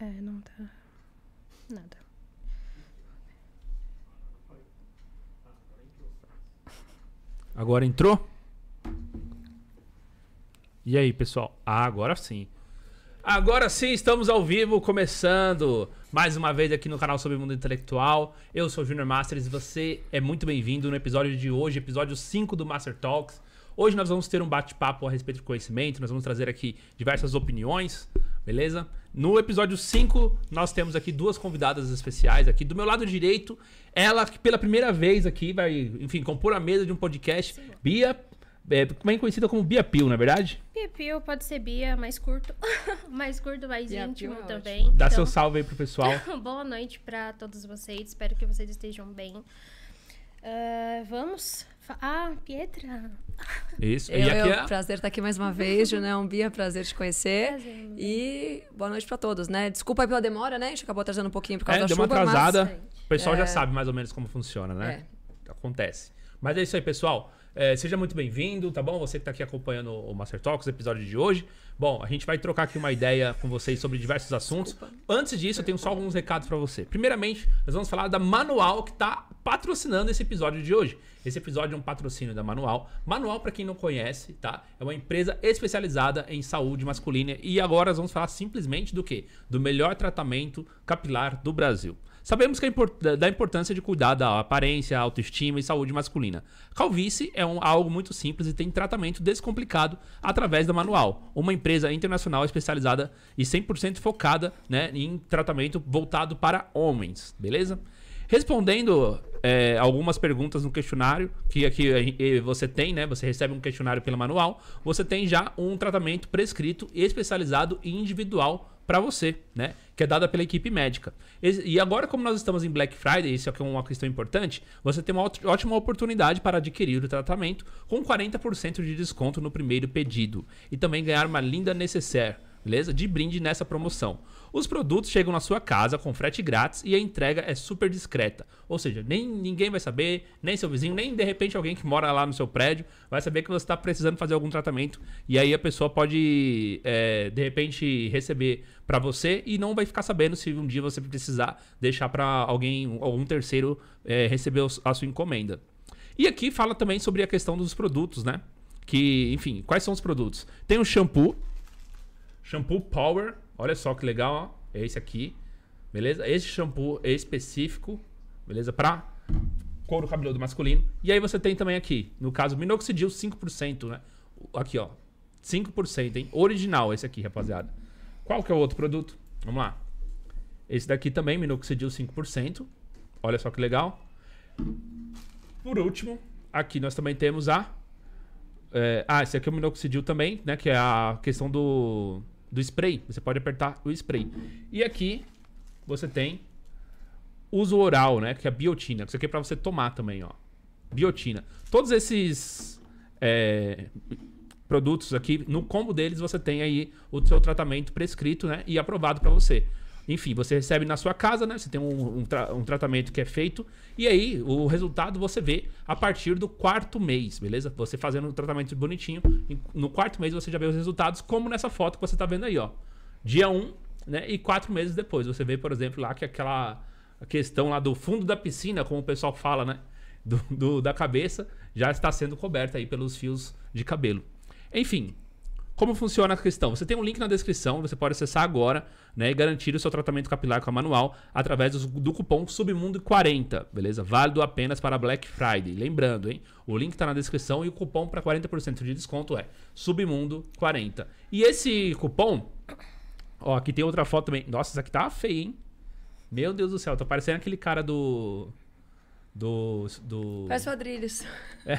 É, não tá. Nada. Agora entrou? E aí, pessoal? Ah, agora sim. Agora sim, estamos ao vivo, começando mais uma vez aqui no canal sobre o mundo intelectual. Eu sou o Junior Masters e você é muito bem-vindo no episódio de hoje, episódio 5 do Master Talks. Hoje nós vamos ter um bate-papo a respeito de conhecimento, nós vamos trazer aqui diversas opiniões, beleza? No episódio 5, nós temos aqui duas convidadas especiais aqui. Do meu lado direito, ela que pela primeira vez aqui vai, enfim, compor a mesa de um podcast. Sim. Bia, é, bem conhecida como Bia Pio, na é verdade? Bia Pio pode ser Bia, mais curto, mais curto, mais Bia íntimo Pio, é também. Dá então, seu salve aí pro pessoal. boa noite para todos vocês, espero que vocês estejam bem. Uh, vamos ah, Pietra. Isso. Eu, e aqui é... Prazer estar tá aqui mais uma vez, é Um Bia, prazer te conhecer. Prazer, e boa noite para todos, né? Desculpa aí pela demora, né? A gente acabou atrasando um pouquinho por causa é, da deu chuva. Deu uma atrasada. Mas... O pessoal é... já sabe mais ou menos como funciona, né? É. Acontece. Mas é isso aí, pessoal. É, seja muito bem-vindo, tá bom? Você que está aqui acompanhando o Master Talks, o episódio de hoje. Bom, a gente vai trocar aqui uma ideia com vocês sobre diversos assuntos. Desculpa. Antes disso, eu tenho só alguns recados para você. Primeiramente, nós vamos falar da Manual que está patrocinando esse episódio de hoje. Esse episódio é um patrocínio da Manual. Manual, para quem não conhece, tá? É uma empresa especializada em saúde masculina e agora nós vamos falar simplesmente do quê? Do melhor tratamento capilar do Brasil. Sabemos import da importância de cuidar da aparência, autoestima e saúde masculina. Calvície é um, algo muito simples e tem tratamento descomplicado através da Manual, uma empresa internacional especializada e 100% focada né, em tratamento voltado para homens, beleza? Respondendo é, algumas perguntas no questionário, que aqui eh, você tem, né? Você recebe um questionário pelo manual, você tem já um tratamento prescrito, especializado e individual para você, né? Que é dada pela equipe médica. E agora, como nós estamos em Black Friday, isso aqui é, é uma questão importante, você tem uma ótima oportunidade para adquirir o tratamento com 40% de desconto no primeiro pedido. E também ganhar uma linda necessaire, beleza? De brinde nessa promoção. Os produtos chegam na sua casa com frete grátis e a entrega é super discreta. Ou seja, nem ninguém vai saber, nem seu vizinho, nem de repente alguém que mora lá no seu prédio vai saber que você está precisando fazer algum tratamento. E aí a pessoa pode, é, de repente, receber para você e não vai ficar sabendo se um dia você precisar deixar para alguém, algum terceiro, é, receber a sua encomenda. E aqui fala também sobre a questão dos produtos, né? Que, enfim, quais são os produtos? Tem o shampoo, shampoo Power Olha só que legal, ó. É esse aqui. Beleza? Esse shampoo é específico, beleza? Pra couro cabeludo masculino. E aí você tem também aqui, no caso, minoxidil 5%, né? Aqui, ó. 5%, hein? Original esse aqui, rapaziada. Qual que é o outro produto? Vamos lá. Esse daqui também, minoxidil 5%. Olha só que legal. Por último, aqui nós também temos a... É, ah, esse aqui é o minoxidil também, né? Que é a questão do do spray. Você pode apertar o spray. E aqui você tem uso oral, né? Que é a biotina. Isso aqui é pra você tomar também, ó. Biotina. Todos esses é, produtos aqui, no combo deles você tem aí o seu tratamento prescrito, né? E aprovado para você. Enfim, você recebe na sua casa, né? Você tem um, um, tra um, tratamento que é feito. E aí, o resultado você vê a partir do quarto mês, beleza? Você fazendo um tratamento bonitinho. No quarto mês você já vê os resultados, como nessa foto que você está vendo aí, ó. Dia 1, um, né? E quatro meses depois. Você vê, por exemplo, lá que aquela questão lá do fundo da piscina, como o pessoal fala, né? Do, do da cabeça, já está sendo coberta aí pelos fios de cabelo. Enfim, como funciona a questão? Você tem um link na descrição, você pode acessar agora né, e garantir o seu tratamento capilar com a manual através do, do cupom Submundo40, beleza? Válido apenas para Black Friday. Lembrando, hein? O link está na descrição e o cupom para 40% de desconto é Submundo40. E esse cupom. Ó, aqui tem outra foto também. Nossa, essa aqui tá feia, hein? Meu Deus do céu, tá parecendo aquele cara do. Do. do... Parece o Adrilhos. É.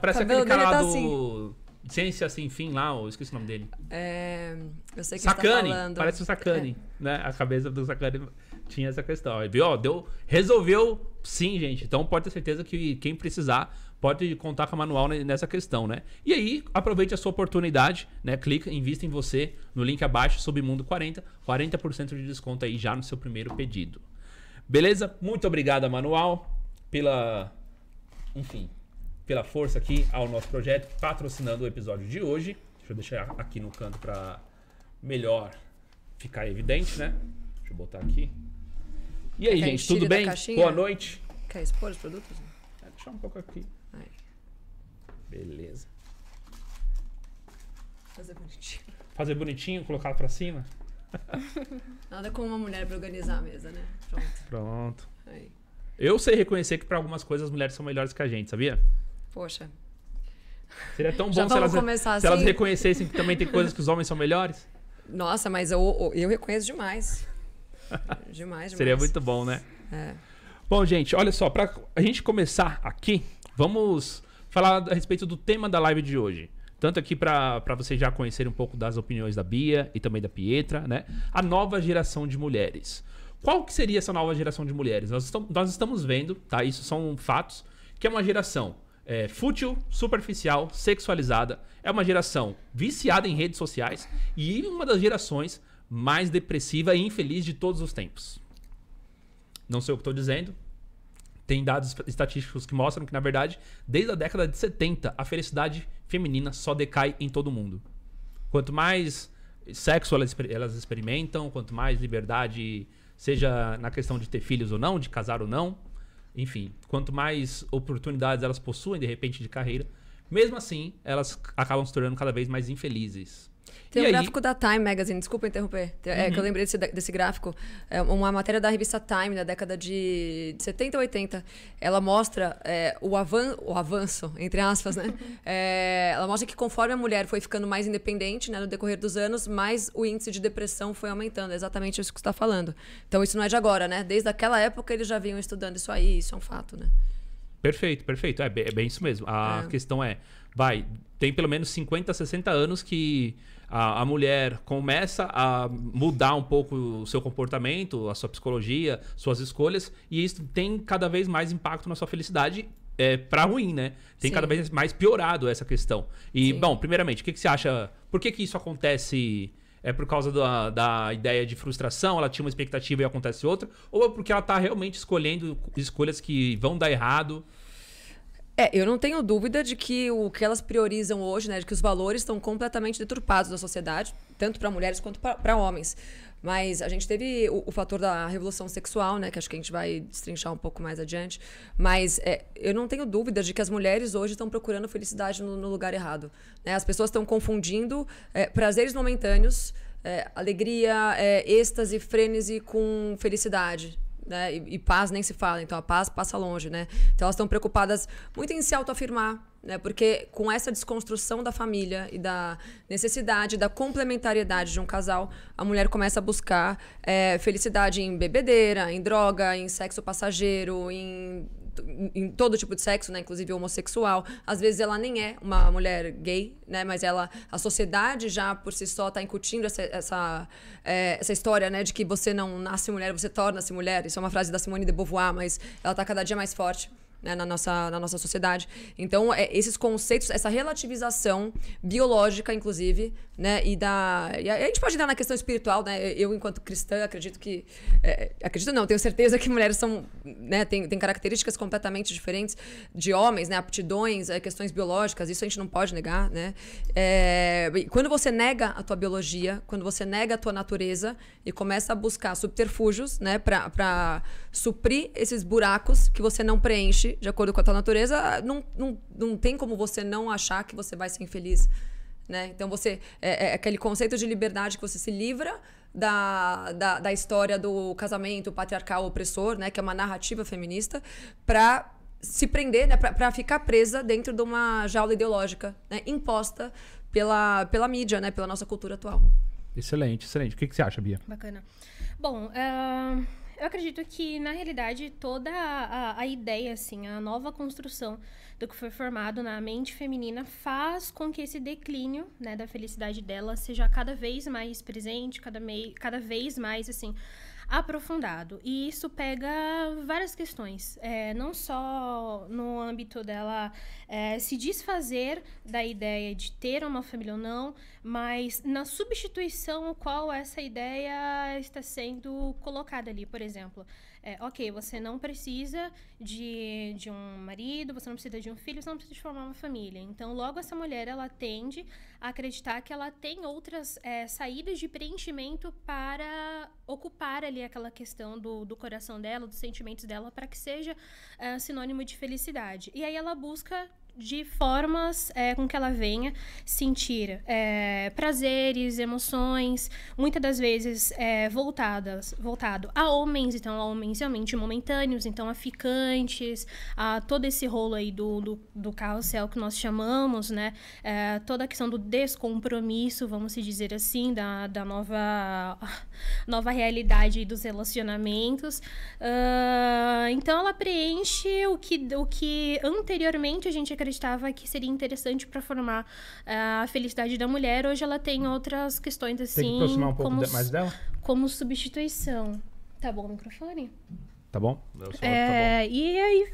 Parece aquele cara tá do. Assim. Ciência Sem Fim lá, eu esqueci o nome dele. É, eu sei que Sacani, tá parece o Sacani, é. né? A cabeça do Sacani tinha essa questão. Viu? ó, deu, resolveu sim, gente. Então pode ter certeza que quem precisar pode contar com a manual nessa questão, né? E aí, aproveite a sua oportunidade, né? Clica, invista em você no link abaixo, Submundo 40, 40% de desconto aí já no seu primeiro pedido. Beleza? Muito obrigado, Manual, pela enfim, pela força aqui ao nosso projeto, patrocinando o episódio de hoje. Deixa eu deixar aqui no canto para melhor ficar evidente, né? Deixa eu botar aqui. E aí, gente, tudo bem? Boa noite. Quer expor os produtos? É, deixa um pouco aqui. Aí. Beleza. Fazer bonitinho. Fazer bonitinho, colocar para cima. Nada como uma mulher para organizar a mesa, né? Pronto. Pronto. Aí. Eu sei reconhecer que para algumas coisas as mulheres são melhores que a gente, sabia? Poxa. Seria tão bom se elas, assim? se elas reconhecessem que também tem coisas que os homens são melhores? Nossa, mas eu, eu reconheço demais. demais, demais. Seria muito bom, né? É. Bom, gente, olha só, para a gente começar aqui, vamos falar a respeito do tema da live de hoje. Tanto aqui para vocês já conhecerem um pouco das opiniões da Bia e também da Pietra, né? A nova geração de mulheres. Qual que seria essa nova geração de mulheres? Nós estamos, nós estamos vendo, tá? Isso são fatos, que é uma geração é, fútil, superficial, sexualizada. É uma geração viciada em redes sociais e uma das gerações mais depressiva e infeliz de todos os tempos. Não sei o que estou dizendo. Tem dados estatísticos que mostram que, na verdade, desde a década de 70, a felicidade feminina só decai em todo mundo. Quanto mais sexo elas, elas experimentam, quanto mais liberdade, seja na questão de ter filhos ou não, de casar ou não, enfim, quanto mais oportunidades elas possuem de repente de carreira, mesmo assim elas acabam se tornando cada vez mais infelizes. Tem e um aí... gráfico da Time Magazine, desculpa interromper. É uhum. que eu uhum. lembrei desse, desse gráfico. É uma matéria da revista Time, da década de 70, 80. Ela mostra é, o, avan o avanço, entre aspas, né? é, ela mostra que conforme a mulher foi ficando mais independente né, no decorrer dos anos, mais o índice de depressão foi aumentando. É exatamente isso que você está falando. Então isso não é de agora, né? Desde aquela época eles já vinham estudando isso aí, isso é um fato, né? Perfeito, perfeito. É, bem, é bem isso mesmo. A é. questão é, vai, tem pelo menos 50, 60 anos que a, a mulher começa a mudar um pouco o seu comportamento, a sua psicologia, suas escolhas, e isso tem cada vez mais impacto na sua felicidade é, para ruim, né? Tem Sim. cada vez mais piorado essa questão. E, Sim. bom, primeiramente, o que, que você acha? Por que, que isso acontece? É por causa da, da ideia de frustração, ela tinha uma expectativa e acontece outra? Ou é porque ela tá realmente escolhendo escolhas que vão dar errado é, eu não tenho dúvida de que o que elas priorizam hoje, né, de que os valores estão completamente deturpados da sociedade, tanto para mulheres quanto para homens. Mas a gente teve o, o, fator da revolução sexual, né? Que acho que a gente vai destrinchar um pouco mais adiante. Mas é, eu não tenho dúvida de que as mulheres hoje estão procurando felicidade no, no lugar errado. Né? As pessoas estão confundindo é, prazeres momentâneos, é, alegria, é, êxtase, frênese com felicidade né? E, e, paz nem se fala, então a paz passa longe, né? Então elas estão preocupadas muito em se autoafirmar, né? Porque com essa desconstrução da família e da necessidade da complementariedade de um casal, a mulher começa a buscar é, felicidade em bebedeira, em droga, em sexo passageiro, em em todo tipo de sexo, né? Inclusive homossexual. Às vezes ela nem é uma mulher gay, né? Mas ela, a sociedade já por si só está incutindo essa, essa, é, essa história, né? De que você não nasce mulher, você torna-se mulher. Isso é uma frase da Simone de Beauvoir, mas ela está cada dia mais forte né, na, nossa, na nossa sociedade. Então, é, esses conceitos, essa relativização biológica, inclusive, né, e da. E a, gente pode entrar na questão espiritual, né? Eu, enquanto cristã, acredito que. É, acredito não, tenho certeza que mulheres são. Né, tem, tem características completamente diferentes de homens, né? Aptidões, é, questões biológicas, isso a gente não pode negar, né? É, quando você nega a tua biologia, quando você nega a tua natureza e começa a buscar subterfúgios, né, pra, pra suprir esses buracos que você não preenche de acordo com a tua natureza, não, não, não tem como você não achar que você vai ser infeliz. Né? Então você. É, é aquele conceito de liberdade que você se livra da, da, da, história do casamento patriarcal opressor, né? Que é uma narrativa feminista, para se prender, né? Para ficar presa dentro de uma jaula ideológica, né? Imposta pela, pela mídia, né? Pela nossa cultura atual. Excelente, excelente. O que, que você acha, Bia? Bacana. Bom, uh, eu acredito que, na realidade, toda a, a, ideia, assim, a nova construção do que foi formado na mente feminina faz com que esse declínio, né, da felicidade dela seja cada vez mais presente, cada, mei, cada vez mais, assim, aprofundado. E isso pega várias questões, é, não só no âmbito dela é, se desfazer da ideia de ter uma família ou não, mas na substituição ao qual essa ideia está sendo colocada ali, por exemplo. É, ok, você não precisa de, de um marido, você não precisa de um filho, você não precisa de formar uma família. Então, logo essa mulher, ela tende a acreditar que ela tem outras é, saídas de preenchimento para ocupar ali aquela questão do, do coração dela, dos sentimentos dela, para que seja uh, sinônimo de felicidade. E aí ela busca de formas é, com que ela venha sentir é, prazeres, emoções, muitas das vezes é, voltadas, voltado a homens, então a homens realmente momentâneos, então a ficantes, a todo esse rolo aí do, do, do carrossel que nós chamamos, né? É, toda a questão do descompromisso, vamos se dizer assim, da, da nova, nova realidade dos relacionamentos. Uh, então ela preenche o que, o que anteriormente a gente acreditava acreditava que seria interessante para formar ah, a felicidade da mulher, hoje ela tem outras questões assim. Tem que assim, aproximar um pouco como, de, mais dela? Como substituição. Tá bom o microfone? Tá bom? Tá é, tá bom. E aí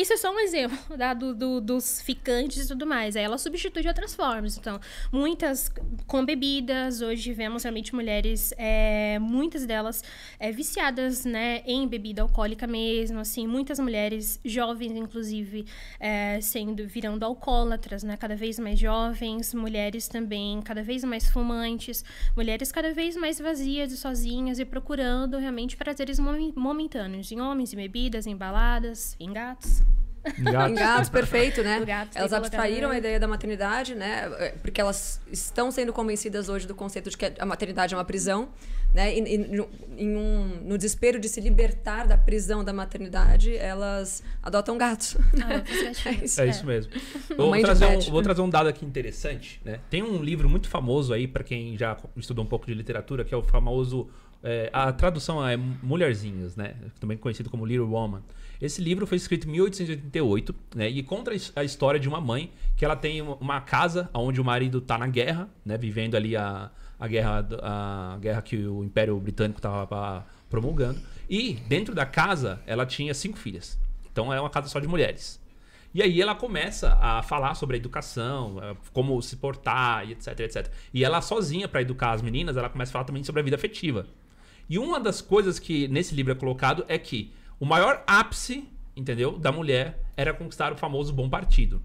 isso é só um exemplo tá? do, do, dos ficantes e tudo mais. Aí ela substitui de outras formas. Então, muitas com bebidas. Hoje vemos realmente mulheres, é, muitas delas é, viciadas né, em bebida alcoólica mesmo. Assim, muitas mulheres jovens, inclusive, é, sendo virando alcoólatras, né? Cada vez mais jovens, mulheres também cada vez mais fumantes, mulheres cada vez mais vazias e sozinhas e procurando realmente prazeres momentâneos em homens, em bebidas, em baladas, em gatos. Gatos. Em gatos, perfeito, né? elas abstraíram a ideia da maternidade, né? É, porque elas estão sendo convencidas hoje do conceito de que a maternidade é uma prisão, né? E, e no, em um, no desespero de se libertar da prisão da maternidade, elas adotam gatos. Ah, é, é, isso. é isso mesmo. Vou trazer, um, vou trazer, um, dado aqui interessante, né? Tem um livro muito famoso aí, para quem já estudou um pouco de literatura, que é o famoso. É, a tradução é Mulherzinhas, né? Também conhecido como Little Woman. Esse livro foi escrito em 1888 né, e conta a história de uma mãe que ela tem uma casa onde o marido está na guerra, né, vivendo ali a, a, guerra, a guerra que o Império Britânico estava promulgando. E dentro da casa ela tinha cinco filhas. Então é uma casa só de mulheres. E aí ela começa a falar sobre a educação, como se portar e etc, etc. E ela sozinha para educar as meninas, ela começa a falar também sobre a vida afetiva. E uma das coisas que nesse livro é colocado é que o maior ápice, entendeu, da mulher era conquistar o famoso bom partido.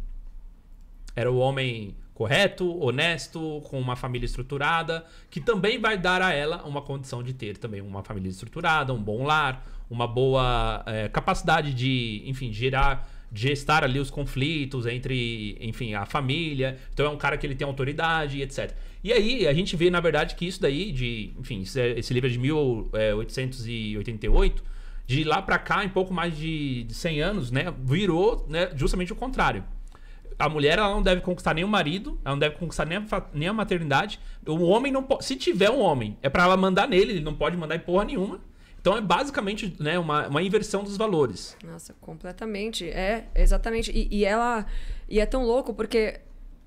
Era o homem correto, honesto, com uma família estruturada, que também vai dar a ela uma condição de ter também uma família estruturada, um bom lar, uma boa é, capacidade de, enfim, gerar de estar ali os conflitos entre, enfim, a família. Então é um cara que ele tem autoridade, etc. E aí a gente vê, na verdade, que isso daí, de, enfim, é, esse livro é de 1888 de lá para cá, em pouco mais de, 100 anos, né, virou né, justamente o contrário. A mulher ela não deve conquistar nem o marido, ela não deve conquistar nem a, nem a maternidade. O homem não pode. Se tiver um homem, é para ela mandar nele, ele não pode mandar em porra nenhuma. Então é basicamente né, uma, uma inversão dos valores. Nossa, completamente. É, exatamente. E, e ela. E é tão louco porque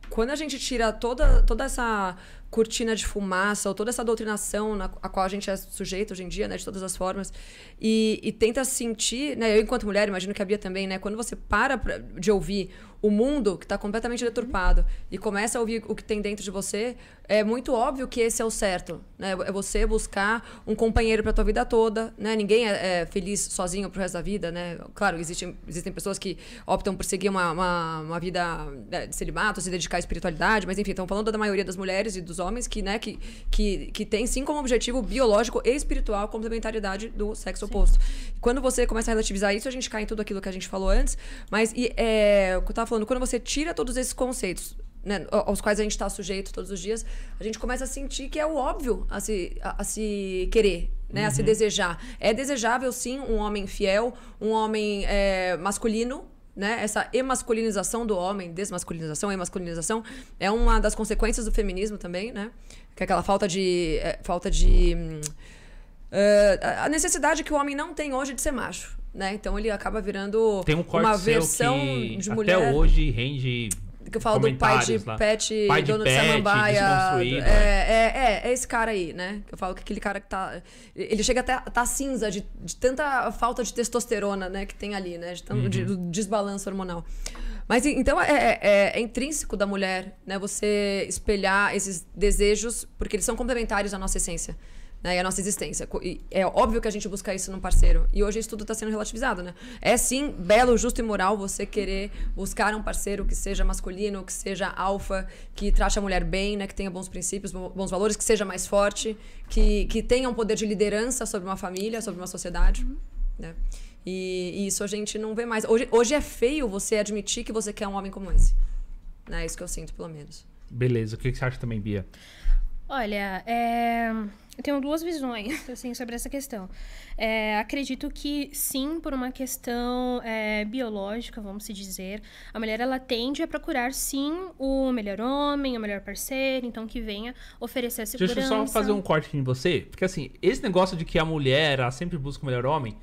quando a gente tira toda, toda essa cortina de fumaça ou toda essa doutrinação na, a qual a gente é sujeito hoje em dia, né, de todas as formas, e, e tenta sentir, né, eu enquanto mulher, imagino que a Bia também, né, quando você para pra, de ouvir o mundo que está completamente deturpado e começa a ouvir o que tem dentro de você, é muito óbvio que esse é o certo, né? É você buscar um companheiro para tua vida toda, né? Ninguém é, é, feliz sozinho pro resto da vida, né? Claro, existem, existem pessoas que optam por seguir uma, uma, uma vida né, de celibato, se dedicar à espiritualidade, mas enfim, estamos falando da maioria das mulheres e dos homens que, né, que, que, que tem sim como objetivo biológico e espiritual a complementaridade do sexo sim. oposto. Quando você começa a relativizar isso, a gente cai em tudo aquilo que a gente falou antes, mas e, é, eu tava falando, quando você tira todos esses conceitos, né, aos quais a gente está sujeito todos os dias, a gente começa a sentir que é o óbvio a se, a, a se querer, né, uhum. a se uhum. desejar. É desejável, sim, um homem fiel, um homem é, masculino, né? Essa emasculinização do homem, desmasculinização, emasculinização, é uma das consequências do feminismo também, né? Que é aquela falta de. É, falta de. Uh, a necessidade que o homem não tem hoje de ser macho, né? Então ele acaba virando tem um corte uma versão que de mulher. Até hoje rende que eu falo do pai de lá. pet, pai dono de samambaia. É, né? é, é, é, esse cara aí, né? Que Eu falo que aquele cara que tá. Ele chega até. tá cinza de, de tanta falta de testosterona, né? Que tem ali, né? De, tanto, uhum. de, do desbalanço hormonal. Mas então é, é, é, é, intrínseco da mulher, né? Você espelhar esses desejos, porque eles são complementares à nossa essência né? E a nossa existência. E é óbvio que a gente busca isso num parceiro. E hoje isso tudo está sendo relativizado, né? É sim belo, justo e moral você querer buscar um parceiro que seja masculino, que seja alfa, que trate a mulher bem, né? Que tenha bons princípios, bons valores, que seja mais forte, que, que tenha um poder de liderança sobre uma família, sobre uma sociedade, uhum. né? E, e, isso a gente não vê mais. Hoje, hoje é feio você admitir que você quer um homem como esse. Né? É isso que eu sinto, pelo menos. Beleza. O que você acha também, Bia? Olha, é... Eu tenho duas visões, assim, sobre essa questão. É, acredito que sim, por uma questão é, biológica, vamos se dizer, a mulher ela tende a procurar sim o melhor homem, o melhor parceiro, então que venha oferecer segurança. Deixa eu só fazer um corte em você, porque assim, esse negócio de que a mulher ela sempre busca o melhor homem,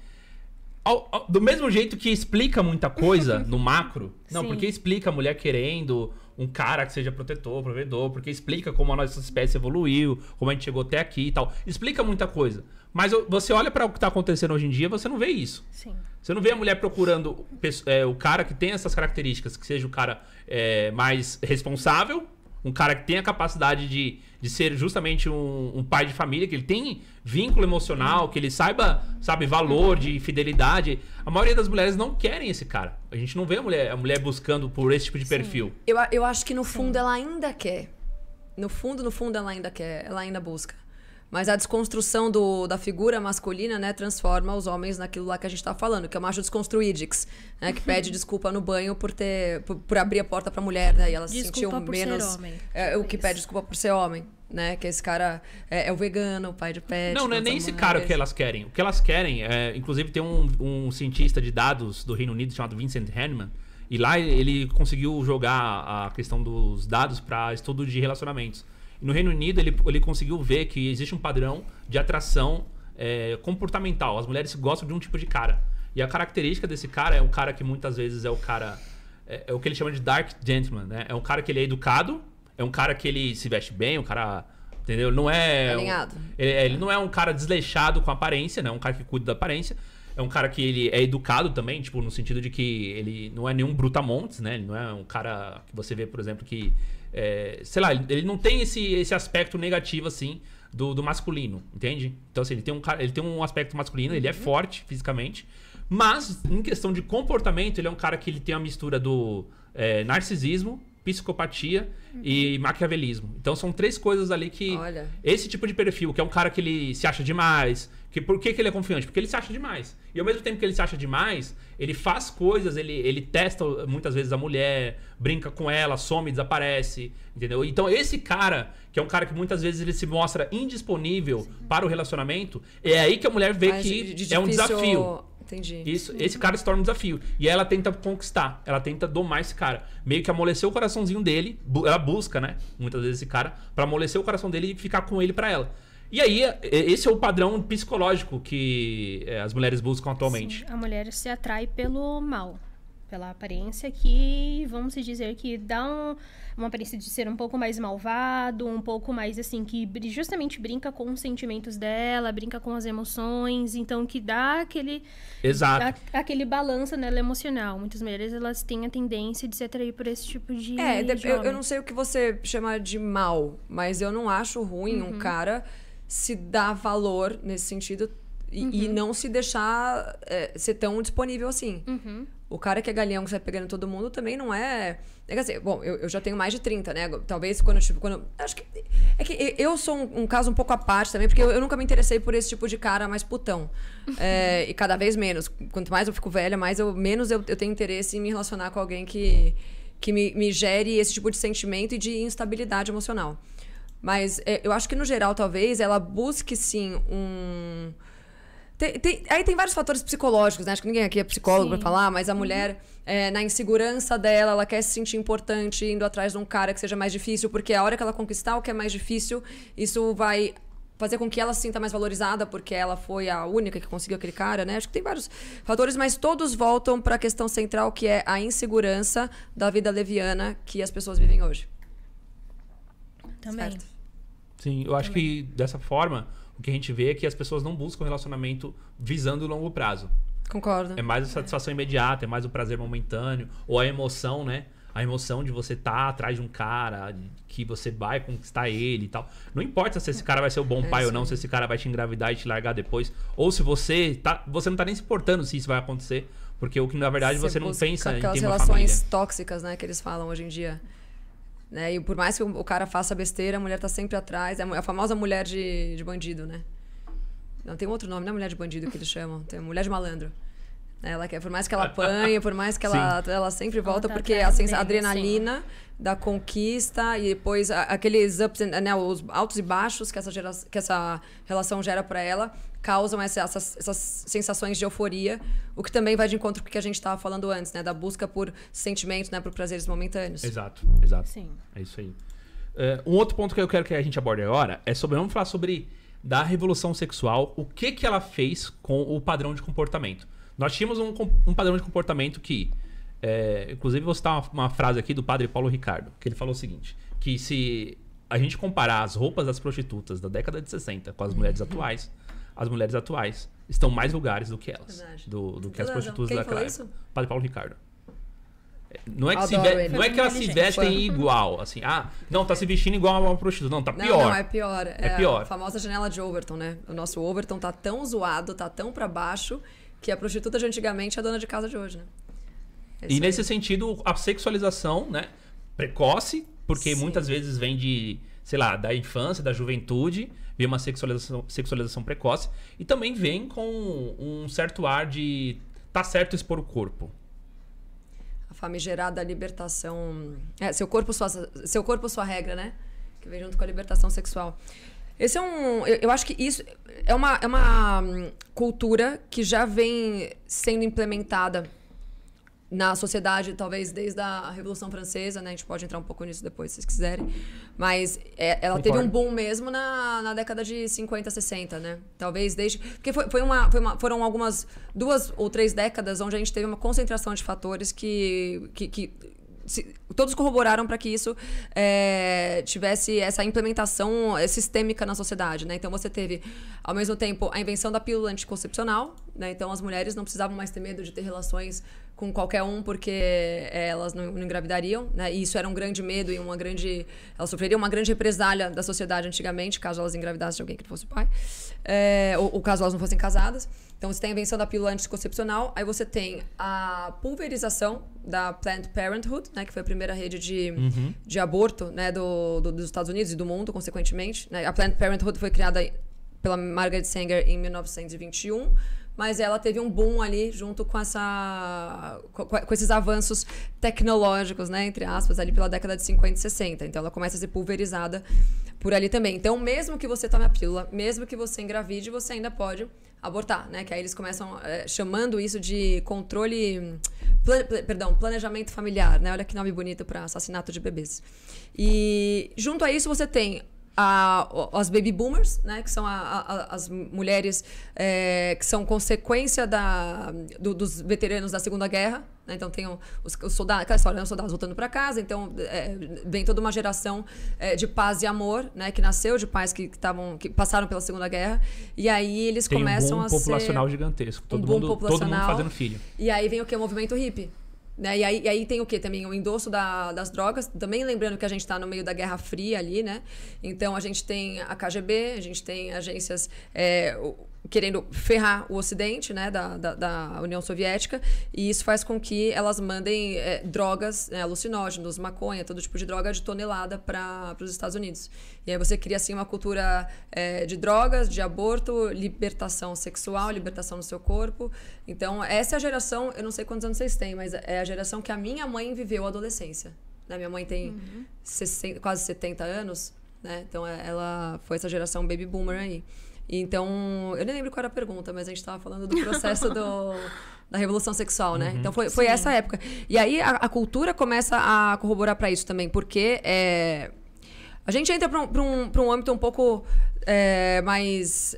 ao, ao, do mesmo jeito que explica muita coisa no macro, não, sim. porque explica a mulher querendo um cara que seja protetor, provedor, porque explica como a nossa espécie evoluiu, como a gente chegou até aqui e tal. Explica muita coisa. Mas você olha para o que está acontecendo hoje em dia, você não vê isso. Sim. Você não vê a mulher procurando é, o cara que tem essas características, que seja o cara é, mais responsável, um cara que tem a capacidade de, de ser justamente um, um, pai de família, que ele tem vínculo emocional, que ele saiba, sabe, valor de fidelidade. A maioria das mulheres não querem esse cara. A gente não vê a mulher, a mulher buscando por esse tipo de perfil. Eu, eu acho que no fundo Sim. ela ainda quer. No fundo, no fundo, ela ainda quer, ela ainda busca. Mas a desconstrução do, da figura masculina, né, transforma os homens naquilo lá que a gente tá falando, que é o macho desconstruídix, né, que pede desculpa no banho por ter por, por abrir a porta pra mulher, né, e ela desculpa se sentiu menos é, o que pede desculpa por ser homem. Né, que esse cara é, é o vegano, o pai de pet. Não, não é nem esse cara o que elas querem. O que elas querem é. Inclusive, tem um, um cientista de dados do Reino Unido chamado Vincent Hanneman, e lá ele conseguiu jogar a questão dos dados para estudo de relacionamentos. No Reino Unido, ele, ele conseguiu ver que existe um padrão de atração é, comportamental. As mulheres gostam de um tipo de cara. E a característica desse cara é um cara que muitas vezes é o cara. É, é o que ele chama de dark gentleman, né? É um cara que ele é educado, é um cara que ele se veste bem, um cara. Entendeu? Não é. Alinhado. Um, é, ele, é, ele, não é um cara desleixado com aparência, né? Um cara que cuida da aparência. É um cara que ele é educado também, tipo, no sentido de que ele não é nenhum brutamontes, né? Ele não é um cara que você vê, por exemplo, que é, sei lá, ele não tem esse, esse aspecto negativo, assim, do, do masculino, entende? Então, assim, ele tem um, ele tem um aspecto masculino, ele é uhum. forte fisicamente, mas, em questão de comportamento, ele é um cara que ele tem uma mistura do é, narcisismo, psicopatia uhum. e maquiavelismo. Então são três coisas ali que. Olha. Esse tipo de perfil, que é um cara que ele se acha demais, que por que, que ele é confiante? Porque ele se acha demais. E ao mesmo tempo que ele se acha demais, ele faz coisas, ele, ele testa muitas vezes a mulher, brinca com ela, some, desaparece, entendeu? Então esse cara, que é um cara que muitas vezes ele se mostra indisponível Sim. para o relacionamento, é aí que a mulher vê Mas que de, de é um desafio. Entendi. Isso, uhum. esse cara se torna um desafio. E ela tenta conquistar, ela tenta domar esse cara. Meio que amolecer o coraçãozinho dele, ela busca, né? Muitas vezes esse cara, para amolecer o coração dele e ficar com ele para ela. E aí, é, esse é o padrão psicológico que é, as mulheres buscam atualmente. Sim, a mulher se atrai pelo mal, pela aparência que, vamos dizer, que dá um, uma aparência de ser um pouco mais malvado, um pouco mais assim, que justamente brinca com os sentimentos dela, brinca com as emoções, então que dá aquele. Exato. A, aquele balanço nela emocional. Muitas mulheres, elas têm a tendência de se atrair por esse tipo de. É, de, de eu, eu, não sei o que você chama de mal, mas eu não acho ruim uhum. um cara se dar valor nesse sentido e, uhum. e não se deixar é, ser tão disponível assim. Uhum. O cara que é galhão, que sai pegando todo mundo, também não é. É quer dizer, assim, bom, eu, eu, já tenho mais de 30, né? Talvez quando, tipo, quando. Acho que. É que eu sou um, um caso um pouco à parte também, porque eu, eu, nunca me interessei por esse tipo de cara mais putão. É, e cada vez menos. Quanto mais eu fico velha, mais eu, menos eu, eu tenho interesse em me relacionar com alguém que, que me, me gere esse tipo de sentimento e de instabilidade emocional. Mas é, eu acho que, no geral, talvez, ela busque, sim, um... Tem, tem, aí tem vários fatores psicológicos, né? Acho que ninguém aqui é psicólogo para falar, mas a uhum. mulher, é, na insegurança dela, ela quer se sentir importante, indo atrás de um cara que seja mais difícil, porque a hora que ela conquistar o que é mais difícil, isso vai fazer com que ela se sinta mais valorizada, porque ela foi a única que conseguiu aquele cara, né? Acho que tem vários fatores, mas todos voltam para a questão central, que é a insegurança da vida leviana que as pessoas vivem hoje. Também. Certo? Sim, eu acho Também. que dessa forma, o que a gente vê é que as pessoas não buscam relacionamento visando o longo prazo. Concordo. É mais a satisfação é. imediata, é mais o prazer momentâneo, ou a emoção, né? A emoção de você estar tá atrás de um cara, que você vai conquistar ele e tal. Não importa se esse cara vai ser o bom é, pai sim. ou não, se esse cara vai te engravidar e te largar depois. Ou se você tá. Você não tá nem se importando se isso vai acontecer. Porque o que, na verdade, você, você não pensa em ter uma família. Aquelas relações tóxicas, né, que eles falam hoje em dia. Né? E por mais que o cara faça besteira, a mulher tá sempre atrás. É a famosa mulher de, de bandido, né? Não, tem outro nome, não é mulher de bandido que eles chamam. Tem mulher de malandro. Né, ela quer, por mais que ela apanhe, por mais que ela, ela sempre volta, tá porque assim, a, a adrenalina sim. da conquista e depois aqueles ups, né, os altos e baixos que essa, gera, que essa relação gera para ela, causam essa, essas, essas sensações de euforia, o que também vai de encontro com o que a gente estava falando antes, né? Da busca por sentimentos, né? Por prazeres momentâneos. Exato, exato. Sim. É isso aí. Uh, um outro ponto que eu quero que a gente aborde agora é sobre. Vamos falar sobre da revolução sexual, o que, que ela fez com o padrão de comportamento. Nós tínhamos um, um padrão de comportamento que. É, inclusive, vou citar uma, uma frase aqui do padre Paulo Ricardo, que ele falou o seguinte: que se a gente comparar as roupas das prostitutas da década de 60 com as mulheres uhum. atuais, as mulheres atuais estão mais vulgares do que elas. Do, do que as prostitutas Quem da Craia. Padre Paulo Ricardo. É, não é que, se ve... não é, é que elas se vestem igual, assim, ah, não, tá se vestindo igual uma prostituta. Não, tá pior. Não, é pior. É, é, pior. A famosa janela de Overton, né? O nosso Overton tá tão zoado, tá tão para baixo, que a prostituta de antigamente é a dona de casa de hoje, né? É e nesse sentido, a sexualização, né? Precoce, porque Sim. muitas vezes vem de, sei lá, da infância, da juventude vem uma sexualização, sexualização precoce e também vem com um certo ar de tá certo expor o corpo. A famigerada libertação. É, seu corpo, sua, seu corpo, sua regra, né? Que vem junto com a libertação sexual. Esse é um. Eu, eu acho que isso é uma, é uma hum, cultura que já vem sendo implementada na sociedade, talvez desde a Revolução Francesa, né? A gente pode entrar um pouco nisso depois, se vocês quiserem. Mas é, ela Concordo. teve um boom mesmo na, na década de 50, 60, né? Talvez desde... Porque foi, foi, uma, foi uma, foram algumas... Duas ou três décadas onde a gente teve uma concentração de fatores que... que, que se, todos corroboraram para que isso é, tivesse essa implementação é, sistêmica na sociedade, né? Então você teve, ao mesmo tempo, a invenção da pílula anticoncepcional, né? Então as mulheres não precisavam mais ter medo de ter relações com qualquer um porque é, elas não, não, engravidariam, né? E isso era um grande medo e uma grande, elas sofreriam uma grande represália da sociedade antigamente caso elas engravidassem de alguém que não fosse pai, é, ou, ou, caso elas não fossem casadas. Então você tem a invenção da pílula anticoncepcional, aí você tem a pulverização da Planned Parenthood, né? Que foi a primeira rede de, uhum. de aborto, né? Do, do, dos Estados Unidos e do mundo, consequentemente. Né? A Planned Parenthood foi criada pela Margaret Sanger em 1921 mas ela teve um boom ali junto com essa com, com, esses avanços tecnológicos, né, entre aspas, ali pela década de 50 e 60. Então ela começa a ser pulverizada por ali também. Então, mesmo que você tome a pílula, mesmo que você engravide, você ainda pode abortar, né? Que aí eles começam é, chamando isso de controle, plan, perdão, planejamento familiar, né? Olha que nome bonito para assassinato de bebês. E junto a isso você tem a, as baby boomers, né, que são a, a, as mulheres é, que são consequência da, do, dos veteranos da Segunda Guerra. Né? Então, tem os, os soldados, aquela história, né, os soldados voltando para casa. Então, é, vem toda uma geração é, de paz e amor, né, que nasceu de pais que, que, tavam, que passaram pela Segunda Guerra. E aí eles tem começam um boom a populacional ser... populacional gigantesco. Todo, um mundo, todo mundo fazendo filho. E aí vem o que? O movimento hippie. Né? E, aí, e aí tem o que também? O endosso da, das drogas, também lembrando que a gente está no meio da Guerra Fria ali, né? Então a gente tem a KGB, a gente tem agências. É, querendo ferrar o Ocidente, né, da, da, da, União Soviética, e isso faz com que elas mandem é, drogas né, alucinógenos, maconha, todo tipo de droga de tonelada para os Estados Unidos. E aí você cria assim uma cultura é, de drogas, de aborto, libertação sexual, libertação no seu corpo. Então essa é a geração, eu não sei quantos anos vocês têm, mas é a geração que a minha mãe viveu a adolescência. Né? Minha mãe tem uhum. 60, quase 70 anos, né? Então é, ela foi essa geração baby boomer aí. Então, eu nem lembro qual era a pergunta, mas a gente estava falando do processo do, da revolução sexual, né? Uhum, então foi, foi essa época. E aí a, a cultura começa a corroborar para isso também, porque é, a gente entra para um, um, um, âmbito um pouco é, mais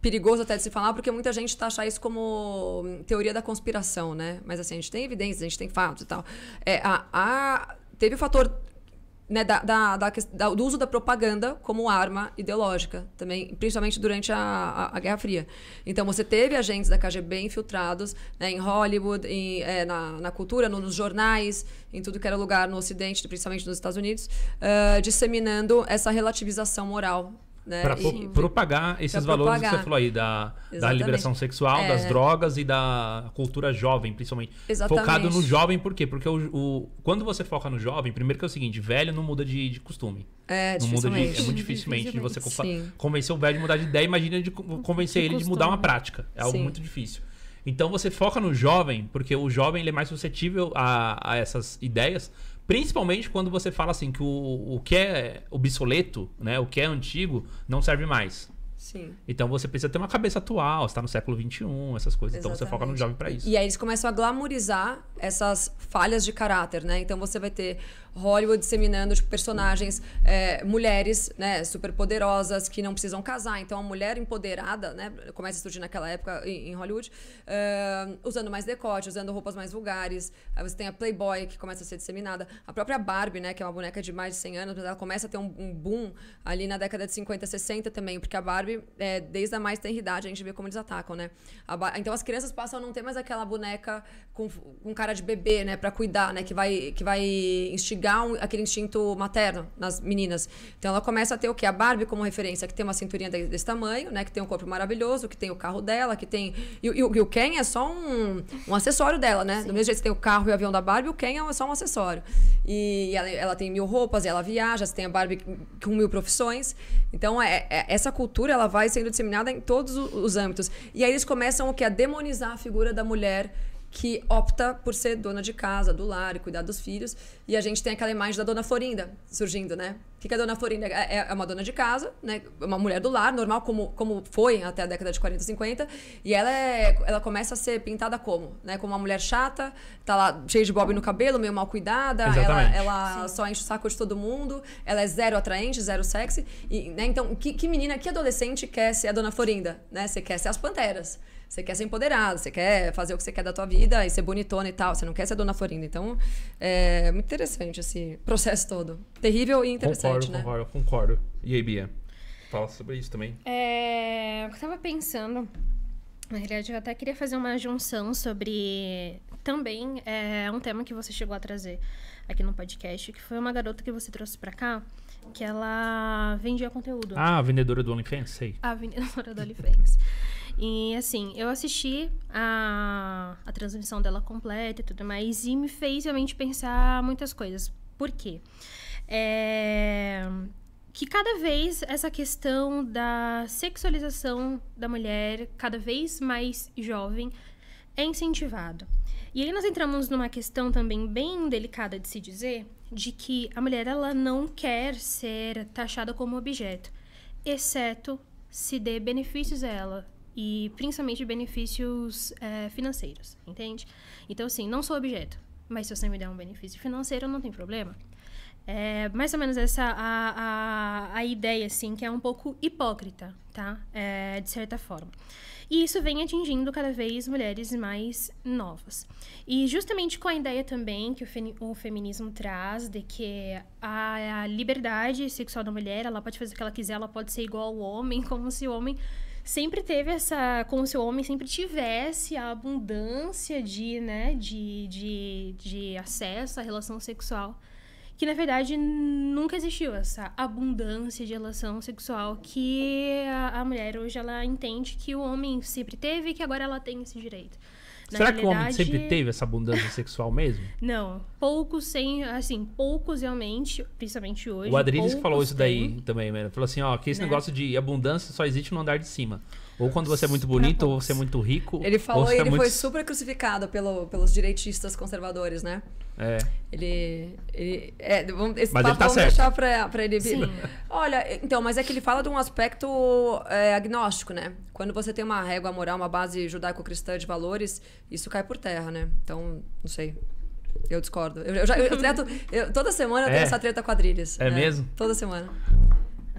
perigoso até de se falar, porque muita gente tá achando isso como teoria da conspiração, né? Mas assim, a gente tem evidências, a gente tem fatos e tal. É, a, a teve o fator né, da, da, da, do uso da propaganda como arma ideológica, também, principalmente durante a, a, a Guerra Fria. Então, você teve agentes da KGB infiltrados né, em Hollywood, em, é, na, na, cultura, no, nos jornais, em tudo que era lugar no Ocidente, principalmente nos Estados Unidos, uh, disseminando essa relativização moral né? Para propagar esses pra valores propagar. que você falou aí, da, da liberação sexual, é. das drogas e da cultura jovem, principalmente. Exatamente. Focado no jovem, por quê? Porque o, o, quando você foca no jovem, primeiro que é o seguinte, velho não muda de, de costume. É, não muda de, é muito dificilmente de você Sim. convencer o velho de mudar de ideia, imagina de convencer de ele costume. de mudar uma prática. É algo Sim. muito difícil. Então você foca no jovem, porque o jovem ele é mais suscetível a, a essas ideias, Principalmente quando você fala assim que o, o que é obsoleto, né, o que é antigo, não serve mais. Sim. Então você precisa ter uma cabeça atual, está no século XXI, essas coisas. Exatamente. Então você foca no jovem para isso. E aí eles começam a glamorizar essas falhas de caráter, né? Então você vai ter Hollywood disseminando tipo, personagens, é, mulheres, né, super poderosas que não precisam casar. Então, a mulher empoderada, né, começa a surgir naquela época em, em Hollywood, uh, usando mais decote, usando roupas mais vulgares. Aí você tem a Playboy que começa a ser disseminada. A própria Barbie, né, que é uma boneca de mais de 100 anos, mas ela começa a ter um, um boom ali na década de 50, 60 também, porque a Barbie, é, desde a mais tenridade, a gente vê como eles atacam, né? Então, as crianças passam a não ter mais aquela boneca com, com cara de bebê, né, para cuidar, né, que vai, que vai instigando instigar um, aquele instinto materno nas meninas. Então ela começa a ter o que? A Barbie como referência, que tem uma cinturinha desse, desse tamanho, né? Que tem um corpo maravilhoso, que tem o carro dela, que tem. E, e, e o Ken é só um, um acessório dela, né? Sim. Do mesmo jeito que tem o carro e o avião da Barbie, o Ken é só um acessório. E ela, ela tem mil roupas, ela viaja, tem a Barbie com mil profissões. Então, é, é, essa cultura ela vai sendo disseminada em todos os, os âmbitos. E aí eles começam o que? A demonizar a figura da mulher que opta por ser dona de casa, do lar e cuidar dos filhos. E a gente tem aquela imagem da dona Florinda surgindo, né? O que, a dona Florinda é? é, é uma dona de casa, né? Uma mulher do lar, normal, como, como foi até a década de 40, 50. E ela, é, ela começa a ser pintada como? Né? Como uma mulher chata, tá lá cheia de bob no cabelo, meio mal cuidada. Exatamente. Ela, ela só enche o saco de todo mundo. Ela é zero atraente, zero sexy. E, né? Então, que, que menina, que adolescente quer ser a dona Florinda? Né? Você quer ser as panteras. Você quer ser empoderada, você quer fazer o que você quer da tua vida e ser bonitona e tal. Você não quer ser dona Florinda. Então, é muito interessante esse processo todo. Terrível e interessante, concordo, né? Concordo, concordo. E aí, Bia? Fala sobre isso também. É, eu tava pensando... Na realidade, eu até queria fazer uma junção sobre também é, um tema que você chegou a trazer aqui no podcast, que foi uma garota que você trouxe para cá, que ela vendia conteúdo. Ah, a vendedora do OnlyFans, sei. A vendedora do OnlyFans. E assim, eu assisti a, a transmissão dela completa e tudo mais, e me fez realmente pensar muitas coisas. Por quê? É, que cada vez essa questão da sexualização da mulher, cada vez mais jovem, é incentivado. E aí nós entramos numa questão também bem delicada de se dizer, de que a mulher ela não quer ser taxada como objeto, exceto se dê benefícios a ela, e principalmente benefícios é, financeiros, entende? Então, assim, não sou objeto, mas se você me der um benefício financeiro, não tem problema. É mais ou menos essa a, a, a ideia, assim, que é um pouco hipócrita, tá? É, de certa forma. E isso vem atingindo cada vez mulheres mais novas. E justamente com a ideia também que o, fe o feminismo traz de que a, a liberdade sexual da mulher, ela pode fazer o que ela quiser, ela pode ser igual ao homem, como se o homem sempre teve essa. Como se o homem sempre tivesse a abundância de, né, de, de, de acesso à relação sexual. Que na verdade nunca existiu essa abundância de relação sexual que a, a mulher hoje ela entende que o homem sempre teve e que agora ela tem esse direito. Na Será realidade... que o homem sempre teve essa abundância sexual mesmo? Não. Poucos sem, assim, poucos realmente, principalmente hoje. O Adriles que falou isso daí tem. também, mano. Né? Falou assim, ó, que esse né? negócio de abundância só existe no andar de cima. Ou quando você é muito bonito, ou você é muito rico. Ele falou e é ele é muito... foi super crucificado pelo, pelos direitistas conservadores, né? É. Ele. ele é, vamos, esse mas papo tá vamos certo. deixar pra, pra ele vir. Olha, então, mas é que ele fala de um aspecto é, agnóstico, né? Quando você tem uma régua moral, uma base judaico-cristã de valores, isso cai por terra, né? Então, não sei. Eu discordo. Eu, eu já eu treto. Eu, toda semana eu tenho é. essa treta quadrilhas. É né? mesmo? Toda semana.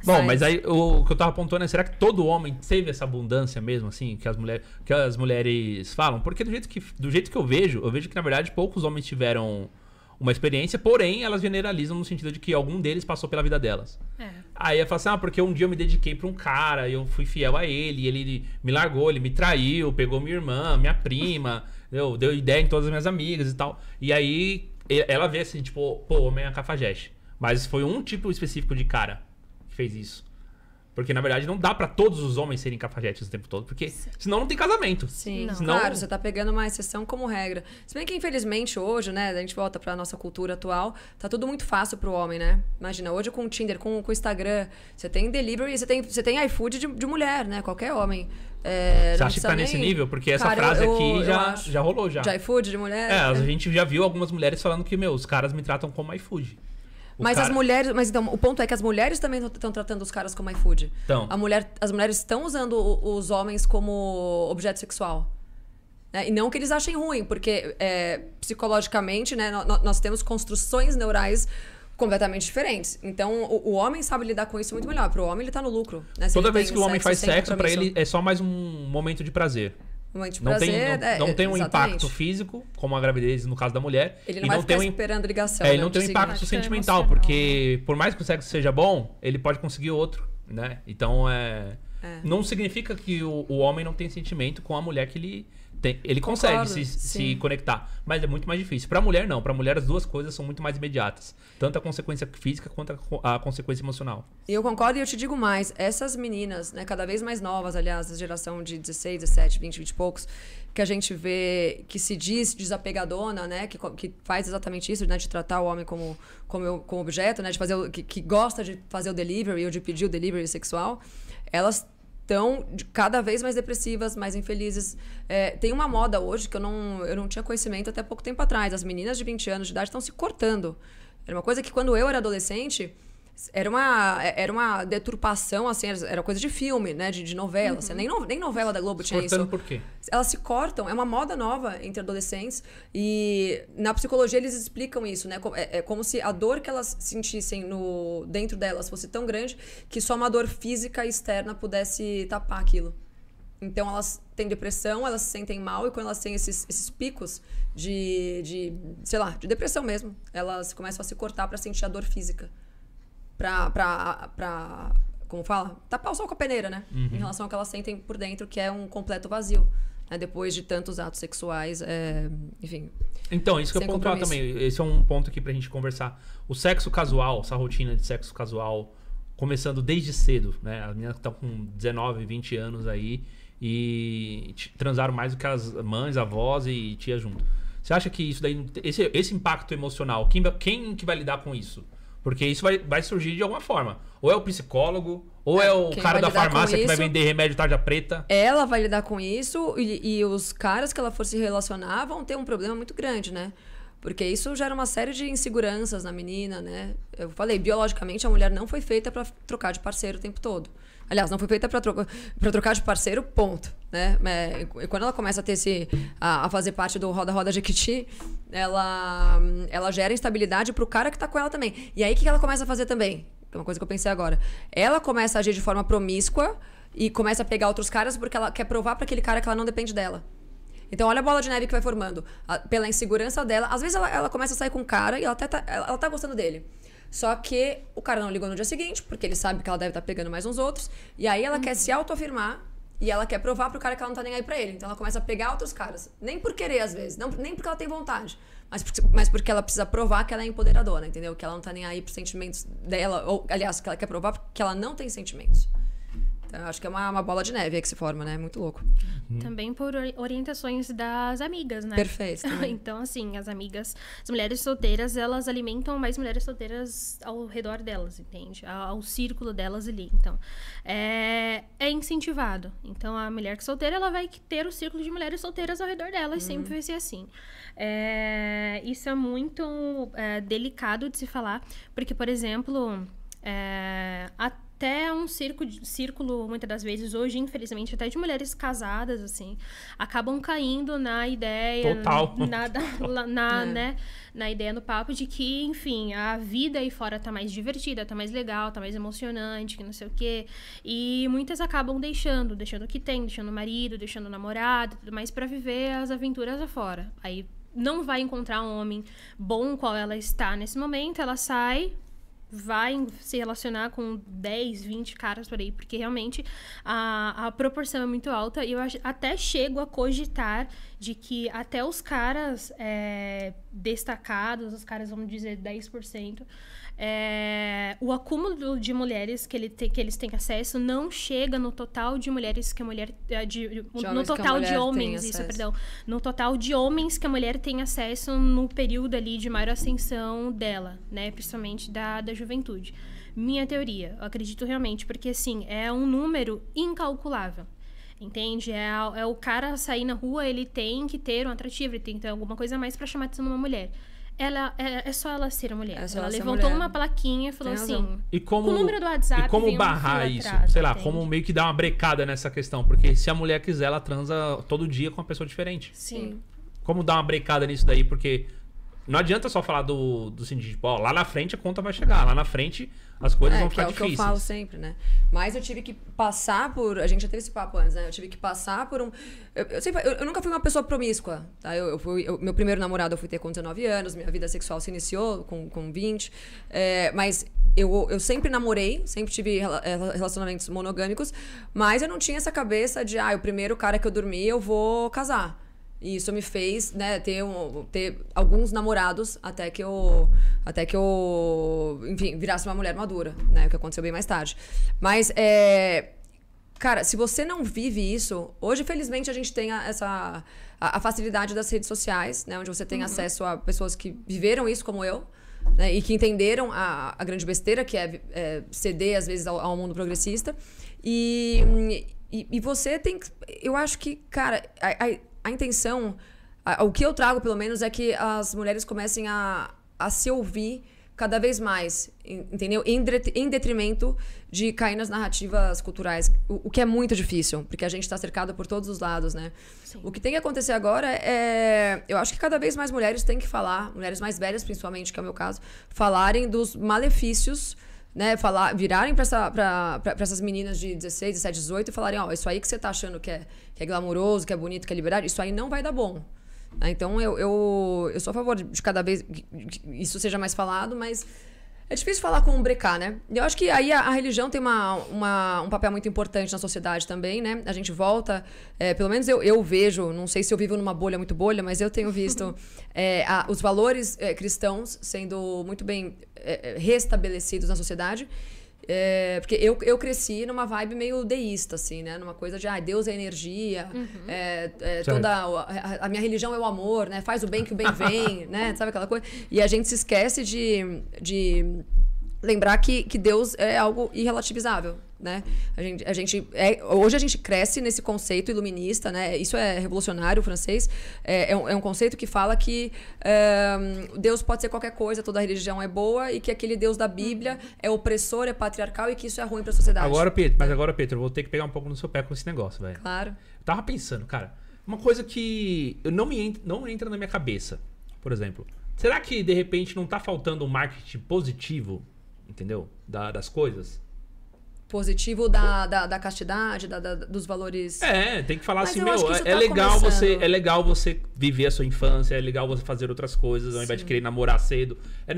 Bom, Sai. mas aí o, o, que eu tava apontando é, será que todo homem teve essa abundância mesmo, assim, que as, mulher, que as mulheres falam? Porque do jeito, que, do jeito que eu vejo, eu vejo que, na verdade, poucos homens tiveram uma experiência, porém, elas generalizam no sentido de que algum deles passou pela vida delas. É. Aí eu falo assim, ah, porque um dia eu me dediquei pra um cara, eu fui fiel a ele, ele me largou, ele me traiu, pegou minha irmã, minha prima, eu, deu ideia em todas as minhas amigas e tal. E aí ela vê assim, tipo, pô, homem é cafajeste. Mas foi um tipo específico de cara fez isso. Porque, na verdade, não dá para todos os homens serem cafajetes o tempo todo, porque senão não tem casamento. Sim, não. Senão... claro, você tá pegando uma exceção como regra. Se bem que, infelizmente, hoje, né, a gente volta pra nossa cultura atual, tá tudo muito fácil pro homem, né? Imagina, hoje com o Tinder, com, com o Instagram, você tem delivery, você tem, você tem iFood de, de mulher, né? Qualquer homem. É, você acha que tá nem... nesse nível? Porque essa cara, frase aqui eu já, já rolou já. De iFood, de mulher? é, a gente já viu algumas mulheres falando que, meu, os caras me tratam como iFood mas cara... as mulheres. Mas então, o ponto é que as mulheres também estão tratando os caras como iFood. Então. A mulher, as mulheres estão usando os homens como objeto sexual. Né? E não que eles achem ruim, porque é, psicologicamente, né, nós, temos construções neurais completamente diferentes. Então, o, o, homem sabe lidar com isso muito melhor. Para o homem, ele está no lucro. Né? Toda vez que o homem faz sexo, para ele é só mais um momento de prazer. Momento de não prazer. Tem, não, não é, tem um impacto físico, como a gravidez no caso da mulher. Ele não, não tem um, esperando ligação. É, ele né, não tem um impacto sentimental, porque né? por mais que o sexo seja bom, ele pode conseguir outro, né? Então é. É. Não significa que o, o, homem não tem sentimento com a mulher que ele, tem, ele consegue Concordo, se, se, conectar, mas é muito mais difícil. Para a mulher, não. Para a mulher, as duas coisas são muito mais imediatas. Tanto a consequência física quanto a, consequência emocional. E eu concordo e eu te digo mais. Essas meninas, né, cada vez mais novas, aliás, da geração de 16, 17, 20, 20 e poucos, que a gente vê que se diz desapegadona, né, que, que faz exatamente isso, né, de tratar o homem como, como, como objeto, né, de fazer o, que, que gosta de fazer o delivery ou de pedir o delivery sexual, elas estão cada vez mais depressivas, mais infelizes. É, tem uma moda hoje que eu não, eu não tinha conhecimento até pouco tempo atrás. As meninas de 20 anos de idade estão se cortando. Era uma coisa que quando eu era adolescente, era uma, era uma deturpação, assim, era coisa de filme, né? De, de novela. Assim, uhum. Assim, nem, no, nem novela da Globo se tinha cortando isso. por quê? Elas se cortam, é uma moda nova entre adolescentes. E na psicologia eles explicam isso, né? É, é como se a dor que elas sentissem no, dentro delas fosse tão grande que só uma dor física externa pudesse tapar aquilo. Então elas têm depressão, elas se sentem mal, e quando elas têm esses, esses picos de, de, sei lá, de depressão mesmo, elas começam a se cortar para sentir a dor física pra, pra, pra como fala? Tapar o sol com a peneira, né? Uhum. Em relação ao que elas sentem por dentro, que é um completo vazio. Né? Depois de tantos atos sexuais, é... enfim. Então, isso que eu pontuar também. Esse é um ponto aqui pra gente conversar. O sexo casual, essa rotina de sexo casual, começando desde cedo, né? As meninas que estão com 19, 20 anos aí e transaram mais do que as mães, avós e tia junto. Você acha que isso daí. Esse, esse impacto emocional, quem, quem que vai lidar com isso? Porque isso vai, vai surgir de alguma forma. Ou é o psicólogo, ou é, é o cara da farmácia que vai vender remédio tarja preta. Ela vai lidar com isso e, e os caras que ela for se relacionar vão ter um problema muito grande, né? Porque isso gera uma série de inseguranças na menina, né? Eu falei, biologicamente a mulher não foi feita para trocar de parceiro o tempo todo. Aliás, não foi feita para trocar, trocar de parceiro, ponto né? É, quando ela começa a ter esse, a, a fazer parte do roda roda Jequiti, ela, ela gera instabilidade pro cara que tá com ela também. E aí o que ela começa a fazer também? É uma coisa que eu pensei agora. Ela começa a agir de forma promíscua e começa a pegar outros caras porque ela quer provar para aquele cara que ela não depende dela. Então, olha a bola de neve que vai formando. A, pela insegurança dela. Às vezes ela, ela, começa a sair com um cara e ela, até tá, ela, ela tá gostando dele. Só que o cara não ligou no dia seguinte, porque ele sabe que ela deve estar tá pegando mais uns outros. E aí ela uhum. quer se autoafirmar e ela quer provar pro cara que ela não tá nem aí pra ele. Então ela começa a pegar outros caras. Nem por querer, às vezes. Não, nem porque ela tem vontade. Mas, por, mas porque ela precisa provar que ela é empoderadora, entendeu? Que ela não tá nem aí pros sentimentos dela. Ou, aliás, que ela quer provar que ela não tem sentimentos. Então, acho que é uma, uma bola de neve que se forma, né? Muito louco. Uhum. Também por orientações das amigas, né? Perfeito. então, assim, as amigas, as mulheres solteiras, elas alimentam mais mulheres solteiras ao redor delas, entende? Ao, ao círculo delas ali. Então, é, é incentivado. Então, a mulher que é solteira, ela vai ter o círculo de mulheres solteiras ao redor dela. E uhum. sempre vai ser assim. É, isso é muito é, delicado de se falar, porque, por exemplo, é, a até um círculo, muitas das vezes, hoje, infelizmente, até de mulheres casadas, assim, acabam caindo na ideia. Total. Na, na, na é. né, na ideia no papo de que, enfim, a vida aí fora tá mais divertida, tá mais legal, tá mais emocionante, que não sei o quê. E muitas acabam deixando, deixando o que tem, deixando o marido, deixando o namorado, tudo mais, para viver as aventuras afora. Aí não vai encontrar um homem bom qual ela está nesse momento, ela sai, vai se relacionar com 10, 20 caras por aí, porque realmente a, a proporção é muito alta e eu até chego a cogitar de que até os caras é, destacados, os caras, vamos dizer, 10%, é, o acúmulo de mulheres que, ele te, que eles têm acesso não chega no total de mulheres que a mulher é, de, de no total de homens isso perdão no total de homens que a mulher tem acesso no período ali de maior ascensão dela né principalmente da, da juventude minha teoria eu acredito realmente porque assim é um número incalculável Entende? É, é o cara sair na rua, ele tem que ter um atrativo, ele tem que ter alguma coisa a mais para chamar atenção uma mulher ela é, é, só ela ser mulher. É ela levantou mulher. uma plaquinha e falou assim. E como, com o número do WhatsApp. E como barrar isso? Atrás, sei lá, entende? como meio que dar uma brecada nessa questão. Porque se a mulher quiser, ela transa todo dia com uma pessoa diferente. Sim. Como dar uma brecada nisso daí? Porque não adianta só falar do, do síndico de pó. Lá na frente a conta vai chegar. Lá na frente as coisas é, vão ficar difíceis. É o que eu falo sempre, né? Mas eu tive que passar por... A gente já teve esse papo antes, né? Eu tive que passar por um... Eu, eu sempre, eu, eu, nunca fui uma pessoa promíscua, tá? Eu, eu fui, meu primeiro namorado eu fui ter com 19 anos. Minha vida sexual se iniciou com, com 20. É, mas eu, eu sempre namorei, sempre tive é, relacionamentos monogâmicos. Mas eu não tinha essa cabeça de... Ah, o primeiro cara que eu dormi eu vou casar. E isso me fez, né, ter, um, ter alguns namorados até que eu. Até que eu. Enfim, virasse uma mulher madura, né? O que aconteceu bem mais tarde. Mas é. Cara, se você não vive isso, hoje, felizmente, a gente tem a, essa. A, a, facilidade das redes sociais, né? Onde você tem uhum. acesso a pessoas que viveram isso como eu. Né, e que entenderam a, a grande besteira que é, é, ceder, às vezes, ao, ao mundo progressista. E, e, e, você tem que. Eu acho que, cara, a intenção, a, o que eu trago pelo menos, é que as mulheres comecem a, a se ouvir cada vez mais, entendeu? Em, em detrimento de cair nas narrativas culturais, o, o, que é muito difícil, porque a gente está cercado por todos os lados, né? Sim. O que tem que acontecer agora é, eu acho que cada vez mais mulheres têm que falar, mulheres mais velhas principalmente, que é o meu caso, falarem dos malefícios né, falar, virarem para essa, essas meninas de 16, 17, 18 e falarem, ó, oh, isso aí que você tá achando que é, que é glamouroso, que é bonito, que é liberdade, isso aí não vai dar bom. Né, então eu, eu, eu sou a favor de, de cada vez que isso seja mais falado, mas é difícil falar com um brecar, né? Eu acho que aí a, a religião tem uma, uma, um papel muito importante na sociedade também, né? A gente volta, é, pelo menos eu, eu, vejo, não sei se eu vivo numa bolha muito bolha, mas eu tenho visto é, a, os valores é, cristãos sendo muito bem é, é, restabelecidos na sociedade. É, porque eu, eu cresci numa vibe meio deísta, assim, né? Numa coisa de, ah, Deus é energia, uhum. é, é, toda a, a, minha religião é o amor, né? Faz o bem que o bem vem, né? Sabe aquela coisa? E a gente se esquece de, de lembrar que, que Deus é algo irrelativizável né? A gente, a gente é, hoje a gente cresce nesse conceito iluminista, né? Isso é revolucionário francês. É, é, um, é um, conceito que fala que eh, Deus pode ser qualquer coisa, toda religião é boa e que aquele Deus da Bíblia é opressor, é patriarcal e que isso é ruim para a sociedade. Agora, Pedro, mas agora, Pedro, eu vou ter que pegar um pouco no seu pé com esse negócio, velho. Claro. Eu tava pensando, cara, uma coisa que eu não me entra, não entra na minha cabeça, por exemplo. Será que de repente não tá faltando um marketing positivo, entendeu? Da, das coisas? positivo da, da, da castidade, da, da, dos valores. É, tem que falar Mas assim, meu, é, tá é legal começando. você é legal você viver a sua infância, é legal você fazer outras coisas, ao invés Sim. de querer namorar cedo. É,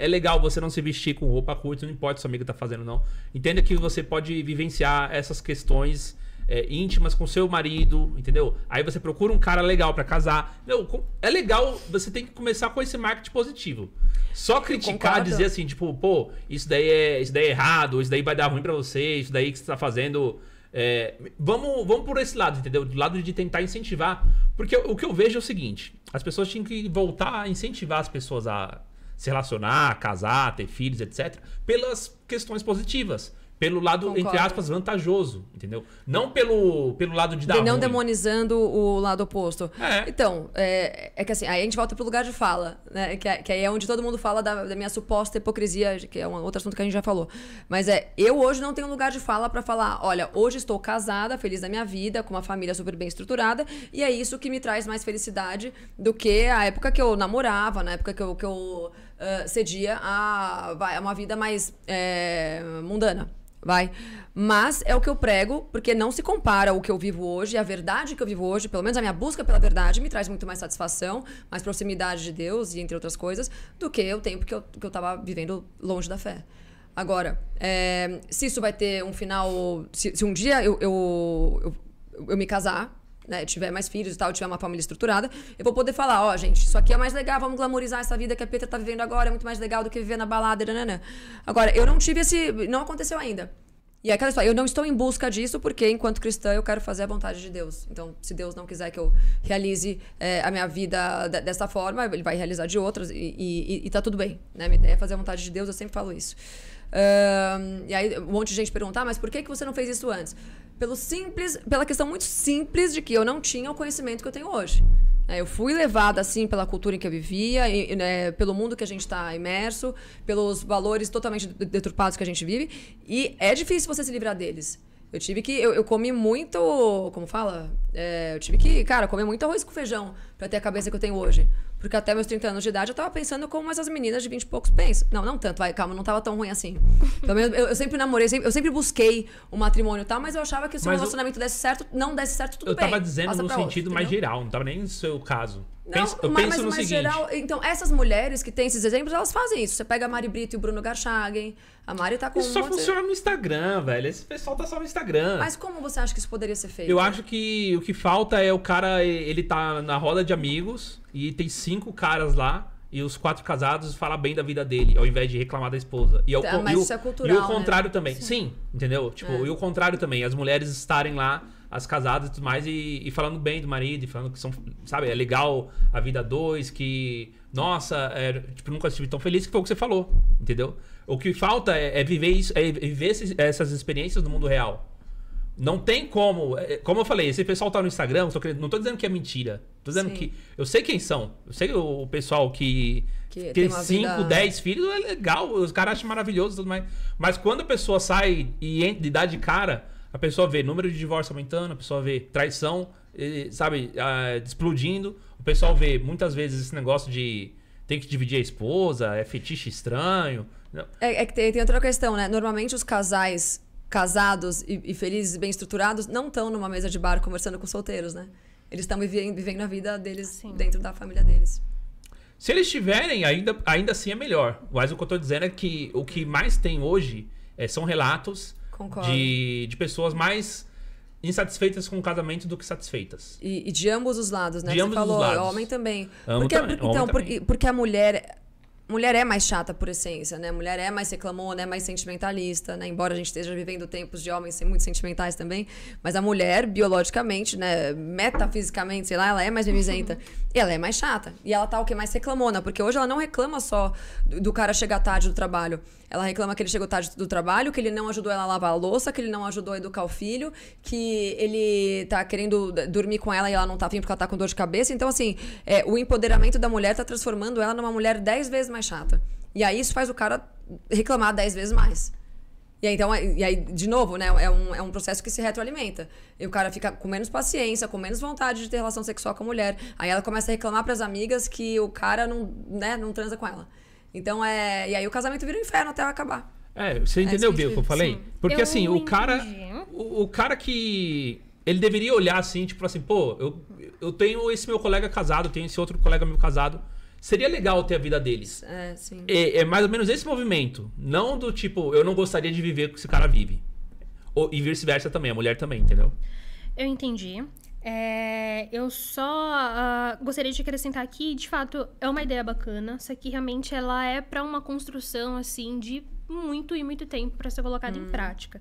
é, é, legal você não se vestir com roupa curta, não importa se o amigo tá fazendo, não. Entenda que você pode vivenciar essas questões é, íntimas com seu marido, entendeu? Aí você procura um cara legal para casar. Não, é legal, você tem que começar com esse marketing positivo. Só criticar, dizer assim, tipo, pô, isso daí é, isso daí é errado, isso daí vai dar ruim para você, isso daí que você tá fazendo é, vamos, vamos por esse lado, entendeu? Do lado de tentar incentivar. Porque o que eu vejo é o seguinte: as pessoas tinham que voltar a incentivar as pessoas a se relacionar, a casar, a ter filhos, etc., pelas questões positivas pelo lado, Concordo. entre aspas, vantajoso, entendeu? Não pelo, pelo lado de dar. E não ruim. demonizando o lado oposto. É. Então, é, é que assim, aí a gente volta pro lugar de fala, né? Que, que aí é onde todo mundo fala da, da, minha suposta hipocrisia, que é um outro assunto que a gente já falou. Mas é, eu hoje não tenho lugar de fala para falar, olha, hoje estou casada, feliz da minha vida, com uma família super bem estruturada, e é isso que me traz mais felicidade do que a época que eu namorava, na época que eu. Que eu uh, cedia a, a uma vida mais é, mundana vai. Mas é o que eu prego, porque não se compara o que eu vivo hoje, a verdade que eu vivo hoje, pelo menos a minha busca pela verdade, me traz muito mais satisfação, mais proximidade de Deus e entre outras coisas, do que o tempo que eu, que eu tava vivendo longe da fé. Agora, é, se isso vai ter um final. Se, se um dia eu, eu, eu, eu me casar, né, tiver mais filhos e tal, tiver uma família estruturada, eu vou poder falar, ó, oh, gente, isso aqui é mais legal, vamos glamorizar essa vida que a Petra tá vivendo agora, é muito mais legal do que viver na balada, nananã. Agora, eu não tive esse. Não aconteceu ainda. E é aquela história, eu não estou em busca disso, porque enquanto cristã eu quero fazer a vontade de Deus. Então, se Deus não quiser que eu realize é, a minha vida dessa forma, ele vai realizar de outras e, e, e tá tudo bem. Né? Minha ideia é fazer a vontade de Deus, eu sempre falo isso. Uh, e aí um monte de gente perguntar, mas por que, que você não fez isso antes? Pelo simples, pela questão muito simples de que eu não tinha o conhecimento que eu tenho hoje. É, eu fui levada assim pela cultura em que eu vivia, e, né, pelo mundo que a gente está imerso, pelos valores totalmente deturpados que a gente vive, e é difícil você se livrar deles. Eu tive que. Eu, eu comi muito. Como fala? É, eu tive que, cara, comer muito arroz com feijão para ter a cabeça que eu tenho hoje. Porque até meus 30 anos de idade eu tava pensando como as meninas de 20 e poucos pensam. Não, não tanto, vai, calma, não tava tão ruim assim. Então, eu, eu sempre namorei, sempre, eu sempre busquei o matrimônio e tal, mas eu achava que se o relacionamento eu, desse certo, não desse certo, tudo eu bem. Eu tava dizendo no sentido outro, mais geral, não tava nem no seu caso. Não, penso, mas, penso no mas geral, então, essas mulheres que têm esses exemplos, elas fazem isso. Você pega a Mari Brito e o Bruno Garchagen. A Mari tá com Isso só monte... funciona no Instagram, velho. Esse pessoal tá só no Instagram. Mas como você acha que isso poderia ser feito? Eu acho que o que falta é o cara, ele tá na roda de amigos e tem cinco caras lá e os quatro casados falam bem da vida dele, ao invés de reclamar da esposa. E, é tá, e, o, é cultural, e o né? contrário né? também. Sim. Sim. entendeu? Tipo, é. e o contrário também, as mulheres estarem lá as casadas e tudo mais, e, e, falando bem do marido, e falando que são, sabe, é legal a vida dois, que, nossa, é, tipo, nunca estive tão feliz, que foi o que você falou, entendeu? O que falta é, é viver isso, é viver esses, essas experiências no mundo real. Não tem como, é, como eu falei, esse pessoal tá no Instagram, não tô dizendo que é mentira, tô dizendo Sim. que, eu sei quem são, eu sei o pessoal que, que tem 5, 10 filhos, é legal, os caras acham maravilhoso e tudo mais, mas quando a pessoa sai e, entra, e dá de cara a pessoa vê número de divórcio aumentando, a pessoa vê traição, sabe, explodindo. O pessoal vê muitas vezes esse negócio de tem que dividir a esposa, é fetiche estranho. É, é que tem, tem, outra questão, né? Normalmente os casais casados e, e felizes, bem estruturados, não estão numa mesa de bar conversando com solteiros, né? Eles estão vivendo, vivendo, a vida deles Sim. dentro da família deles. Se eles tiverem, ainda, ainda assim é melhor. Mas o que eu estou dizendo é que o que mais tem hoje é, são relatos Concordo. De, de pessoas mais insatisfeitas com o casamento do que satisfeitas. E, e de ambos os lados, né? De Você ambos falou, os é, lados. homem também. Amo porque, também. Então, homem porque, também. porque a mulher mulher é mais chata por essência, né? Mulher é mais reclamona, é mais sentimentalista, né? Embora a gente esteja vivendo tempos de homens muito sentimentais também, mas a mulher, biologicamente, né? Metafisicamente, sei lá, ela é mais mimizenta ela é mais chata. E ela tá o que mais reclamona, porque hoje ela não reclama só do cara chegar tarde do trabalho. Ela reclama que ele chegou tarde do trabalho, que ele não ajudou ela a lavar a louça, que ele não ajudou a educar o filho, que ele tá querendo dormir com ela e ela não tá vindo porque ela tá com dor de cabeça. Então, assim, é, o empoderamento da mulher tá transformando ela numa mulher dez vezes mais chata. E aí isso faz o cara reclamar dez vezes mais. E aí, então, é, e aí, de novo, né? É um, é um processo que se retroalimenta. E o cara fica com menos paciência, com menos vontade de ter relação sexual com a mulher. Aí ela começa a reclamar para as amigas que o cara não, né, não transa com ela. Então é. E aí o casamento vira um inferno até acabar. É, você é entendeu é bem o que eu falei? Sim. Porque eu assim, o cara. O, o, cara que. Ele deveria olhar assim, tipo assim, pô, eu, eu tenho esse meu colega casado, tenho esse outro colega meu casado seria legal ter a vida deles. É, sim. É, é, mais ou menos esse movimento. Não do tipo, eu não gostaria de viver o que esse cara vive. Ou, e vice-versa também, a mulher também, entendeu? Eu entendi. É, eu só uh, gostaria de acrescentar aqui, de fato, é uma ideia bacana, só que realmente ela é para uma construção assim de muito e muito tempo para ser colocada hum. em prática.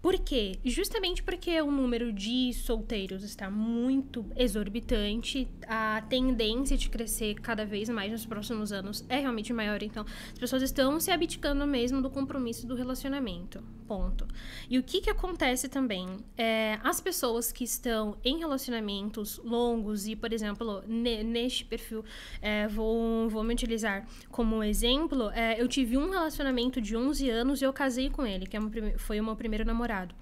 Por quê? Justamente porque o número de solteiros está muito exorbitante, a tendência de crescer cada vez mais nos próximos anos é realmente maior, então as pessoas estão se abdicando mesmo do compromisso do relacionamento. Ponto. E o que, que acontece também? É, as pessoas que estão em relacionamentos longos e, por exemplo, neste perfil, é, vou, vou me utilizar como exemplo, é, eu tive um relacionamento de 11 anos e eu casei com ele, que é uma, foi o meu primeiro namorado namorado.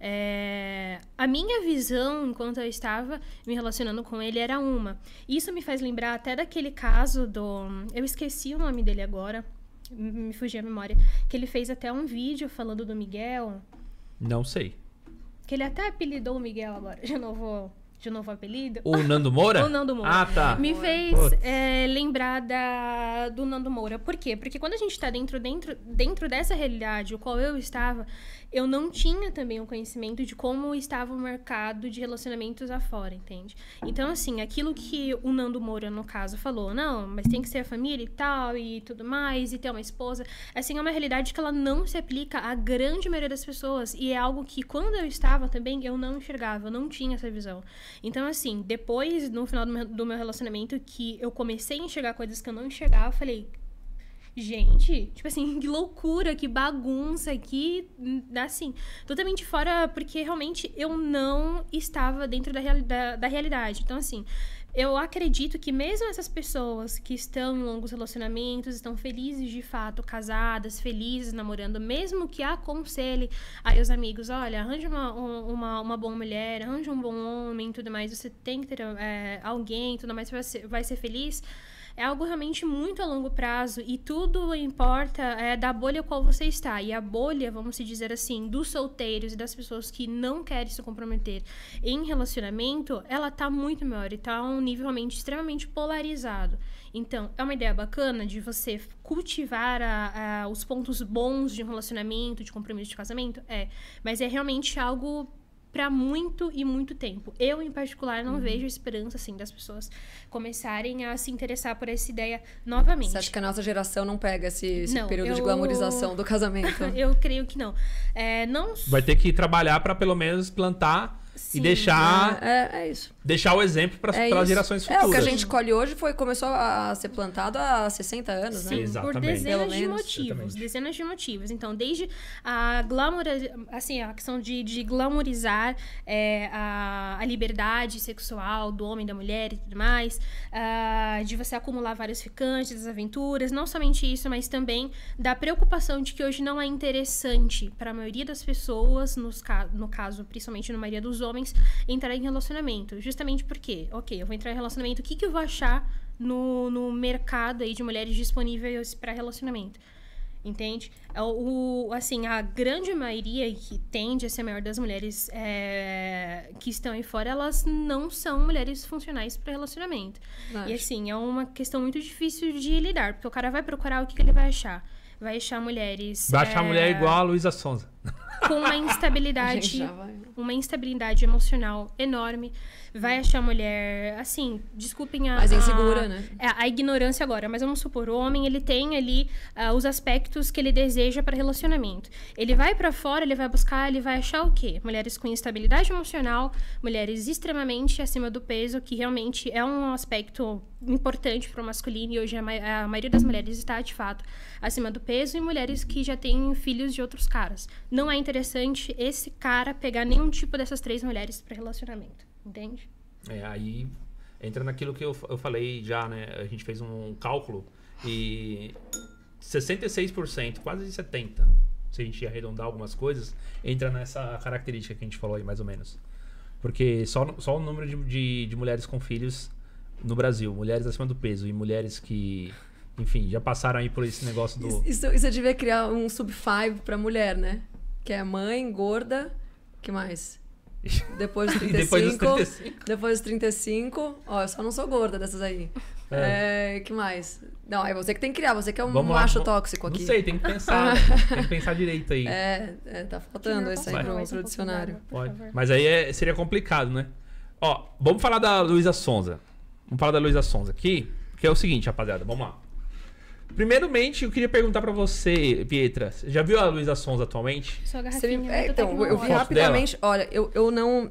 É, a minha visão enquanto eu estava me relacionando com ele era uma. Isso me faz lembrar até daquele caso do. Eu esqueci o nome dele agora, me fugiu a memória. Que ele fez até um vídeo falando do Miguel. Não sei. Que ele até apelidou o Miguel agora, de novo de novo apelido. O Nando Moura? o Nando Moura. Ah, tá. Me fez é, lembrar da, do Nando Moura. Por quê? Porque quando a gente está dentro, dentro, dentro dessa realidade, o qual eu estava, eu não tinha também o um conhecimento de como estava o mercado de relacionamentos afora, entende? Então, assim, aquilo que o Nando Moura, no caso, falou, não, mas tem que ser a família e tal, e tudo mais, e ter uma esposa, assim, é uma realidade que ela não se aplica à grande maioria das pessoas, e é algo que quando eu estava também, eu não enxergava, eu não tinha essa visão. Então, assim, depois, no final do meu, do meu relacionamento, que eu comecei a enxergar coisas que eu não enxergava, eu falei, gente, tipo assim, que loucura, que bagunça, que. Assim, totalmente fora, porque realmente eu não estava dentro da, reali da, da realidade. Então, assim, eu acredito que mesmo essas pessoas que estão em longos relacionamentos, estão felizes de fato, casadas, felizes, namorando, mesmo que aconselhe aí os amigos, olha, arranje uma, uma, uma boa mulher, arranje um bom homem tudo mais, você tem que ter é, alguém tudo mais, vai ser, vai ser feliz é algo realmente muito a longo prazo e tudo importa é, da bolha qual você está. E a bolha, vamos se dizer assim, dos solteiros e das pessoas que não querem se comprometer em relacionamento, ela tá muito maior e tá a um nível realmente extremamente polarizado. Então, é uma ideia bacana de você cultivar a, a, os pontos bons de um relacionamento, de compromisso de casamento? É. Mas é realmente algo para muito e muito tempo. Eu, em particular, não uhum. vejo esperança, assim, das pessoas começarem a se interessar por essa ideia novamente. Você acha que a nossa geração não pega esse, esse não, período eu... de glamorização do casamento? eu creio que não. É, não. Vai ter que trabalhar para pelo menos plantar Sim, e deixar. É, é, é isso deixar o exemplo para é as gerações futuras. É, o que a gente colhe hoje foi começou a ser plantado há 60 anos, né? Sim, né? Exatamente. Por dezenas de motivos, exatamente. dezenas de motivos. Então, desde a glamour, assim, a questão de, de glamorizar é, a, a, liberdade sexual do homem, da mulher e tudo mais, a, de você acumular vários ficantes, as aventuras, não somente isso, mas também da preocupação de que hoje não é interessante para a maioria das pessoas, nos, no caso, principalmente na maioria dos homens, entrar em relacionamento. Justamente justamente porque, ok, eu vou entrar em relacionamento, o que, que eu vou achar no, no mercado aí de mulheres disponíveis para relacionamento? Entende? É o, assim, a grande maioria que tende a ser a maior das mulheres é, que estão aí fora, elas não são mulheres funcionais para relacionamento. Acho. E assim, é uma questão muito difícil de lidar, porque o cara vai procurar o que, que ele vai achar. Vai achar mulheres. Vai achar é... mulher igual a Luísa Sonza com uma instabilidade, né? uma instabilidade emocional enorme, vai hum. achar a mulher, assim, desculpem a insegura, a, né? A, é, a, ignorância agora, mas vamos supor, o homem ele tem ali uh, os aspectos que ele deseja para relacionamento. Ele vai para fora, ele vai buscar, ele vai achar o quê? Mulheres com instabilidade emocional, mulheres extremamente acima do peso, que realmente é um aspecto importante para o masculino e hoje a, ma a maioria das mulheres está de fato acima do peso e mulheres que já têm filhos de outros caras não é interessante esse cara pegar nenhum tipo dessas três mulheres para relacionamento, entende? É, aí entra naquilo que eu, eu falei já, né? A gente fez um cálculo e 66%, quase 70%, se a gente arredondar algumas coisas, entra nessa característica que a gente falou aí, mais ou menos. Porque só, só o número de, de, de mulheres com filhos no Brasil, mulheres acima do peso e mulheres que enfim, já passaram aí por esse negócio do. Isso, isso eu devia criar um sub-5 pra mulher, né? que é mãe, gorda, que mais? Depois dos 35. depois dos 35. Depois dos 35. Ó, eu só não sou gorda dessas aí. É. é que mais? Não, é você que tem que criar, você que é um vamos macho lá, tóxico aqui. Não sei, tem que pensar. Né? tem que pensar direito aí. É, é tá faltando isso aí pro, pro dicionário. Pode. Mas aí é, seria complicado, né? Ó, vamos falar da Luísa Sonza. Vamos falar da Luísa Sonza aqui, que é o seguinte, rapaziada, vamos lá. Primeiramente, eu queria perguntar pra você, Pietra. Já viu a Luísa Sons atualmente? Sou a garrafinha. Você, é, então, eu vi rapidamente. Dela. Olha, eu, eu não.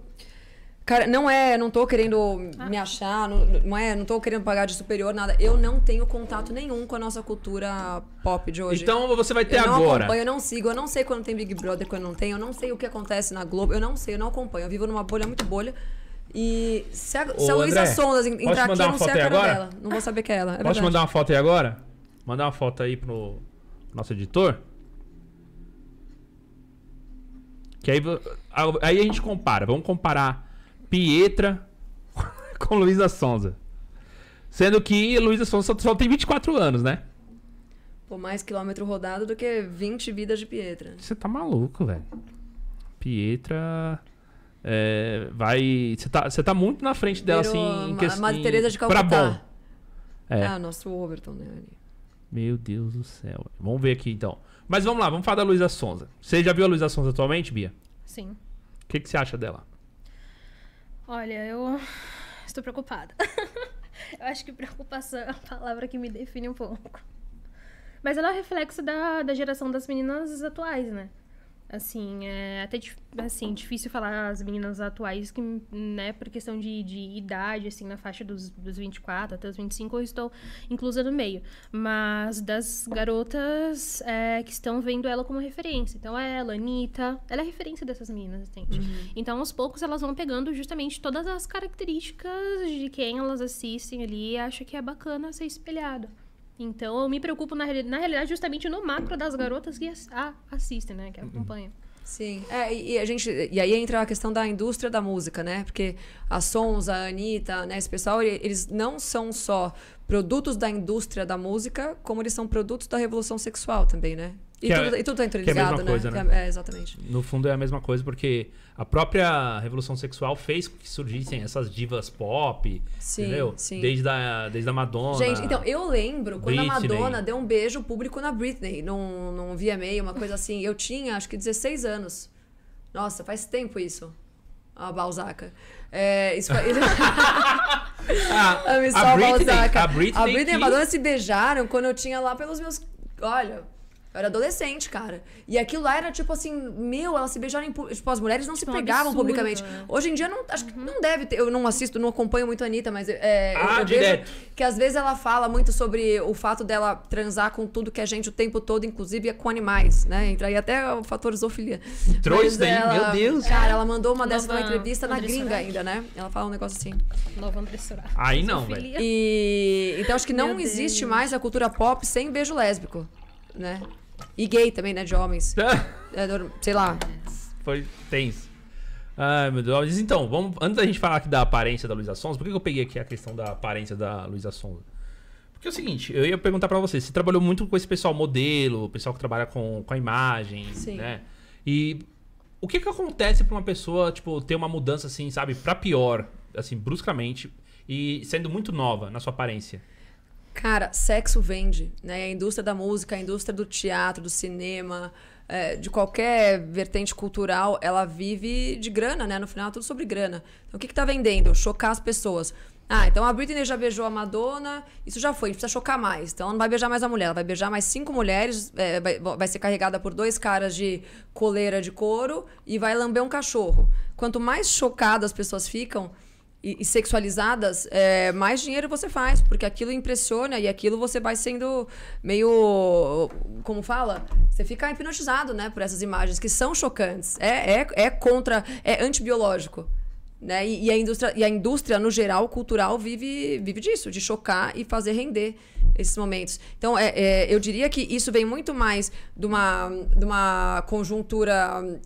Cara, não é, não tô querendo ah. me achar, não, não, é, não tô querendo pagar de superior, nada. Eu não tenho contato nenhum com a nossa cultura pop de hoje. Então você vai ter eu agora. Eu não acompanho, eu não sigo, eu não sei quando tem Big Brother, quando não tem, eu não sei o que acontece na Globo, eu não sei, eu não acompanho. Eu vivo numa bolha muito bolha. E se a, a Luísa Sondas entrar aqui, eu não sei a cara agora? dela. Não vou saber que é ela. É Posso verdade. mandar uma foto aí agora? Mandar uma foto aí pro nosso editor. Que aí, aí a gente compara. Vamos comparar Pietra com Luísa Sonza. Sendo que Luísa Sonza só tem 24 anos, né? Pô, mais quilômetro rodado do que 20 vidas de Pietra. Você tá maluco, velho. Pietra. É, vai. Você tá, tá muito na frente dela, Virou assim. Em que, a Madre em, Teresa de Calcutá. Pra bom. É. Ah, nosso Overton, né? Meu Deus do céu. Vamos ver aqui então. Mas vamos lá, vamos falar da Luísa Sonza. Você já viu a Luísa Sonza atualmente, Bia? Sim. O que, que você acha dela? Olha, eu estou preocupada. eu acho que preocupação é a palavra que me define um pouco. Mas ela é o reflexo da, da geração das meninas atuais, né? Assim, é até assim, difícil falar as meninas atuais, que, né, por questão de, de idade, assim, na faixa dos, dos 24 até os 25, eu estou inclusa no meio. Mas das garotas é, que estão vendo ela como referência. Então, ela, é Anitta, ela é referência dessas meninas, entende? Uhum. Então, aos poucos, elas vão pegando justamente todas as características de quem elas assistem ali e acham que é bacana ser espelhado. Então eu me preocupo, na, na realidade, justamente no macro das garotas que a, assistem, né? Que acompanham. Sim, é, e a gente e aí entra a questão da indústria da música, né? Porque a Sons, a Anitta, né, esse pessoal, eles não são só produtos da indústria da música, como eles são produtos da revolução sexual também, né? E, tudo, é, e tudo tá é interligado, é né? Coisa, né? É, exatamente. No fundo é a mesma coisa, porque a própria Revolução Sexual fez com que surgissem essas divas pop, sim, entendeu? Sim. Desde, a, desde a Madonna. Gente, então, eu lembro quando Britney. a Madonna deu um beijo público na Britney, num, num VMA, uma coisa assim. Eu tinha, acho que 16 anos. Nossa, faz tempo isso. A Balzaca. É, isso foi... Ah, a, a, Britney, Balzaca. a Britney, a Britney e a Madonna se beijaram quando eu tinha lá pelos meus... Olha... Eu era adolescente, cara. E aquilo lá era tipo assim, meu, elas se beijaram em público. Tipo, as mulheres não tipo, se pegavam absurdo, publicamente. Né? Hoje em dia, não, acho uhum. que não deve ter. Eu não assisto, não acompanho muito a Anitta, mas é, é ah, eu, eu vejo que às vezes ela fala muito sobre o fato dela transar com tudo que a é gente o tempo todo, inclusive é com animais, né? Entra aí até o fator zoofilia. Trouxe daí, ela, meu Deus. Cara, ela mandou uma dessa numa entrevista na gringa ainda, né? Ela fala um negócio assim. Nova Andressura. Aí não, velho. E então acho que não existe mais a cultura pop sem beijo lésbico, né? E gay também, né? De homens. é, sei lá. Foi tenso. Ai, meu Deus. então, vamos, antes da gente falar aqui da aparência da Luísa Sonza, por que eu peguei aqui a questão da aparência da Luísa Sonza? Porque é o seguinte, eu ia perguntar para você, você trabalhou muito com esse pessoal modelo, pessoal que trabalha com, com a imagem, Sim. né? E o que que acontece pra uma pessoa, tipo, ter uma mudança assim, sabe, pra pior, assim, bruscamente, e sendo muito nova na sua aparência? Cara, sexo vende, né? A indústria da música, a indústria do teatro, do cinema, é, de qualquer vertente cultural, ela vive de grana, né? No final é tudo sobre grana. Então o que, que tá vendendo? Chocar as pessoas. Ah, então a Britney já beijou a Madonna, isso já foi, a gente precisa chocar mais. Então ela não vai beijar mais a mulher, ela vai beijar mais cinco mulheres, é, vai, vai, ser carregada por dois caras de coleira de couro e vai lamber um cachorro. Quanto mais chocadas as pessoas ficam, e, e sexualizadas, é, mais dinheiro você faz, porque aquilo impressiona e aquilo você vai sendo meio. Como fala? Você fica hipnotizado, né, por essas imagens que são chocantes. É, é, é contra. É antibiológico. Né? E, e, a indústria, e a indústria, no geral, cultural, vive, vive disso, de chocar e fazer render esses momentos. Então, é, é, eu diria que isso vem muito mais de uma, de uma conjuntura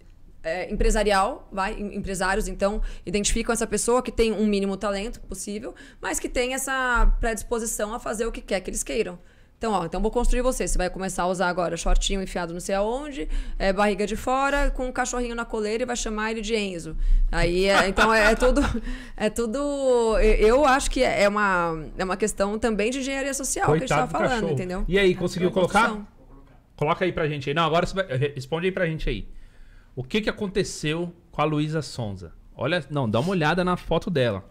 é, empresarial, vai, empresários então identificam essa pessoa que tem um mínimo talento possível, mas que tem essa predisposição a fazer o que quer que eles queiram. Então, ó, então vou construir você. Você vai começar a usar agora shortinho enfiado não sei aonde, é, barriga de fora, com um cachorrinho na coleira e vai chamar ele de Enzo. Aí, é, então é, é, tudo, é tudo. Eu acho que é uma, é uma questão também de engenharia social Coitado que a gente tá falando, entendeu? E aí, conseguiu colocar? Coloca aí pra gente aí. Não, agora você vai, responde aí pra gente aí. O que, que aconteceu com a Luísa Sonza? Olha, não, dá uma olhada na foto dela.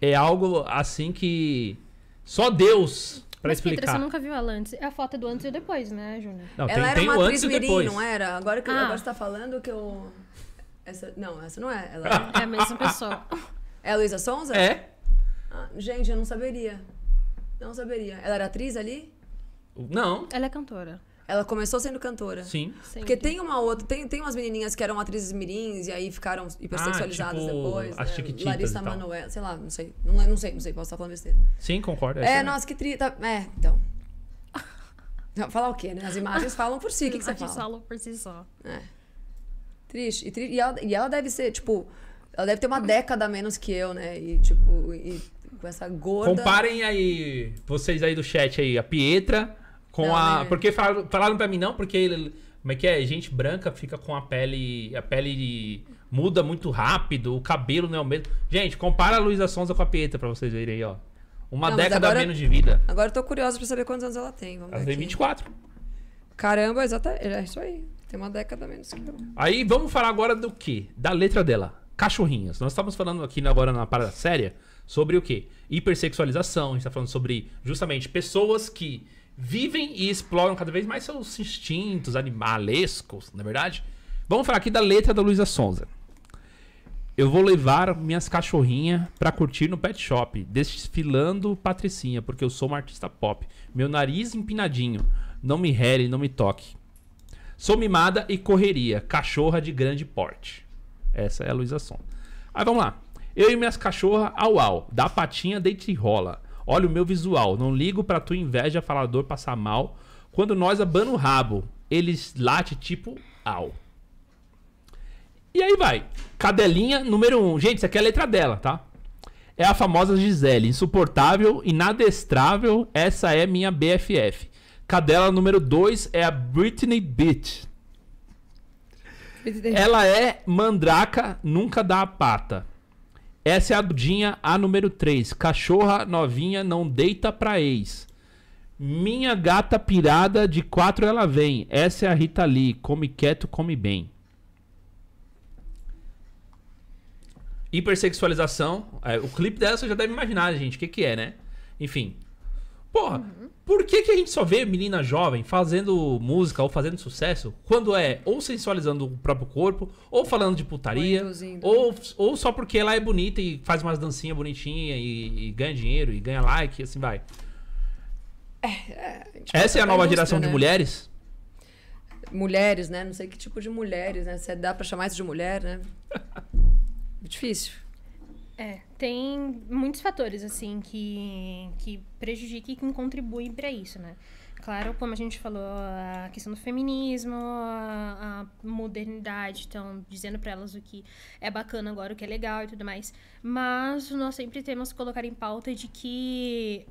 É algo assim que só Deus para explicar. Petra, você nunca viu ela antes. É a foto do antes e depois, né, Júnior? Não, ela tem, era tem uma atriz mirim, não era? Agora que ah. agora você tá falando que eu... Essa... Não, essa não é. Ela é-, é a mesma pessoa. É a Luísa Sonza? É. Ah, gente, eu não saberia. Não saberia. Ela era atriz ali? Não. Ela é cantora. Ela começou sendo cantora. Sim. Sempre. Porque tem uma outra, tem, tem umas menininhas que eram atrizes mirins e aí ficaram hipersexualizadas ah, tipo, depois. As né? Larissa Manoel, sei lá, não sei. Não, é, não sei, não sei, posso estar falando besteira. Sim, concordo. É, é nossa, que tri... Tá, é, então. Falar o quê, né? As imagens falam por si, o que, que você fala? falam por si só. É. Triste. E, tri... e, ela, e ela deve ser, tipo... Ela deve ter uma década a menos que eu, né? E, tipo... E com essa gorda... Comparem aí, vocês aí do chat aí, a Pietra com não, a. É. Porque falaram, falaram pra mim, não, porque. Como é que é? Gente branca fica com a pele. A pele muda muito rápido, o cabelo não é o mesmo. Gente, compara a Luísa Sonza com a Pietra pra vocês verem aí, ó. Uma não, década agora, menos de vida. Agora eu tô curiosa pra saber quantos anos ela tem. Vamos ela tem 24. Caramba, exatamente. É isso aí. Tem uma década menos que eu. Aí vamos falar agora do quê? Da letra dela. Cachorrinhos. Nós estamos falando aqui agora na parada séria sobre o quê? Hipersexualização. A gente tá falando sobre justamente pessoas que vivem e exploram cada vez mais seus instintos animalescos, na é verdade. Vamos falar aqui da letra da Luísa Sonza. Eu vou levar minhas cachorrinhas para curtir no pet shop, desfilando patricinha, porque eu sou uma artista pop. Meu nariz empinadinho, não me rele, não me toque. Sou mimada e correria, cachorra de grande porte. Essa é a Luísa Sonza. Aí vamos lá. Eu e minhas cachorras, au au, dá patinha, deita e rola. Olha o meu visual, não ligo pra tua inveja, falador passar mal. Quando nós abano o rabo, eles late tipo au. E aí vai. Cadelinha número 1. Um. Gente, isso aqui é a letra dela, tá? É a famosa Gisele, insuportável, inadestrável, essa é minha BFF. Cadela número 2 é a Britney Beach. Ela é mandraca, nunca dá a pata. Essa é a Dudinha, a número 3. Cachorra novinha não deita pra ex. Minha gata pirada de quatro ela vem. Essa é a Rita Lee. Come quieto, come bem. Hipersexualização. É, o clipe dessa você já deve imaginar, gente, o que, que é, né? Enfim. Porra, uhum. por que, que a gente só vê menina jovem fazendo música ou fazendo sucesso quando é ou sensualizando o próprio corpo, ou falando de putaria, ou, ou só porque ela é bonita e faz umas dancinhas bonitinhas e, e ganha dinheiro e ganha like, e assim vai. É, é, Essa é a nova geração né? de mulheres? Mulheres, né? Não sei que tipo de mulheres, né? Se é, dá pra chamar isso de mulher, né? Difícil. É, tem muitos fatores, assim, que, que prejudica e que contribuem para isso, né? Claro, como a gente falou, a questão do feminismo, a, a modernidade, estão dizendo para elas o que é bacana agora, o que é legal e tudo mais. Mas nós sempre temos que colocar em pauta de que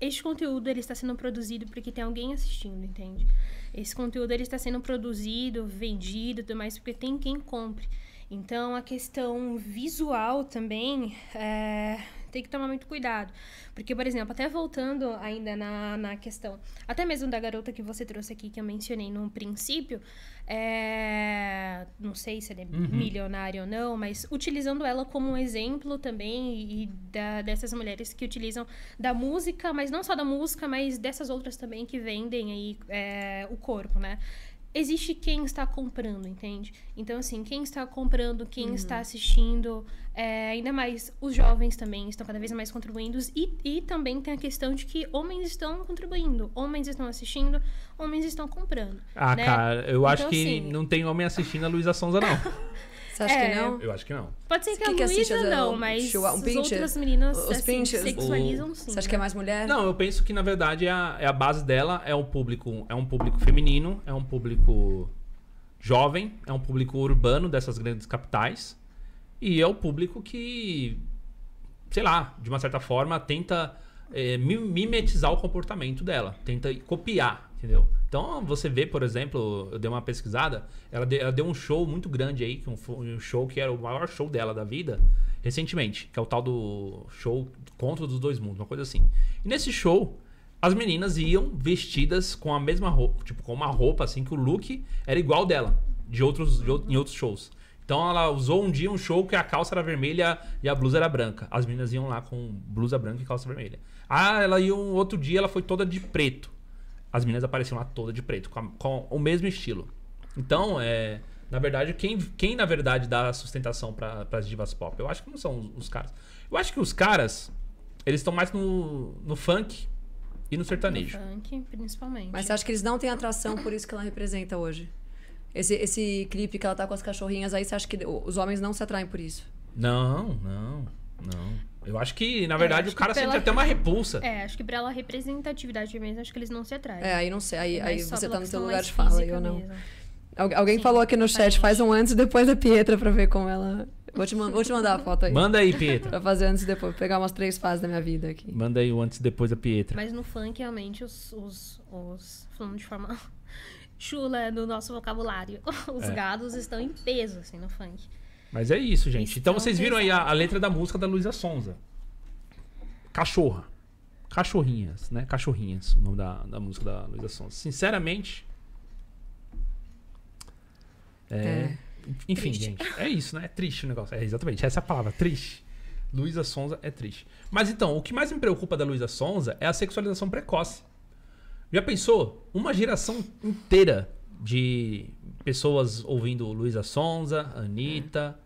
este conteúdo ele está sendo produzido porque tem alguém assistindo, entende? Esse conteúdo ele está sendo produzido, vendido, tudo mais porque tem quem compre. Então, a questão visual também é, tem que tomar muito cuidado. Porque, por exemplo, até voltando ainda na, na questão, até mesmo da garota que você trouxe aqui, que eu mencionei no princípio, é, não sei se ela é uhum. milionária ou não, mas utilizando ela como um exemplo também, e, da, dessas mulheres que utilizam da música, mas não só da música, mas dessas outras também que vendem aí é, o corpo, né? existe quem está comprando, entende? Então, assim, quem está comprando, quem uhum. está assistindo, é, ainda mais os jovens também estão cada vez mais contribuindo. E, e também tem a questão de que homens estão contribuindo, homens estão assistindo, homens estão comprando. Ah, né? cara, eu então, acho que assim... não tem homem assistindo a Luísa Sonza, não. Você acha é. que não? Eu acho que não. Pode ser que, que a que é assim, Luísa não, mas um as outras meninas os assim, pinches, sexualizam o... sim. Você acha que é né? mais mulher? Não, eu penso que, na verdade, é a, é a base dela é um público, é um público feminino, é um público jovem, é um público urbano dessas grandes capitais. E é o público que, sei lá, de uma certa forma, tenta é, mimetizar o comportamento dela, tenta copiar Entendeu? Então você vê, por exemplo, eu dei uma pesquisada, ela, de, ela deu um show muito grande aí, um, um show que era o maior show dela da vida, recentemente, que é o tal do show Contra dos Dois Mundos, uma coisa assim. E nesse show, as meninas iam vestidas com a mesma roupa, tipo, com uma roupa assim, que o look era igual dela, de outros, de outros em outros shows. Então ela usou um dia um show que a calça era vermelha e a blusa era branca. As meninas iam lá com blusa branca e calça vermelha. Ah, ela ia um outro dia, ela foi toda de preto as meninas apareciam lá toda de preto, com, a, com o mesmo estilo. Então, é, na verdade, quem, quem na verdade dá sustentação para as divas pop? Eu acho que não são os, os caras. Eu acho que os caras, eles estão mais no, no funk e no sertanejo. No funk, principalmente. Mas você acha que eles não têm atração por isso que ela representa hoje? Esse, esse clipe que ela tá com as cachorrinhas aí, você acha que os homens não se atraem por isso? Não, não. Não. Eu acho que, na é, verdade, é, o cara sente pela... até uma é repulsa. É, acho que pra ela representatividade mesmo, acho que eles não se atraem. É, aí não sei, aí, aí você tá no seu lugar de fala, eu não. Alguém Sim, falou aqui no chat, faz um antes e depois da Pietra pra ver como ela. Vou te, vou te mandar a foto aí. Manda aí, Pietra. pra fazer antes e depois. Vou pegar umas três fases da minha vida aqui. Manda aí o antes e depois da Pietra. Mas no funk, realmente, os. os, os falando de forma chula do nosso vocabulário, os é. gados estão em peso, assim, no funk. Mas é isso, gente. então é vocês viram aí a, a, letra da música da Luísa Sonza. Cachorra. Cachorrinhas, né? Cachorrinhas, o nome da, da música da Luísa Sonza. Sinceramente. É. é enfim, triste. gente. É isso, né? É triste o negócio. É exatamente. Essa é a palavra, triste. Luísa Sonza é triste. Mas então, o que mais me preocupa da Luísa Sonza é a sexualização precoce. Já pensou? Uma geração inteira de pessoas ouvindo Luísa Sonza, Anitta,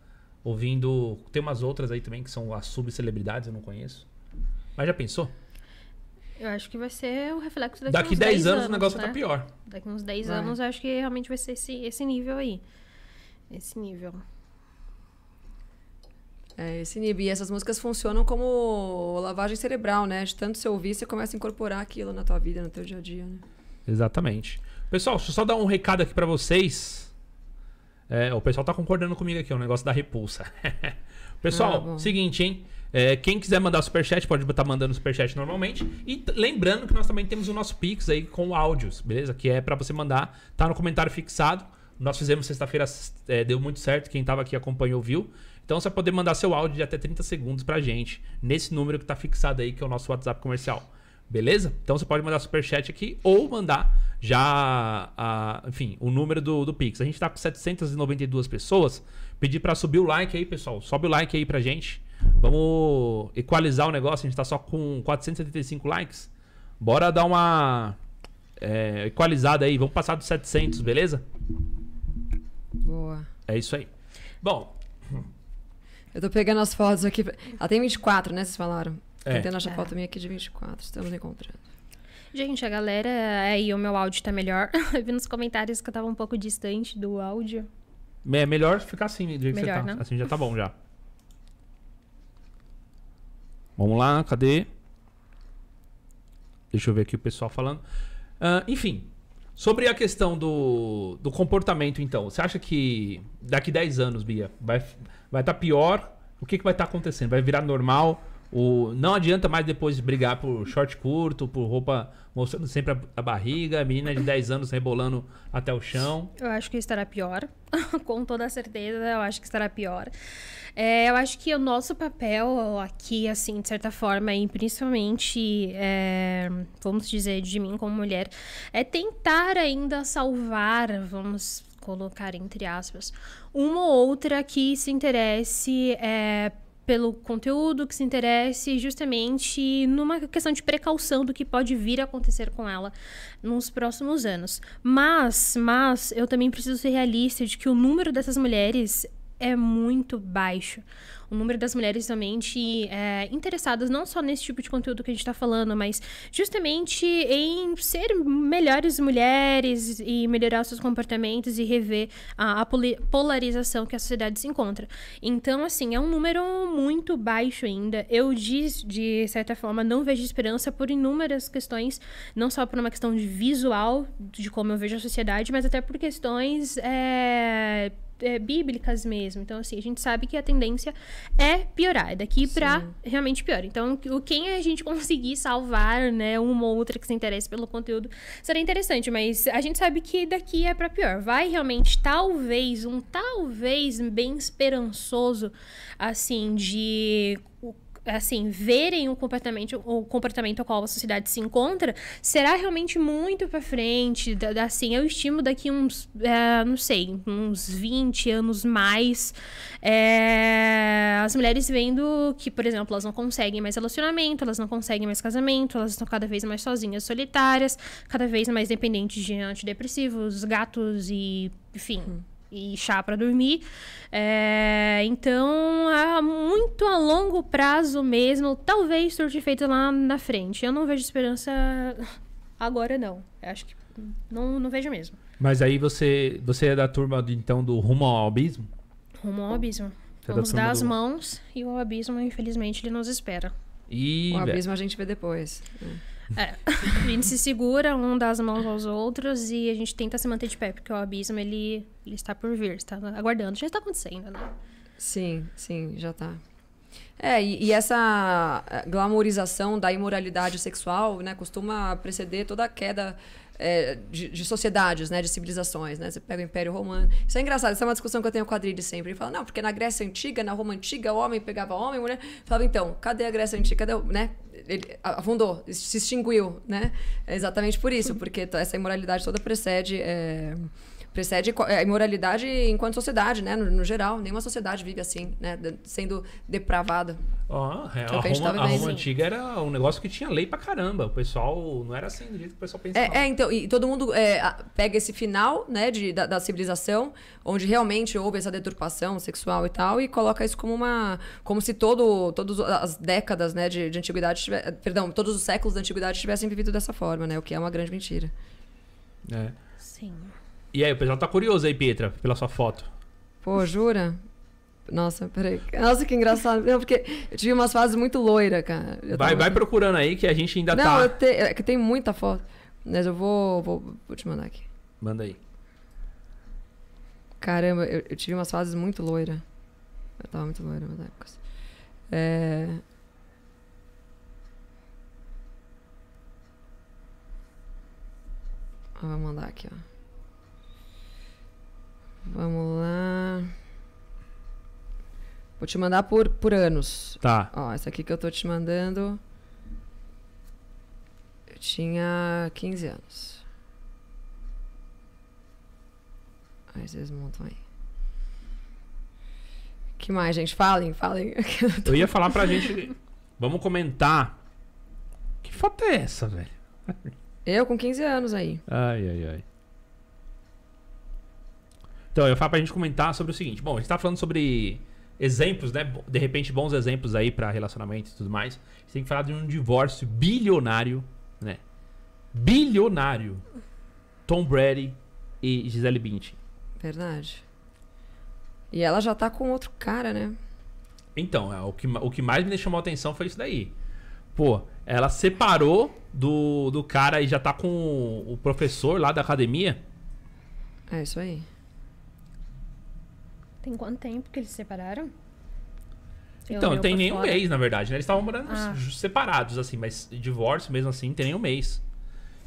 ouvindo. Tem umas outras aí também que são as subcelebridades, eu não conheço. Mas já pensou? Eu acho que vai ser o reflexo daqui, daqui uns 10, 10 anos, anos. o negócio né? vai tá pior. Daqui uns 10 anos, eu acho que realmente vai ser esse, esse nível aí. Esse nível. É, esse nível. E essas músicas funcionam como lavagem cerebral, né? De tanto você ouvir, você começa a incorporar aquilo na tua vida, no teu dia a dia, né? Exatamente. Pessoal, deixa eu só dar um recado aqui para vocês. É, o pessoal tá concordando comigo aqui, o é um negócio da repulsa. pessoal, ah, seguinte, hein? É, quem quiser mandar superchat, pode estar mandando superchat normalmente. E lembrando que nós também temos o nosso Pix aí com áudios, beleza? Que é para você mandar, tá no comentário fixado. Nós fizemos sexta-feira, é, deu muito certo. Quem tava aqui acompanhou, viu? Então você vai poder mandar seu áudio de até 30 segundos pra gente, nesse número que tá fixado aí, que é o nosso WhatsApp comercial. Beleza? Então você pode mandar super chat aqui ou mandar já, a, enfim, o número do, do Pix. A gente tá com 792 pessoas. Pedir para subir o like aí, pessoal. Sobe o like aí pra gente. Vamos equalizar o negócio. A gente tá só com 475 likes. Bora dar uma é, equalizada aí. Vamos passar dos 700, beleza? Boa. É isso aí. Bom. Eu tô pegando as fotos aqui. Ela tem 24, né? Vocês falaram. É. Até nossa é. pauta minha aqui de 24. Estamos encontrando. Gente, a galera. É aí, o meu áudio tá melhor. eu vi nos comentários que eu tava um pouco distante do áudio. É melhor ficar assim, do jeito melhor, que você tá. Não? Né? Assim já tá bom já. Vamos lá, cadê? Deixa eu ver aqui o pessoal falando. Uh, enfim, sobre a questão do, do comportamento, então. Você acha que daqui 10 anos, Bia, vai estar vai tá pior? O que, que vai estar tá acontecendo? Vai virar normal? O, não adianta mais depois brigar por short curto, por roupa mostrando sempre a, a barriga, menina de 10 anos rebolando até o chão. Eu acho que estará pior, com toda certeza, eu acho que estará pior. É, eu acho que o nosso papel aqui, assim, de certa forma, e principalmente, é, vamos dizer, de mim como mulher, é tentar ainda salvar, vamos colocar entre aspas, uma ou outra que se interesse é, pelo conteúdo que se interesse, justamente numa questão de precaução do que pode vir a acontecer com ela nos próximos anos. Mas, mas eu também preciso ser realista de que o número dessas mulheres é muito baixo o número das mulheres realmente é, interessadas não só nesse tipo de conteúdo que a gente está falando, mas justamente em ser melhores mulheres e melhorar seus comportamentos e rever a, a polarização que a sociedade se encontra. Então, assim, é um número muito baixo ainda. Eu, de, de certa forma, não vejo esperança por inúmeras questões, não só por uma questão de visual, de como eu vejo a sociedade, mas até por questões. É é, bíblicas mesmo. Então, assim, a gente sabe que a tendência é piorar, é daqui para realmente pior. Então, quem a gente conseguir salvar, né, uma ou outra que se interesse pelo conteúdo, será interessante, mas a gente sabe que daqui é para pior. Vai realmente, talvez, um talvez bem esperançoso, assim, de assim, verem o comportamento, o comportamento ao qual a sociedade se encontra, será realmente muito para frente, da, da, assim, eu estimo daqui uns, é, não sei, uns 20 anos mais, é, as mulheres vendo que, por exemplo, elas não conseguem mais relacionamento, elas não conseguem mais casamento, elas estão cada vez mais sozinhas, solitárias, cada vez mais dependentes de antidepressivos, gatos e, enfim... Hum e chá para dormir. É, então, a muito a longo prazo mesmo, talvez surte efeito lá na frente. Eu não vejo esperança agora, não. Eu acho que não, não vejo mesmo. Mas aí você, você é da turma então do rumo ao abismo? Rumo ao abismo. Você Vamos é da dar as do... mãos e o abismo, infelizmente, ele nos espera. o abismo a gente vê depois. É, a gente se segura um das mãos aos outros e a gente tenta se manter de pé, porque o abismo, ele, ele está por vir, está aguardando. Já está acontecendo, né? Sim, sim, já está. É, e, e, essa eh, glamorização da imoralidade sexual, né, costuma preceder toda a queda é, de, de, sociedades, né, de civilizações, né? Você pega o Império Romano. Isso é engraçado, isso é uma discussão que eu tenho com o Quadrilha sempre. Ele fala, não, porque na Grécia Antiga, na Roma Antiga, o homem pegava homem, mulher. falava, então, cadê a Grécia Antiga? Cadê, o, né? Ele afundou, se extinguiu, né? É exatamente por isso, porque essa imoralidade toda precede... É precede é, a imoralidade enquanto sociedade, né? No, no, geral, nenhuma sociedade vive assim, né? De, sendo depravada. Ó, é, a, Roma, a Roma antiga era um negócio que tinha lei pra caramba. O pessoal não era assim do jeito que o pessoal pensava. É, é então, e todo mundo é, pega esse final, né, de, da, da, civilização, onde realmente houve essa deturpação sexual e tal, e coloca isso como uma. como se todo, todas as décadas né, de, de antiguidade tiver Perdão, todos os séculos da antiguidade tivessem vivido dessa forma, né? O que é uma grande mentira. É. Sim. E aí, o pessoal tá curioso aí, Pietra, pela sua foto. Pô, jura? Nossa, peraí. Nossa, que engraçado. Não, porque eu tive umas fases muito loira, cara. Eu vai, tava... vai procurando aí que a gente ainda não, tá. Não, te... é que tem muita foto. Mas eu vou, vou, vou te mandar aqui. Manda aí. Caramba, eu, eu tive umas fases muito loira. Eu tava muito loira nas épocas. É... Eu ah, vou mandar aqui, ó. Vamos lá. Vou te mandar por, por anos. Tá. Ó, essa aqui que eu tô te mandando. Eu tinha 15 anos. Aí vocês montam aí. que mais, gente? Falem, falem. Eu, tô... eu ia falar pra gente. Vamos comentar. Que foto é essa, velho? Eu com 15 anos aí. Ai, ai, ai. Então, eu falo pra gente comentar sobre o seguinte. Bom, a gente tá falando sobre exemplos, né? De repente, bons exemplos aí para relacionamentos e tudo mais. A gente tem que falar de um divórcio bilionário, né? Bilionário. Tom Brady e Gisele Bündchen. Verdade. E ela já tá com outro cara, né? Então, é, o, que, o que mais me chamou a atenção foi isso daí. Pô, ela separou do, do cara e já tá com o professor lá da academia. É isso aí. Tem quanto tempo que eles se separaram? Então, tem nem um mês, na verdade, né? Eles estavam morando ah. separados, assim, mas divórcio mesmo assim, tem nem um mês.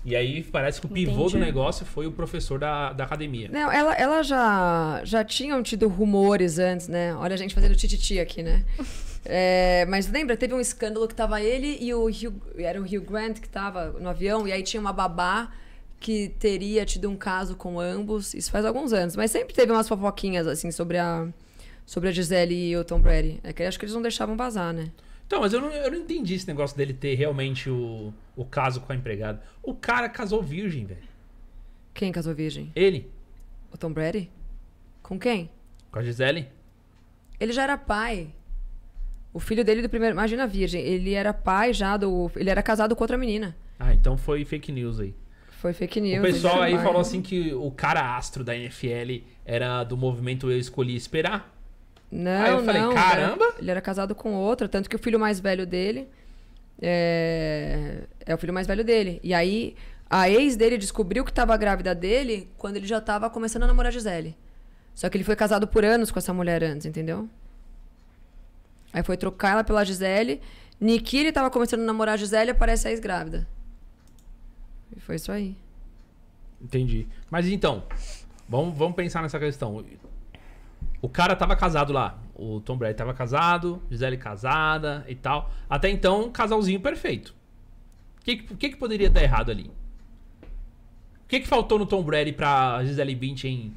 E aí parece que o pivô Entendi. do negócio foi o professor da, da academia. Não, ela, ela já, já tinham tido rumores antes, né? Olha a gente fazendo tititi aqui, né? É, mas lembra, teve um escândalo que tava ele e o Hugh, era o Hugh Grant que tava no avião, e aí tinha uma babá que teria tido um caso com ambos. Isso faz alguns anos. Mas sempre teve umas fofoquinhas, assim, sobre a, sobre a Gisele e o Tom Brady. É que acho que eles não deixavam vazar, né? Então, mas eu não, eu não entendi esse negócio dele ter realmente o, o caso com a empregada. O cara casou virgem, velho. Quem casou virgem? Ele. O Tom Brady? Com quem? Com a Gisele. Ele já era pai. O filho dele do primeiro. Imagina virgem. Ele era pai já do. Ele era casado com outra menina. Ah, então foi fake news aí. Foi fake news. O pessoal aí falou assim que o cara astro da NFL era do movimento Eu Escolhi Esperar. Não, aí eu falei, não, caramba! Ele era, ele era casado com outra, tanto que o filho mais velho dele é, é o filho mais velho dele. E aí a ex dele descobriu que estava grávida dele quando ele já estava começando a namorar a Gisele. Só que ele foi casado por anos com essa mulher antes, entendeu? Aí foi trocar ela pela Gisele. Niki, ele tava começando a namorar a Gisele, aparece a ex-grávida. E foi isso aí. Entendi. Mas então, vamos, vamos pensar nessa questão. O cara tava casado lá. O Tom Brady tava casado, Gisele casada e tal. Até então, casalzinho perfeito. O que, que, que, poderia dar errado ali? O que, que faltou no Tom Brady pra Gisele Bündchen,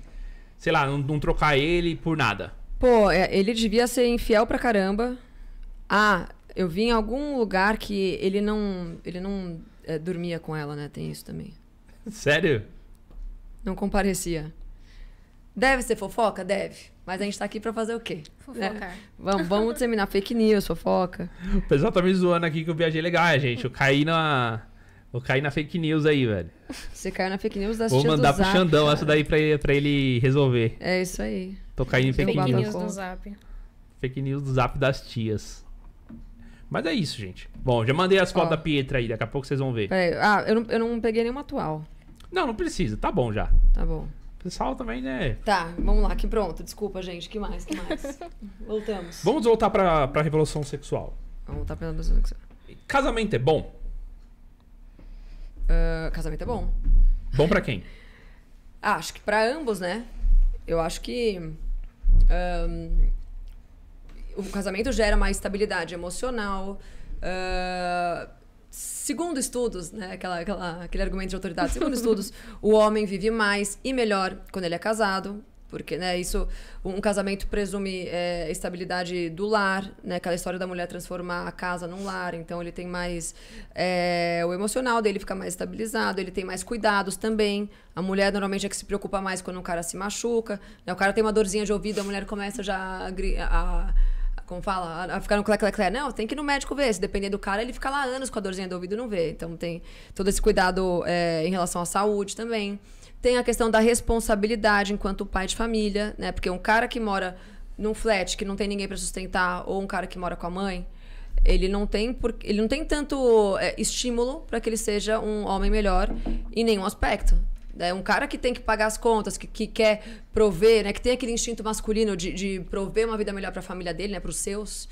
sei lá, não, não trocar ele por nada? Pô, é, ele devia ser infiel pra caramba. Ah, eu vi em algum lugar que ele não, ele não é, dormia com ela, né? Tem isso também. Sério? Não comparecia. Deve ser fofoca? Deve. Mas a gente tá aqui pra fazer o quê? Fofocar. É. Vamos, vamos fake news, fofoca. O pessoal tá me zoando aqui que eu viajei legal, é, gente. Eu caí na. Eu caí na fake news aí, velho. Você caiu na fake news das Vou mandar pro zap, Xandão cara. essa daí pra, pra ele resolver. É isso aí. Tô caindo em fake news. Fake news do zap. Fake news do zap das tias. Mas é isso, gente. Bom, já mandei as fotos da Pietra aí, daqui a pouco vocês vão ver. Peraí, ah, eu não, eu não peguei nenhuma atual. Não, não precisa, tá bom já. Tá bom. O pessoal também, né? Tá, vamos lá, que pronto. Desculpa, gente. Que mais? Que mais? Voltamos. Vamos voltar pra, pra revolução sexual. Vamos voltar pra revolução sexual. Casamento é bom? Ah, casamento é bom. Bom pra quem? Ah, acho que pra ambos, né? Eu acho que. ahn, o casamento gera mais estabilidade emocional. Uh, segundo estudos, né, aquela, aquela, aquele argumento de autoridade, segundo estudos, o homem vive mais e melhor quando ele é casado. Porque, né, isso, um casamento presume é, estabilidade do lar, né, aquela história da mulher transformar a casa num lar, então ele tem mais, é, o emocional dele fica mais estabilizado, ele tem mais cuidados também, a mulher normalmente é que se preocupa mais quando um cara se machuca, né, o cara tem uma dorzinha de ouvido, a mulher começa já a, a como fala, a ficar no clé-clé-clé. Não, tem que ir no médico ver. Se depender do cara, ele fica lá anos com a dorzinha do ouvido e não vê. Então tem todo esse cuidado é, em relação à saúde também. Tem a questão da responsabilidade enquanto pai de família, né? Porque um cara que mora num flat que não tem ninguém para sustentar, ou um cara que mora com a mãe, ele não tem por, ele não tem tanto é, estímulo para que ele seja um homem melhor em nenhum aspecto. É um cara que tem que pagar as contas, que, que quer prover, né? Que tem aquele instinto masculino de, de prover uma vida melhor para a família dele, né? Para os seus.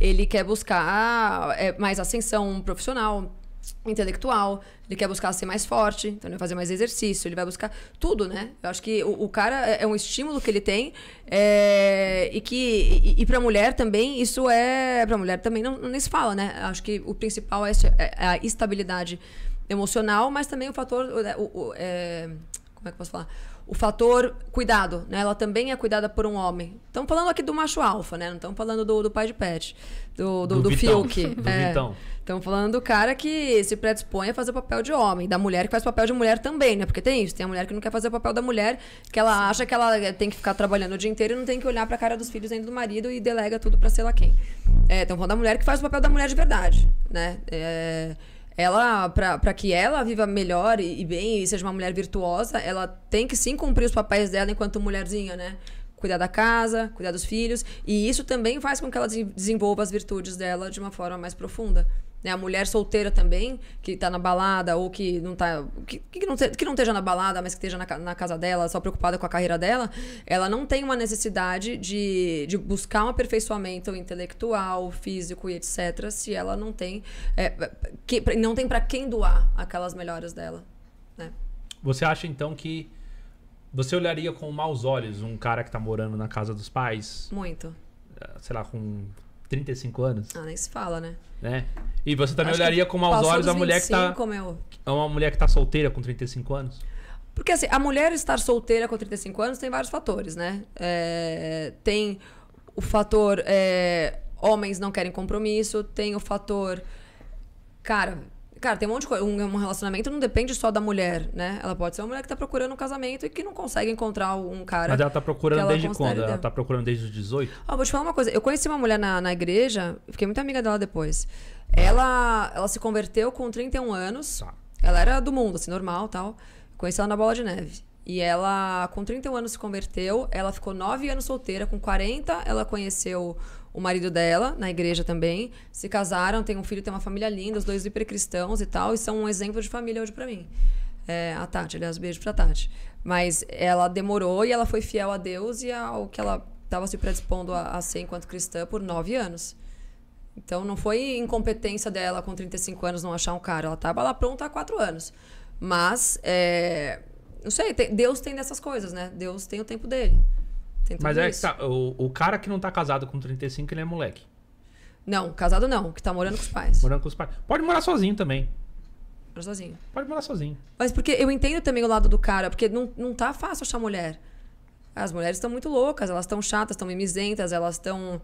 Ele quer buscar é, mais ascensão profissional, intelectual, ele quer buscar ser mais forte, então ele vai fazer mais exercício, ele vai buscar tudo, né? Eu acho que o, o cara é, é um estímulo que ele tem é, e que e, e para mulher também isso é para mulher também não, não se fala, né? Eu acho que o principal é, é, é a estabilidade emocional, mas também o fator. O, o, é, como é que eu posso falar? O fator cuidado, né? Ela também é cuidada por um homem. Estamos falando aqui do macho alfa, né? Não estamos falando do, do, pai de pet, do, do, do, do Fiuk. Do é, Estamos falando do cara que se predispõe a fazer o papel de homem, da mulher que faz o papel de mulher também, né? Porque tem isso, tem a mulher que não quer fazer o papel da mulher, que ela Sim. acha que ela tem que ficar trabalhando o dia inteiro e não tem que olhar para a cara dos filhos ainda do marido e delega tudo para sei lá quem. Estamos é, falando da mulher que faz o papel da mulher de verdade, né? É ela para que ela viva melhor e, e, bem e seja uma mulher virtuosa, ela tem que sim cumprir os papéis dela enquanto mulherzinha, né? Cuidar da casa, cuidar dos filhos, e isso também faz com que ela desenvolva as virtudes dela de uma forma mais profunda né? A mulher solteira também, que tá na balada ou que não tá. Que, que, não, que não esteja na balada, mas que esteja na, na casa dela, só preocupada com a carreira dela, ela não tem uma necessidade de, de buscar um aperfeiçoamento intelectual, físico e etc., se ela não tem. É, que, não tem para quem doar aquelas melhoras dela. Né? Você acha então que. Você olharia com maus olhos um cara que tá morando na casa dos pais? Muito sei lá, com 35 anos? Ah, nem se fala, né? Né? E você também Acho olharia com maus olhos a mulher que tá. Meu. É uma mulher que tá solteira com 35 anos? Porque assim, a mulher estar solteira com 35 anos tem vários fatores, né? É, tem o fator é, homens não querem compromisso, tem o fator. Cara, cara, tem um monte de coisa. Um, um, relacionamento não depende só da mulher, né? Ela pode ser uma mulher que tá procurando um casamento e que não consegue encontrar um cara. Mas ela tá procurando ela desde quando? Ela tá procurando desde os 18? Ó, vou te falar uma coisa. Eu conheci uma mulher na, na igreja, fiquei muito amiga dela depois. Ela, ela se converteu com 31 anos. Tá. Ela era do mundo, assim, normal tal. Conheci ela na Bola de Neve. E ela, com 31 anos, se converteu. Ela ficou 9 anos solteira. Com 40, ela conheceu o marido dela, na igreja também. Se casaram, tem um filho, tem uma família linda, os dois hipercristãos e tal, e são um exemplo de família hoje para mim. É, a Tati, aliás, beijo pra Tati. Mas ela demorou e ela foi fiel a Deus e ao que ela estava se predispondo a, a ser enquanto cristã por nove anos. Então não foi incompetência dela com 35 anos não achar um cara. Ela estava lá pronta há quatro anos. Mas, é, não sei, tem, Deus tem dessas coisas, né? Deus tem o tempo dele. Mas é isso. que tá, o, o cara que não tá casado com 35, ele é moleque. Não, casado não, que tá morando com os pais. Morando com os pais. Pode morar sozinho também. Morar sozinho. Pode morar sozinho. Mas porque eu entendo também o lado do cara, porque não, não tá fácil achar mulher. As mulheres estão muito loucas, elas estão chatas, estão mimizentas, elas estão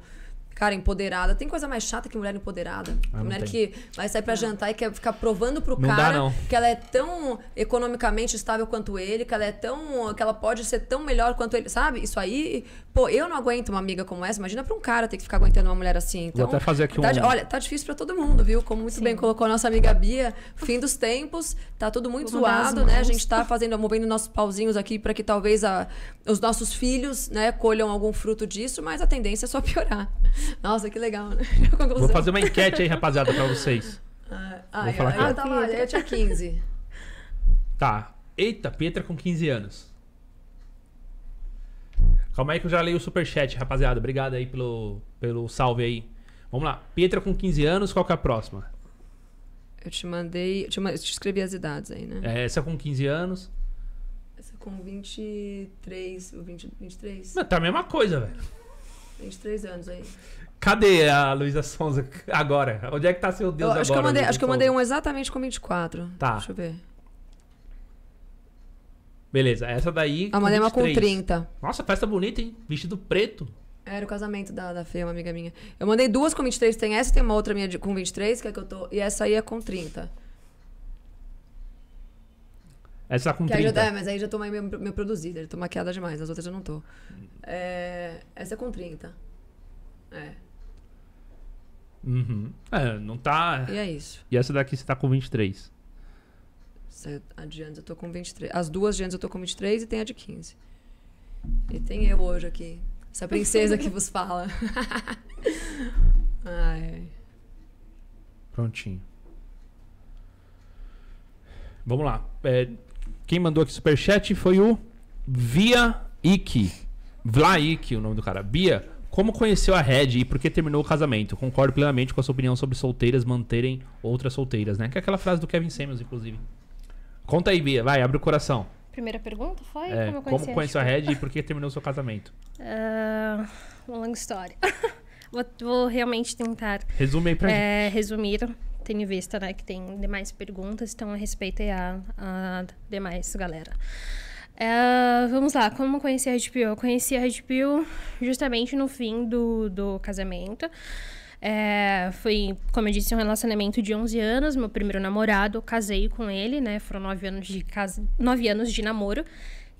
Cara, empoderada. Tem coisa mais chata que mulher empoderada. Ah, mulher tem. que vai sair pra jantar e quer ficar provando pro não cara dá, que ela é tão economicamente estável quanto ele, que ela é tão. que ela pode ser tão melhor quanto ele. Sabe? Isso aí, pô, eu não aguento uma amiga como essa. Imagina pra um cara ter que ficar aguentando uma mulher assim. Então, Vou até então, fazer aqui tá um. Tá, olha, tá difícil pra todo mundo, viu? Como muito Sim. bem colocou a nossa amiga Bia. Fim dos tempos, tá tudo muito Vou zoado, né? A gente tá fazendo, movendo nossos pauzinhos aqui para que talvez a, os nossos filhos, né, colham algum fruto disso, mas a tendência é só piorar. Nossa, que legal, né? Vou fazer uma enquete aí, rapaziada, pra vocês. Ah, ah, Vou falar Ah, tá. tava, eu tinha 15. Tá. Eita, Petra com 15 anos. Calma aí que eu já leio o superchat, rapaziada. Obrigado aí pelo, pelo salve aí. Vamos lá. Petra com 15 anos, qual que é a próxima? Eu te mandei. Eu te, eu te escrevi as idades aí, né? É, essa com 15 anos. Essa com 23 ou 20, 23. Mas tá a mesma coisa, velho. 23 anos aí. Cadê a Luísa Sonza agora? Onde é que tá seu Deus eu, acho agora? Que eu mandei, acho que eu mandei um exatamente com 24. Tá. Deixa eu ver. Beleza, essa daí. Eu ah, mandei uma com 30. Nossa, festa bonita, hein? Vestido preto. Era o casamento da, da Fê, uma amiga minha. Eu mandei duas com 23. Tem essa e tem uma outra minha de, com 23, que é que eu tô. E essa aí é com 30 essa tá com que 30. Já, é, mas aí já tô meio, meio produzida, já tô maquiada demais, as outras eu não tô. É, essa é com 30. É. Uhum. É, não tá. E é isso. E essa daqui você tá com 23. a de antes eu tô com 23. As duas de antes eu tô com 23 e tem a de 15. E tem eu hoje aqui. Essa princesa que vos fala. Ai. Prontinho. Vamos lá. É, quem mandou aqui superchat foi o Via Vla Icky, o nome do cara. Bia, como conheceu a Red e por que terminou o casamento? Concordo plenamente com a sua opinião sobre solteiras manterem outras solteiras, né? Que é aquela frase do Kevin Samuels, inclusive. Conta aí, Bia, vai, abre o coração. Primeira pergunta foi? É, como, conheci, como conheceu a Red que... e por que terminou o seu casamento? Uh, uma longa história. vou, vou, realmente tentar. Resumir aí pra é, gente. Resumir tenho vista, né, que tem demais perguntas, então respeitei a, a demais galera. Uh, vamos lá, como eu conheci a Red Pill? Eu conheci a Red Pill justamente no fim do, do casamento. É, foi, como eu disse, um relacionamento de 11 anos, meu primeiro namorado, eu casei com ele, né? Foram 9 anos de, cas 9 anos de namoro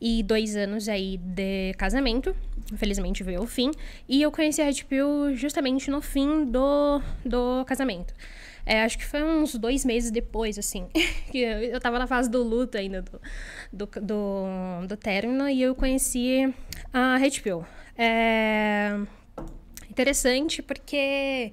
e dois anos aí de casamento. Infelizmente veio o fim. E eu conheci a Red Pill justamente no fim do, do casamento. É, acho que foi uns dois meses depois, assim, que eu tava na fase do luto ainda do, do, do, do término e eu conheci a Red Pill. É interessante porque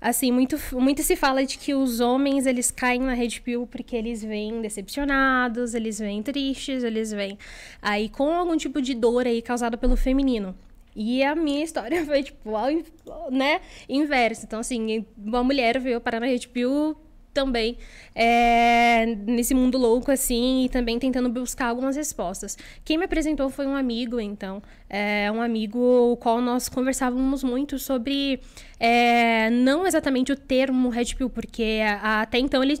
assim, muito, muito se fala de que os homens, eles caem na Red Pill porque eles vêm decepcionados, eles vêm tristes, eles vêm aí com algum tipo de dor aí causada pelo feminino. E a minha história foi, tipo, ao, né, inverso. Então, assim, uma mulher veio parar na Rede também é, nesse mundo louco assim e também tentando buscar algumas respostas. Quem me apresentou foi um amigo, então, é, um amigo com o qual nós conversávamos muito sobre é, não exatamente o termo Red Pill, porque a, a, até então ele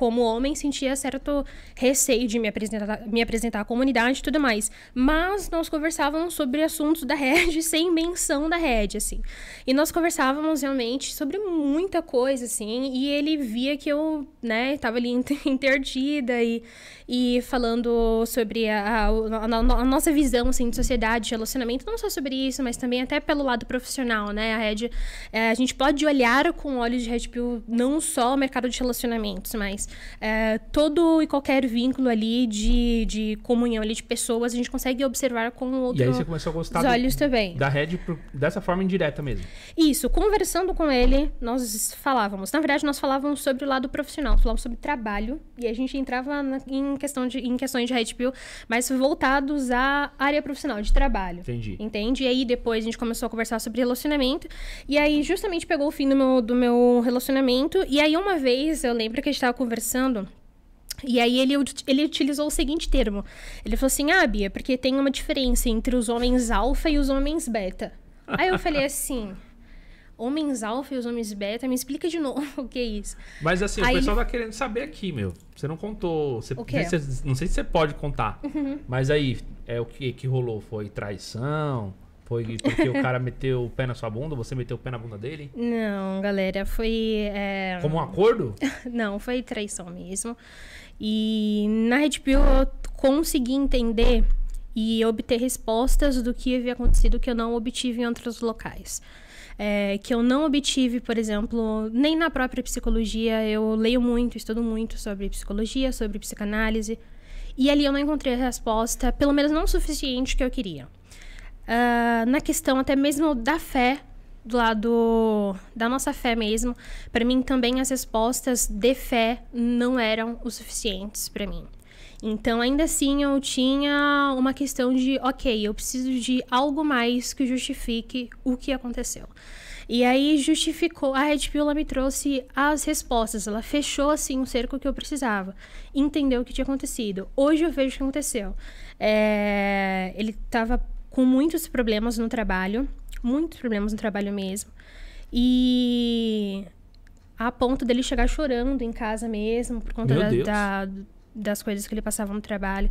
como homem, sentia certo receio de me apresentar, me apresentar à comunidade e tudo mais. Mas nós conversávamos sobre assuntos da Red sem menção da Red, assim. E nós conversávamos realmente sobre muita coisa, assim, e ele via que eu, né, tava ali interdida e, e falando sobre a, a, a, a nossa visão, assim, de sociedade, de relacionamento, não só sobre isso, mas também até pelo lado profissional, né? A Red, é, a gente pode olhar com olhos de Red Pill não só o mercado de relacionamentos, mas é, todo e qualquer vínculo ali de, de comunhão ali de pessoas, a gente consegue observar com o outro. E aí você começou a gostar os olhos do, também. da Red por, dessa forma indireta mesmo. Isso, conversando com ele, nós falávamos. Na verdade, nós falávamos sobre o lado profissional, falávamos sobre trabalho, e a gente entrava na, em, questão de, em questões de Red Pill, mas voltados à área profissional, de trabalho. Entendi. Entende? E aí depois a gente começou a conversar sobre relacionamento, e aí justamente pegou o fim do meu, do meu relacionamento, e aí uma vez eu lembro que a gente estava conversando conversando. E aí ele, ele utilizou o seguinte termo. Ele falou assim, ah, Bia, porque tem uma diferença entre os homens alfa e os homens beta. Aí eu falei assim, homens alfa e os homens beta, me explica de novo o que é isso. Mas assim, aí o pessoal ele... tá querendo saber aqui, meu. Você não contou. Você, o quê? Você, não sei se você pode contar. Uhum. Mas aí, é o que, que rolou? Foi traição? Foi porque o cara meteu o pé na sua bunda, você meteu o pé na bunda dele? Não, galera, foi. É... Como um acordo? Não, foi traição mesmo. E na Red Pill eu consegui entender e obter respostas do que havia acontecido que eu não obtive em outros locais. É, que eu não obtive, por exemplo, nem na própria psicologia. Eu leio muito, estudo muito sobre psicologia, sobre psicanálise. E ali eu não encontrei a resposta, pelo menos não o suficiente que eu queria uh, na questão até mesmo da fé, do lado da nossa fé mesmo. Para mim também as respostas de fé não eram o suficientes para mim. Então, ainda assim, eu tinha uma questão de, ok, eu preciso de algo mais que justifique o que aconteceu. E aí justificou, a Red Pill me trouxe as respostas, ela fechou assim o cerco que eu precisava, entendeu o que tinha acontecido. Hoje eu vejo o que aconteceu. É, ele estava com muitos problemas no trabalho, muitos problemas no trabalho mesmo. E a ponto dele chegar chorando em casa mesmo por conta da, da, das coisas que ele passava no trabalho.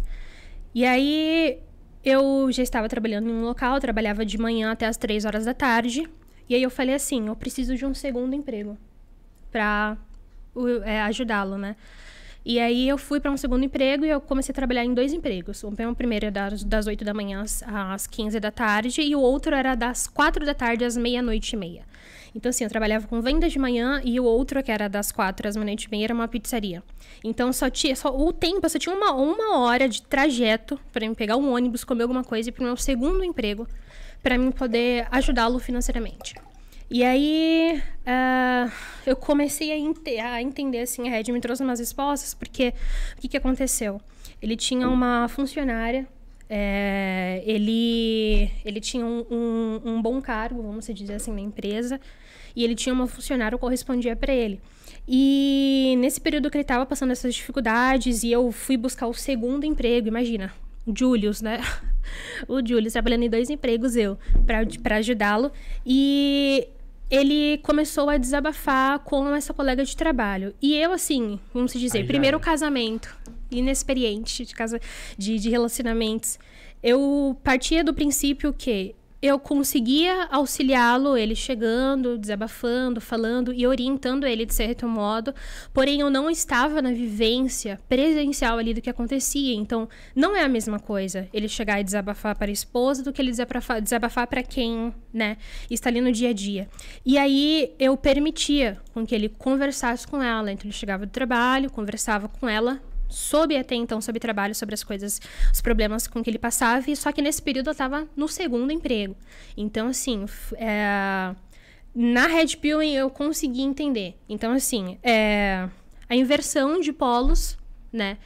E aí eu já estava trabalhando em um local, trabalhava de manhã até as três horas da tarde. E aí eu falei assim, eu preciso de um segundo emprego para é, ajudá-lo, né? E aí eu fui para um segundo emprego e eu comecei a trabalhar em dois empregos. O primeiro era das, das 8 da manhã às, 15 da tarde e o outro era das 4 da tarde às meia-noite e meia. Então, assim, eu trabalhava com vendas de manhã e o outro, que era das quatro às meia-noite e meia, era uma pizzaria. Então, só tinha... Só, o tempo, eu só tinha uma, uma hora de trajeto para me pegar um ônibus, comer alguma coisa e ir o meu segundo emprego para mim poder ajudá-lo financeiramente. E aí uh, eu comecei a, ente a, entender assim, a Red me trouxe umas respostas, porque o que, que aconteceu? Ele tinha uma funcionária, é, ele, ele tinha um, um, um, bom cargo, vamos dizer assim, na empresa, e ele tinha uma funcionária que correspondia para ele. E nesse período que ele estava passando essas dificuldades, e eu fui buscar o segundo emprego, imagina, Julius, né? o Julius trabalhando em dois empregos, eu, para ajudá-lo. E ele começou a desabafar com essa colega de trabalho. E eu, assim, vamos dizer, Ai, primeiro é. casamento, inexperiente de, casa, de, de relacionamentos. Eu partia do princípio que eu conseguia auxiliá-lo, ele chegando, desabafando, falando e orientando ele de certo modo, porém eu não estava na vivência presencial ali do que acontecia, então não é a mesma coisa ele chegar e desabafar para a esposa do que ele desabafar para quem, né, está ali no dia a dia. E aí eu permitia com que ele conversasse com ela, então ele chegava do trabalho, conversava com ela soube até então sobre trabalho, sobre as coisas, os problemas com que ele passava. E só que nesse período eu estava no segundo emprego. Então, assim, é... na Red Pill eu consegui entender. Então, assim, é... a inversão de polos, né?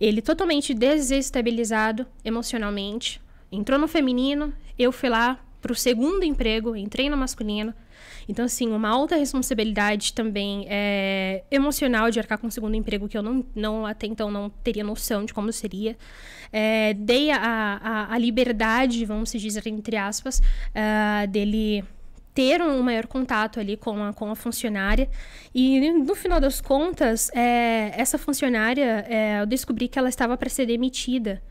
Ele totalmente desestabilizado emocionalmente. Entrou no feminino, eu fui lá pro segundo emprego, entrei no masculino. Então, assim, uma alta responsabilidade também é, emocional de arcar com um segundo emprego que eu não, não até então não teria noção de como seria. É, dei a, a, a, liberdade, vamos dizer, entre aspas, uh, dele ter um maior contato ali com a, com a funcionária. E no final das contas, é, essa funcionária, é, eu descobri que ela estava para ser demitida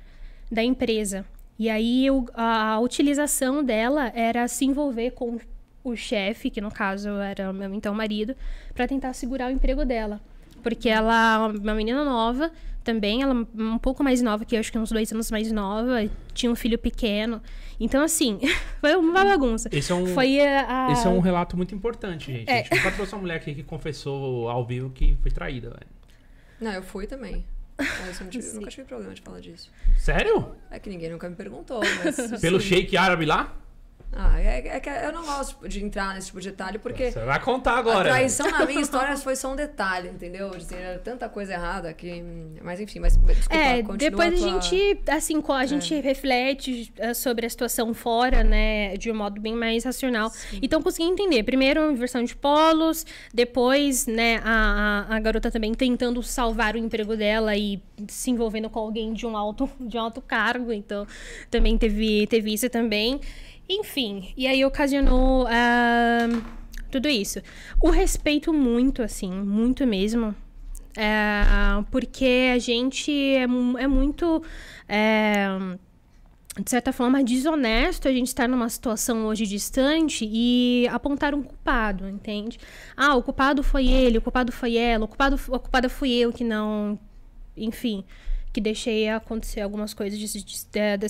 da empresa. E aí eu, a, a utilização dela era se envolver com o chefe, que no caso era meu então marido, para tentar segurar o emprego dela. Porque ela é uma menina nova também, ela é um pouco mais nova que eu, acho que uns dois anos mais nova, tinha um filho pequeno. Então, assim, foi uma bagunça. Esse é um, foi a, a... esse é um relato muito importante, gente. É. A gente nunca trouxe uma mulher aqui que confessou ao vivo que foi traída. Não, eu fui também. Mas eu, tive, eu nunca tive problema de falar disso. Sério? É que ninguém nunca me perguntou, mas, Pelo assim, shake árabe lá? Ah, é, é, que eu não gosto de entrar nesse tipo de detalhe, porque. Você vai contar agora. A né? traição na minha história foi só um detalhe, entendeu? Assim, era tanta coisa errada que. Mas enfim, mas desculpa, é, Depois a, a gente, assim, a é. gente é. reflete eh, sobre a situação fora, né? De um modo bem mais racional. Sim. Então consegui entender. Primeiro a inversão de polos, depois, né, a, a, garota também tentando salvar o emprego dela e se envolvendo com alguém de um alto, de um alto cargo. Então, também teve, teve isso também. Enfim, e aí ocasionou uh, tudo isso. O respeito muito, assim, muito mesmo. Eh, porque a gente é, é muito. Eh, de certa forma, desonesto a gente estar numa situação hoje distante e apontar um culpado, entende? Ah, o culpado foi ele, o culpado foi ela, o culpado, a culpada fui eu que não. Enfim que deixei acontecer algumas coisas de, de,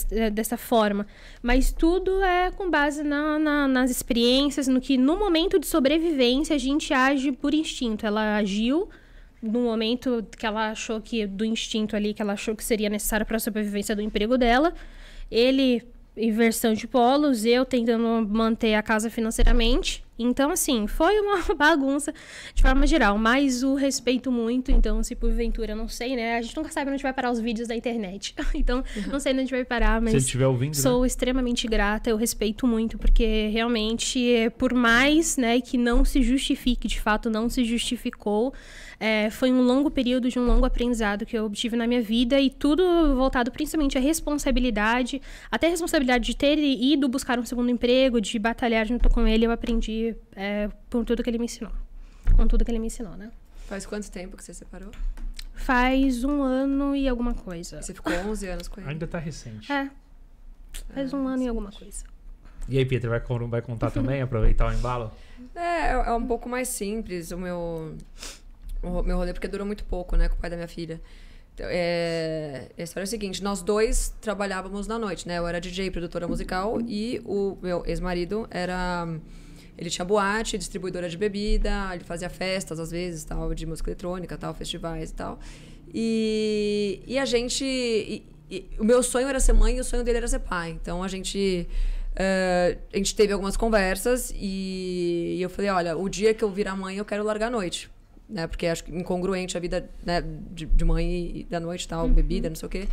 de, dessa forma. Mas tudo é com base na, na, nas experiências, no que no momento de sobrevivência a gente age por instinto. Ela agiu no momento que ela achou que do instinto ali que ela achou que seria necessário para a sobrevivência do emprego dela. Ele inversão de polos, eu tentando manter a casa financeiramente. Então, assim, foi uma bagunça de forma geral, mas o respeito muito. Então, se porventura, não sei, né? A gente nunca sabe onde vai parar os vídeos da internet. Então, não sei onde vai parar, mas. Se ouvindo, né? sou né? extremamente grata, eu respeito muito, porque realmente, por mais, né, que não se justifique, de fato, não se justificou, é, foi um longo período de um longo aprendizado que eu obtive na minha vida e tudo voltado principalmente à responsabilidade, até a responsabilidade de ter ido buscar um segundo emprego, de batalhar junto com ele, eu aprendi é, por tudo que ele me ensinou. Com tudo que ele me ensinou, né? Faz quanto tempo que você separou? Faz um ano e alguma coisa. você ficou 11 anos com ele? Ainda tá recente. É. Faz é, um ano e alguma coisa. E aí, Peter, vai, vai contar também? Aproveitar o embalo? É, é, é um pouco mais simples. O meu meu rolê, porque durou muito pouco, né, com o pai da minha filha. Então, é, a história é a seguinte: nós dois trabalhávamos na noite, né? Eu era DJ, produtora musical, e o meu ex-marido era. Ele tinha boate, distribuidora de bebida, ele fazia festas às vezes, tal, de música eletrônica, tal, festivais e tal. E, e a gente. E, e, o meu sonho era ser mãe e o sonho dele era ser pai. Então a gente. Uh, a gente teve algumas conversas e, e eu falei: olha, o dia que eu virar mãe, eu quero largar a noite né? Porque acho que incongruente a vida né, de, de mãe e da noite tal, uhum. bebida, não sei o quê.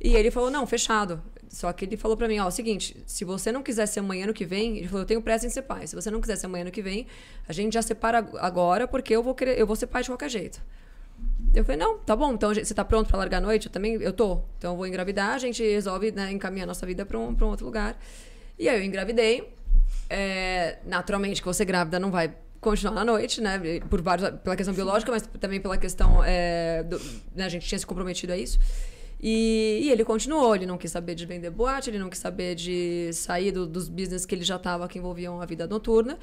E ele falou, não, fechado. Só que ele falou para mim, ó, é seguinte, se você não quiser ser amanhã no que vem, ele falou, eu tenho pressa em ser pai. Se você não quiser ser amanhã no que vem, a gente já separa agora, porque eu vou querer, eu vou ser pai de qualquer jeito. Eu falei, não, tá bom, então você tá pronto para largar a noite? Eu também, eu tô. Então eu vou engravidar, a gente resolve né, encaminhar nossa vida para um, pra um outro lugar. E aí eu engravidei. É, naturalmente que você grávida não vai continuar na noite, né? Por vários, pela questão biológica, mas também pela questão. É, do, né, a gente tinha se comprometido a isso. E, e, ele continuou, ele não quis saber de vender boate, ele não quis saber de sair do, dos business que ele já estava, que envolviam a vida noturna.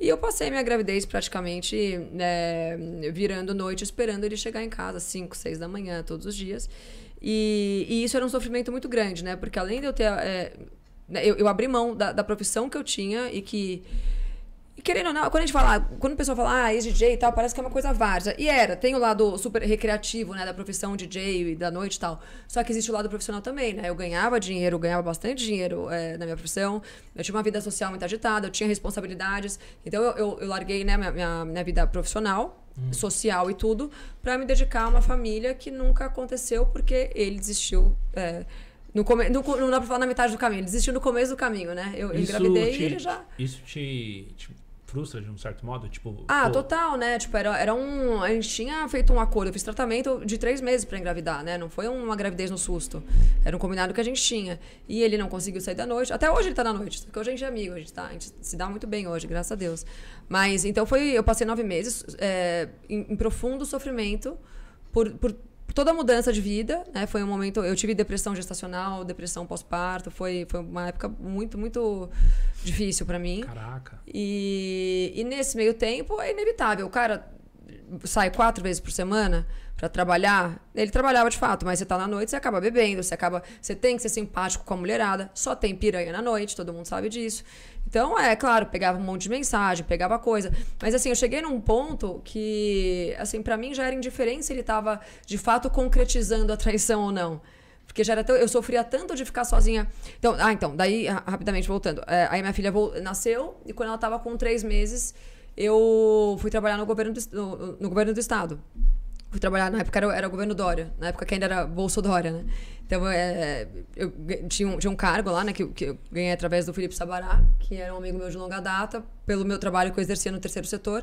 E eu passei minha gravidez praticamente né, virando noite, esperando ele chegar em casa, 5, 6 da manhã, todos os dias. E, e, isso era um sofrimento muito grande, né? Porque além de eu ter. É, né, eu, eu abri mão da, da profissão que eu tinha e que e querendo ou não, quando a gente fala, quando o pessoal fala, ah, ex-DJ e tal, parece que é uma coisa várzea. E era, tem o lado super recreativo, né, da profissão DJ e da noite e tal. Só que existe o lado profissional também, né? Eu ganhava dinheiro, eu ganhava bastante dinheiro é, na minha profissão. Eu tinha uma vida social muito agitada, eu tinha responsabilidades. Então eu, eu, eu larguei, né, minha, minha, minha vida profissional, hum. social e tudo, para me dedicar a uma família que nunca aconteceu porque ele desistiu. É, no come... no, não dá pra falar na metade do caminho, ele desistiu no começo do caminho, né? Eu, eu engravidei te, e ele já. Isso te, te frustra de um certo modo? Tipo. Ah, pô... total, né? Tipo, era, era um. A gente tinha feito um acordo. Eu fiz tratamento de três meses para engravidar, né? Não foi uma gravidez no susto. Era um combinado que a gente tinha. E ele não conseguiu sair da noite. Até hoje ele tá na noite, porque hoje a gente é amigo, a gente, tá, a gente se dá muito bem hoje, graças a Deus. Mas então foi. Eu passei nove meses é, em, em profundo sofrimento por, por Tipo, toda a mudança de vida, né? Foi um momento. Eu tive depressão gestacional, depressão pós-parto, foi, foi uma época muito, muito difícil para mim. Caraca. E, e nesse meio tempo é inevitável. O cara sai quatro vezes por semana para trabalhar, ele trabalhava de fato, mas você tá na noite, você acaba bebendo, você acaba, você tem que ser simpático com a mulherada, só tem piranha na noite, todo mundo sabe disso. Então, é claro, pegava um monte de mensagem, pegava coisa. Mas assim, eu cheguei num ponto que, assim, para mim já era indiferente se ele tava de fato concretizando a traição ou não. Porque já era tão, eu sofria tanto de ficar sozinha. Então, ah, então, daí, rapidamente, voltando. É, aí minha filha nasceu e quando ela tava com três meses, eu fui trabalhar no governo do, no, no governo do estado. Fui trabalhar, na época era, era o governo Dória, na época que ainda era Bolso Dória, né? Então, é, é eu tinha um, tinha um cargo lá, né, que, que eu ganhei através do Felipe Sabará, que era um amigo meu de longa data, pelo meu trabalho que eu exercia no terceiro setor.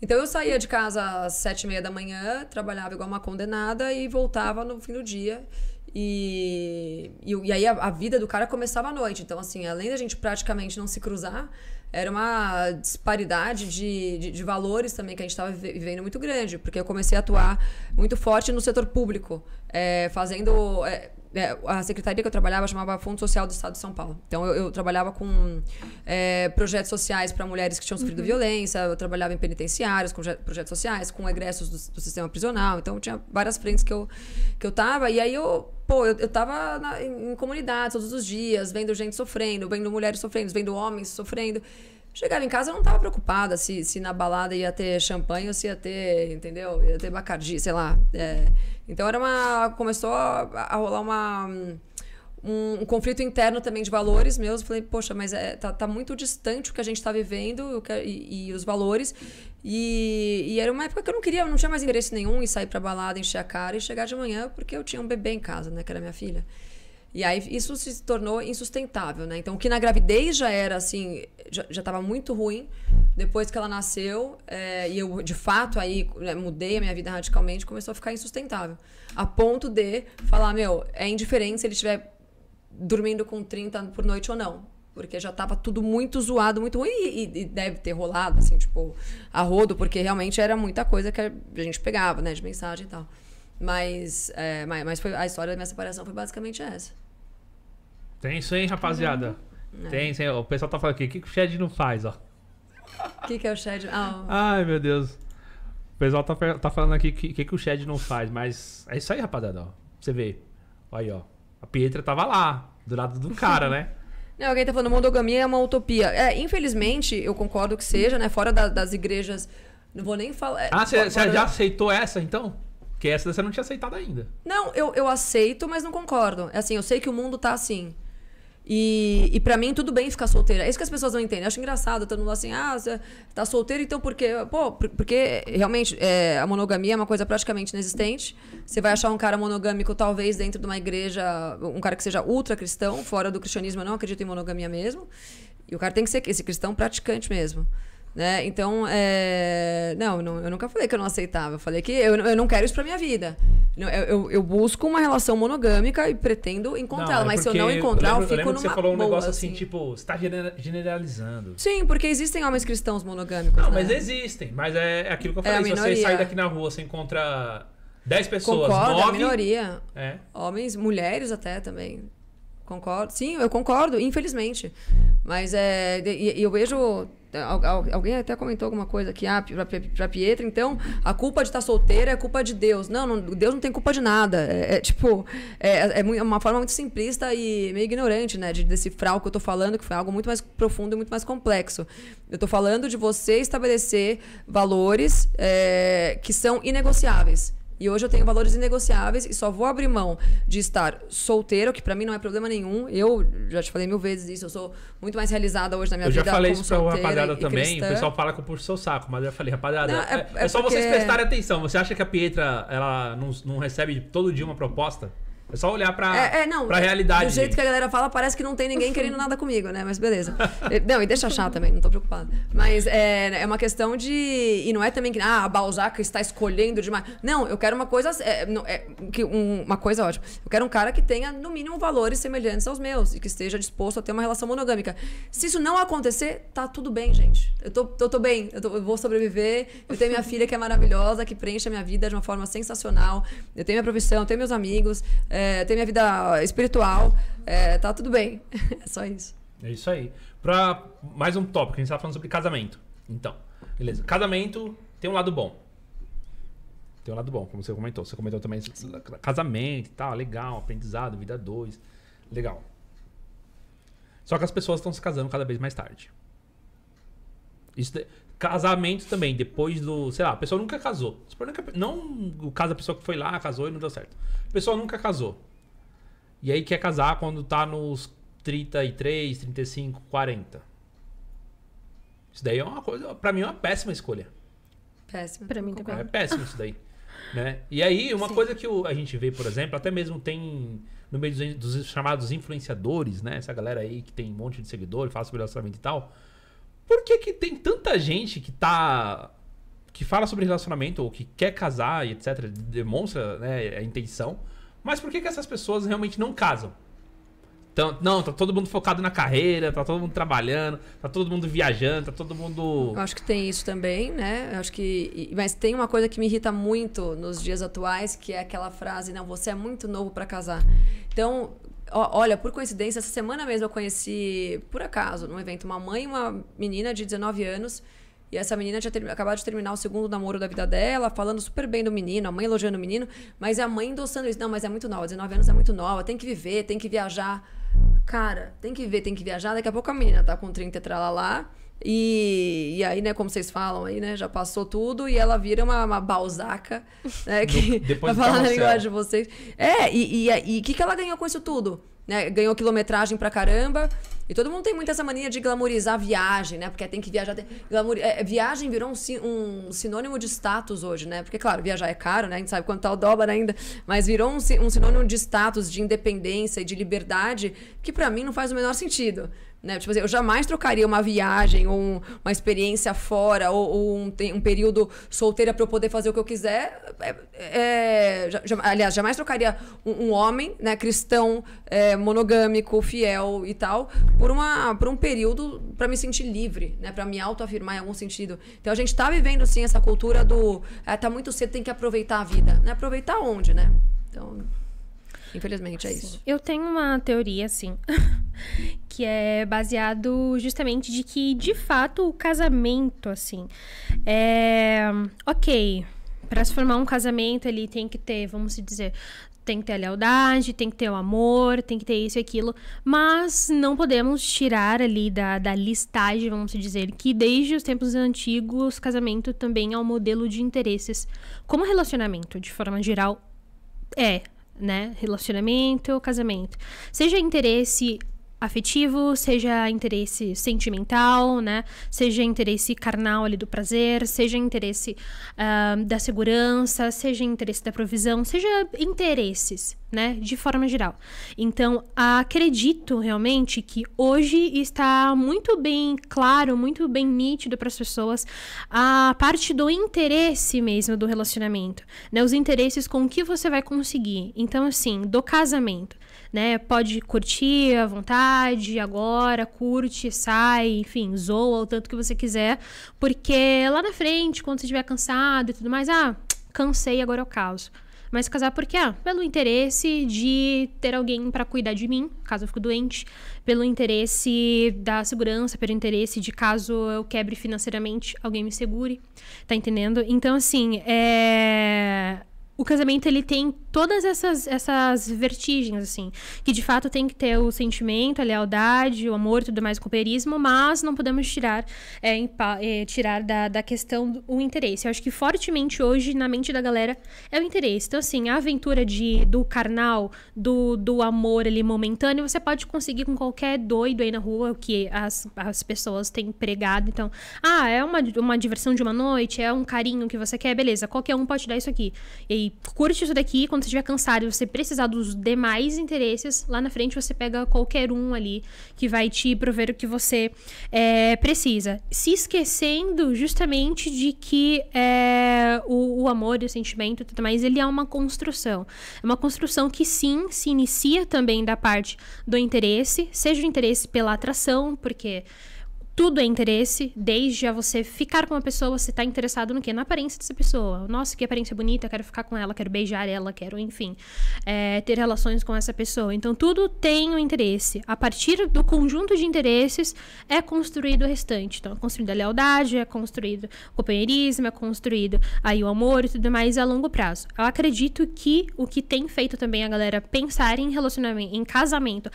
Então, eu saía de casa às sete e meia da manhã, trabalhava igual uma condenada e voltava no fim do dia. E, e, e aí a, a vida do cara começava à noite. Então, assim, além da gente praticamente não se cruzar, era uma disparidade de, de, de, valores também que a gente estava vivendo muito grande, porque eu comecei a atuar muito forte no setor público, é, fazendo. É, é, a secretaria que eu trabalhava chamava Fundo Social do Estado de São Paulo. Então, eu, eu trabalhava com é, projetos sociais para mulheres que tinham sofrido uhum. violência, eu trabalhava em penitenciários, com projetos sociais, com egressos do, do sistema prisional. Então, tinha várias frentes que eu, que eu tava. E aí, eu, pô, eu, eu tava na, em, comunidade todos os dias, vendo gente sofrendo, vendo mulheres sofrendo, vendo homens sofrendo. Chegava em casa, eu não estava preocupada se, se na balada ia ter champanhe ou se ia ter, entendeu? Ia ter bacardi, sei lá. É, então era uma. Começou a, a rolar uma. Um, um, conflito interno também de valores meus. Eu falei, poxa, mas é, tá, tá, muito distante o que a gente está vivendo que, e, e, os valores. E, e, era uma época que eu não queria, eu não tinha mais interesse nenhum em sair pra balada, encher a cara e chegar de manhã, porque eu tinha um bebê em casa, né? Que era minha filha. E aí isso se tornou insustentável, né? Então, o que na gravidez já era assim, já estava muito ruim. Depois que ela nasceu, é, e eu de fato aí né, mudei a minha vida radicalmente, começou a ficar insustentável. A ponto de falar, meu, é indiferente se ele estiver dormindo com 30 por noite ou não. Porque já estava tudo muito zoado, muito ruim, e, e, deve ter rolado, assim, tipo, a rodo, porque realmente era muita coisa que a gente pegava, né, de mensagem e tal. Mas, é, mas, foi, a história da minha separação foi basicamente essa. Tem isso, hein, rapaziada? É. Tem sim. O pessoal tá falando aqui, o que, que o Shed não faz, ó? O que, que é o Shed? Ah, Ai, meu Deus. O pessoal tá, tá falando aqui o que, que, que, o Shed não faz, mas é isso aí, rapaziada, ó. Você vê. Aí, ó. A Pietra tava lá, do lado do cara, né? Não, alguém tá falando monogamia é uma utopia. É, infelizmente, eu concordo que seja, né? Fora da, das igrejas. Não vou nem falar. É, ah, você já aceitou essa, então? Porque essa você não tinha aceitado ainda. Não, eu, eu aceito, mas não concordo. É assim, eu sei que o mundo tá assim. E, e para mim, tudo bem ficar solteira. É isso que as pessoas não entendem. Eu acho engraçado, todo mundo assim, ah, você tá solteira, então por quê? Pô, porque realmente é, a monogamia é uma coisa praticamente inexistente. Você vai achar um cara monogâmico, talvez, dentro de uma igreja, um cara que seja ultra cristão, fora do cristianismo, eu não acredito em monogamia mesmo. E o cara tem que ser esse cristão praticante mesmo. Né? Então, é... não, não, eu nunca falei que eu não aceitava. Eu falei que eu, eu não quero isso pra minha vida. Eu, eu, eu busco uma relação monogâmica e pretendo encontrá-la. É mas se eu não encontrar, eu, lembro, eu fico eu numa. Você falou um boa, negócio assim, assim, tipo, você tá generalizando. Sim, porque existem homens cristãos monogâmicos. Não, né? mas existem. Mas é, é aquilo que eu é falei. É se você sair daqui na rua, você encontra 10 pessoas, Concordo, 9. É minoria. É. Homens, mulheres até também. Concordo. Sim, eu concordo, infelizmente. Mas é. e eu vejo Alguém até comentou alguma coisa aqui, ah, para Pietra, então a culpa de estar tá solteira é culpa de Deus. Não, não Deus não tem culpa de nada. É, é tipo, é, é, é, uma forma muito simplista e meio ignorante, né? De decifrar o que eu tô falando, que foi algo muito mais profundo e muito mais complexo. Eu tô falando de você estabelecer valores é, que são inegociáveis. E hoje eu tenho valores inegociáveis e só vou abrir mão de estar solteiro, que para mim não é problema nenhum. Eu já te falei mil vezes isso, eu sou muito mais realizada hoje na minha eu vida. Eu já falei isso pra rapaziada e, também, cristã. o pessoal fala que eu puxo seu saco, mas eu já falei, rapaziada, não, é, é, é, só porque... vocês prestarem atenção. Você acha que a Pietra, ela não, não recebe todo dia uma proposta? É só olhar pra, é, é, não, pra realidade. Do jeito que a galera fala, parece que não tem ninguém querendo nada comigo, né? Mas beleza. não, e deixa achar também, não tô preocupada. Mas é, é uma questão de. E não é também que ah, a Balzac está escolhendo demais. Não, eu quero uma coisa. É, é, que um, uma coisa ótima. Eu quero um cara que tenha, no mínimo, valores semelhantes aos meus e que esteja disposto a ter uma relação monogâmica. Se isso não acontecer, tá tudo bem, gente. Eu tô, tô, tô bem, eu, tô, eu vou sobreviver. Eu tenho minha filha que é maravilhosa, que preenche a minha vida de uma forma sensacional. Eu tenho minha profissão, eu tenho meus amigos. É, é, minha vida espiritual, é, tá tudo bem. É só isso. É isso aí. Pra mais um tópico, a gente tava tá falando sobre casamento. Então, beleza. Casamento tem um lado bom. Tem um lado bom, como você comentou. Você comentou também casamento e tal, legal, aprendizado, vida dois. Legal. Só que as pessoas estão se casando cada vez mais tarde. Isso Casamento também, depois do. Sei lá, a pessoa nunca casou. não o caso da pessoa que foi lá, casou e não deu certo. A pessoa nunca casou. E aí quer casar quando tá nos 33, 35, 40. Isso daí é uma coisa. Pra mim é uma péssima escolha. Péssima. Pra mim também. É péssimo isso daí. Né? E aí, uma Sim. coisa que a gente vê, por exemplo, até mesmo tem no meio dos, chamados influenciadores, né? Essa galera aí que tem um monte de seguidor, fala sobre relacionamento e tal por que, que tem tanta gente que tá. que fala sobre relacionamento ou que quer casar e etc., demonstra né, a intenção, mas por que, que essas pessoas realmente não casam? Então, não, tá todo mundo focado na carreira, tá todo mundo trabalhando, tá todo mundo viajando, tá todo mundo. Eu acho que tem isso também, né? Eu acho que. Mas tem uma coisa que me irrita muito nos dias atuais, que é aquela frase, não, você é muito novo para casar. Então, Olha, por coincidência, essa semana mesmo eu conheci, por acaso, num evento, uma mãe e uma menina de 19 anos. E essa menina tinha ter... acabado de terminar o segundo namoro da vida dela, falando super bem do menino, a mãe elogiando o menino, mas a mãe endossando isso. Não, mas é muito nova, 19 anos é muito nova, tem que viver, tem que viajar. Cara, tem que viver, tem que viajar. Daqui a pouco a menina tá com 30 e tralalá. lá e, e, aí, né, como vocês falam aí, né, já passou tudo e ela vira uma, uma balzaca, né, que vai falar na linguagem de vocês. É, e o e, e, que, que ela ganhou com isso tudo? Né, ganhou quilometragem pra caramba. E todo mundo tem muito essa mania de glamorizar viagem, né? Porque tem que viajar. Tem, glamour, é, é, viagem virou um, um, sinônimo de status hoje, né? Porque, claro, viajar é caro, né? A gente sabe quanto tá o dólar ainda. Mas virou um, um sinônimo de status, de independência e de liberdade, que para mim não faz o menor sentido. Né? Tipo assim, eu jamais trocaria uma viagem ou um, uma experiência fora ou, ou um, um, período solteira para eu poder fazer o que eu quiser. É, é, já, aliás, jamais trocaria um, um homem né, cristão, é, monogâmico, fiel e tal, por, uma, por um período para me sentir livre, né, para me autoafirmar em algum sentido. Então a gente está vivendo sim essa cultura do é, tá muito cedo, tem que aproveitar a vida. Né? Aproveitar onde, né? Então, infelizmente é isso. Eu tenho uma teoria assim. que é baseado justamente de que, de fato, o casamento, assim, é. Ok, para se formar um casamento, ele tem que ter, vamos dizer, tem que ter a lealdade, tem que ter o amor, tem que ter isso e aquilo, mas não podemos tirar ali da, da listagem, vamos dizer, que desde os tempos antigos, casamento também é um modelo de interesses, como relacionamento, de forma geral, é, né? Relacionamento, casamento. Seja interesse afetivo, seja interesse sentimental, né? Seja interesse carnal ali do prazer, seja interesse uh, da segurança, seja interesse da provisão, seja interesses, né? De forma geral. Então, acredito realmente que hoje está muito bem claro, muito bem nítido para as pessoas a parte do interesse mesmo do relacionamento, né? Os interesses com o que você vai conseguir. Então, assim, do casamento né? Pode curtir à vontade, agora, curte, sai, enfim, zoa o tanto que você quiser, porque lá na frente, quando você estiver cansado e tudo mais, ah, cansei, agora é o caso. Mas casar por quê? Ah, pelo interesse de ter alguém para cuidar de mim, caso eu fique doente, pelo interesse da segurança, pelo interesse de caso eu quebre financeiramente, alguém me segure, tá entendendo? Então, assim, é o casamento ele tem todas essas, essas vertigens, assim. Que de fato tem que ter o sentimento, a lealdade, o amor e tudo mais, o cooperismo, mas não podemos tirar, é, é, tirar da, da questão o interesse. Eu acho que fortemente hoje, na mente da galera, é o interesse. Então, assim, a aventura de, do carnal, do, do amor ali momentâneo, você pode conseguir com qualquer doido aí na rua, o que as, as pessoas têm pregado. Então, ah, é uma, uma diversão de uma noite, é um carinho que você quer, beleza, qualquer um pode dar isso aqui. E e curte isso daqui. Quando você estiver cansado e você precisar dos demais interesses, lá na frente você pega qualquer um ali que vai te prover o que você é, precisa. Se esquecendo justamente de que é, o, o, amor e o sentimento e tudo mais, ele é uma construção. É uma construção que sim se inicia também da parte do interesse, seja o interesse pela atração, porque tudo é interesse, desde a você ficar com uma pessoa, você tá interessado no quê? Na aparência dessa pessoa. Nossa, que aparência bonita, quero ficar com ela, quero beijar ela, quero, enfim, é, ter relações com essa pessoa. Então, tudo tem um interesse. A partir do conjunto de interesses é construído o restante. Então, é construída a lealdade, é construído o companheirismo, é construído aí o amor e tudo mais a longo prazo. Eu acredito que o que tem feito também a galera pensar em relacionamento, em casamento,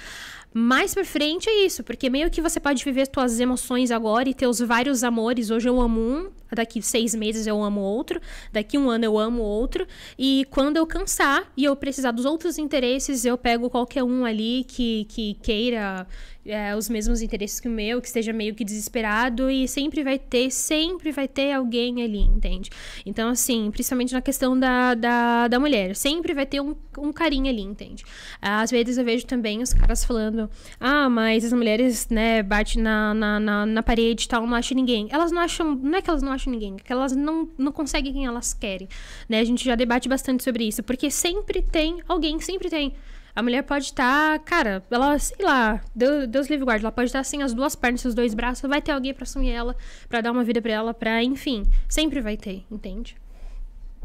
mais pra frente é isso, porque meio que você pode viver suas emoções agora e teus vários amores. Hoje eu amo um, daqui seis meses eu amo outro, daqui um ano eu amo outro. E quando eu cansar e eu precisar dos outros interesses, eu pego qualquer um ali que, que queira é, os mesmos interesses que o meu, que esteja meio que desesperado e sempre vai ter, sempre vai ter alguém ali, entende? Então, assim, principalmente na questão da, da, da mulher, sempre vai ter um, um carinha ali, entende? Às vezes eu vejo também os caras falando, ah, mas as mulheres, né, batem na, na, na, na parede e tal, não acham ninguém. Elas não acham, não é que elas não acham ninguém, é que elas não, não conseguem quem elas querem, né? A gente já debate bastante sobre isso, porque sempre tem alguém, sempre tem. A mulher pode estar, tá, cara, ela, sei lá, Deus, Deus livre guarda, ela pode estar tá, sem assim, as duas pernas, os dois braços, vai ter alguém para assumir ela, para dar uma vida para ela, para, enfim, sempre vai ter, entende?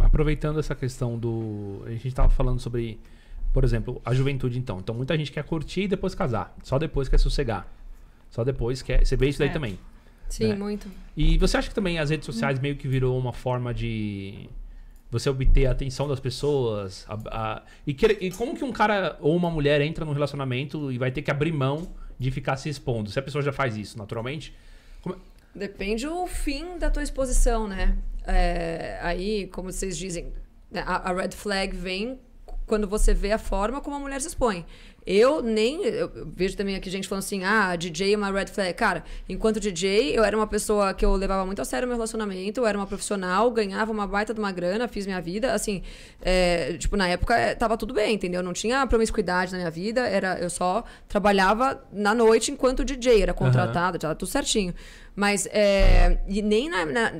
Aproveitando essa questão do, a gente estava falando sobre, por exemplo, a juventude então. Então muita gente quer curtir e depois casar, só depois quer sossegar. Só depois quer, você vê isso daí é. também. Sim, né? muito. E você acha que também as redes sociais meio que virou uma forma de você obter a atenção das pessoas. A, a... E, que, e, como que um cara ou uma mulher entra num relacionamento e vai ter que abrir mão de ficar se expondo? Se a pessoa já faz isso naturalmente. Como... Depende o fim da tua exposição, né? É, aí, como vocês dizem, né, a, a red flag vem quando você vê a forma como a mulher se expõe. Eu nem. Eu vejo também aqui gente falando assim, ah, DJ é uma red flag. Cara, enquanto DJ, eu era uma pessoa que eu levava muito a sério meu relacionamento, eu era uma profissional, ganhava uma baita de uma grana, fiz minha vida. Assim, é, tipo, na época é, tava tudo bem, entendeu? Não tinha promiscuidade na minha vida, era, eu só trabalhava na noite enquanto DJ, era contratada, uhum. tava tudo certinho. Mas, é, e nem na, na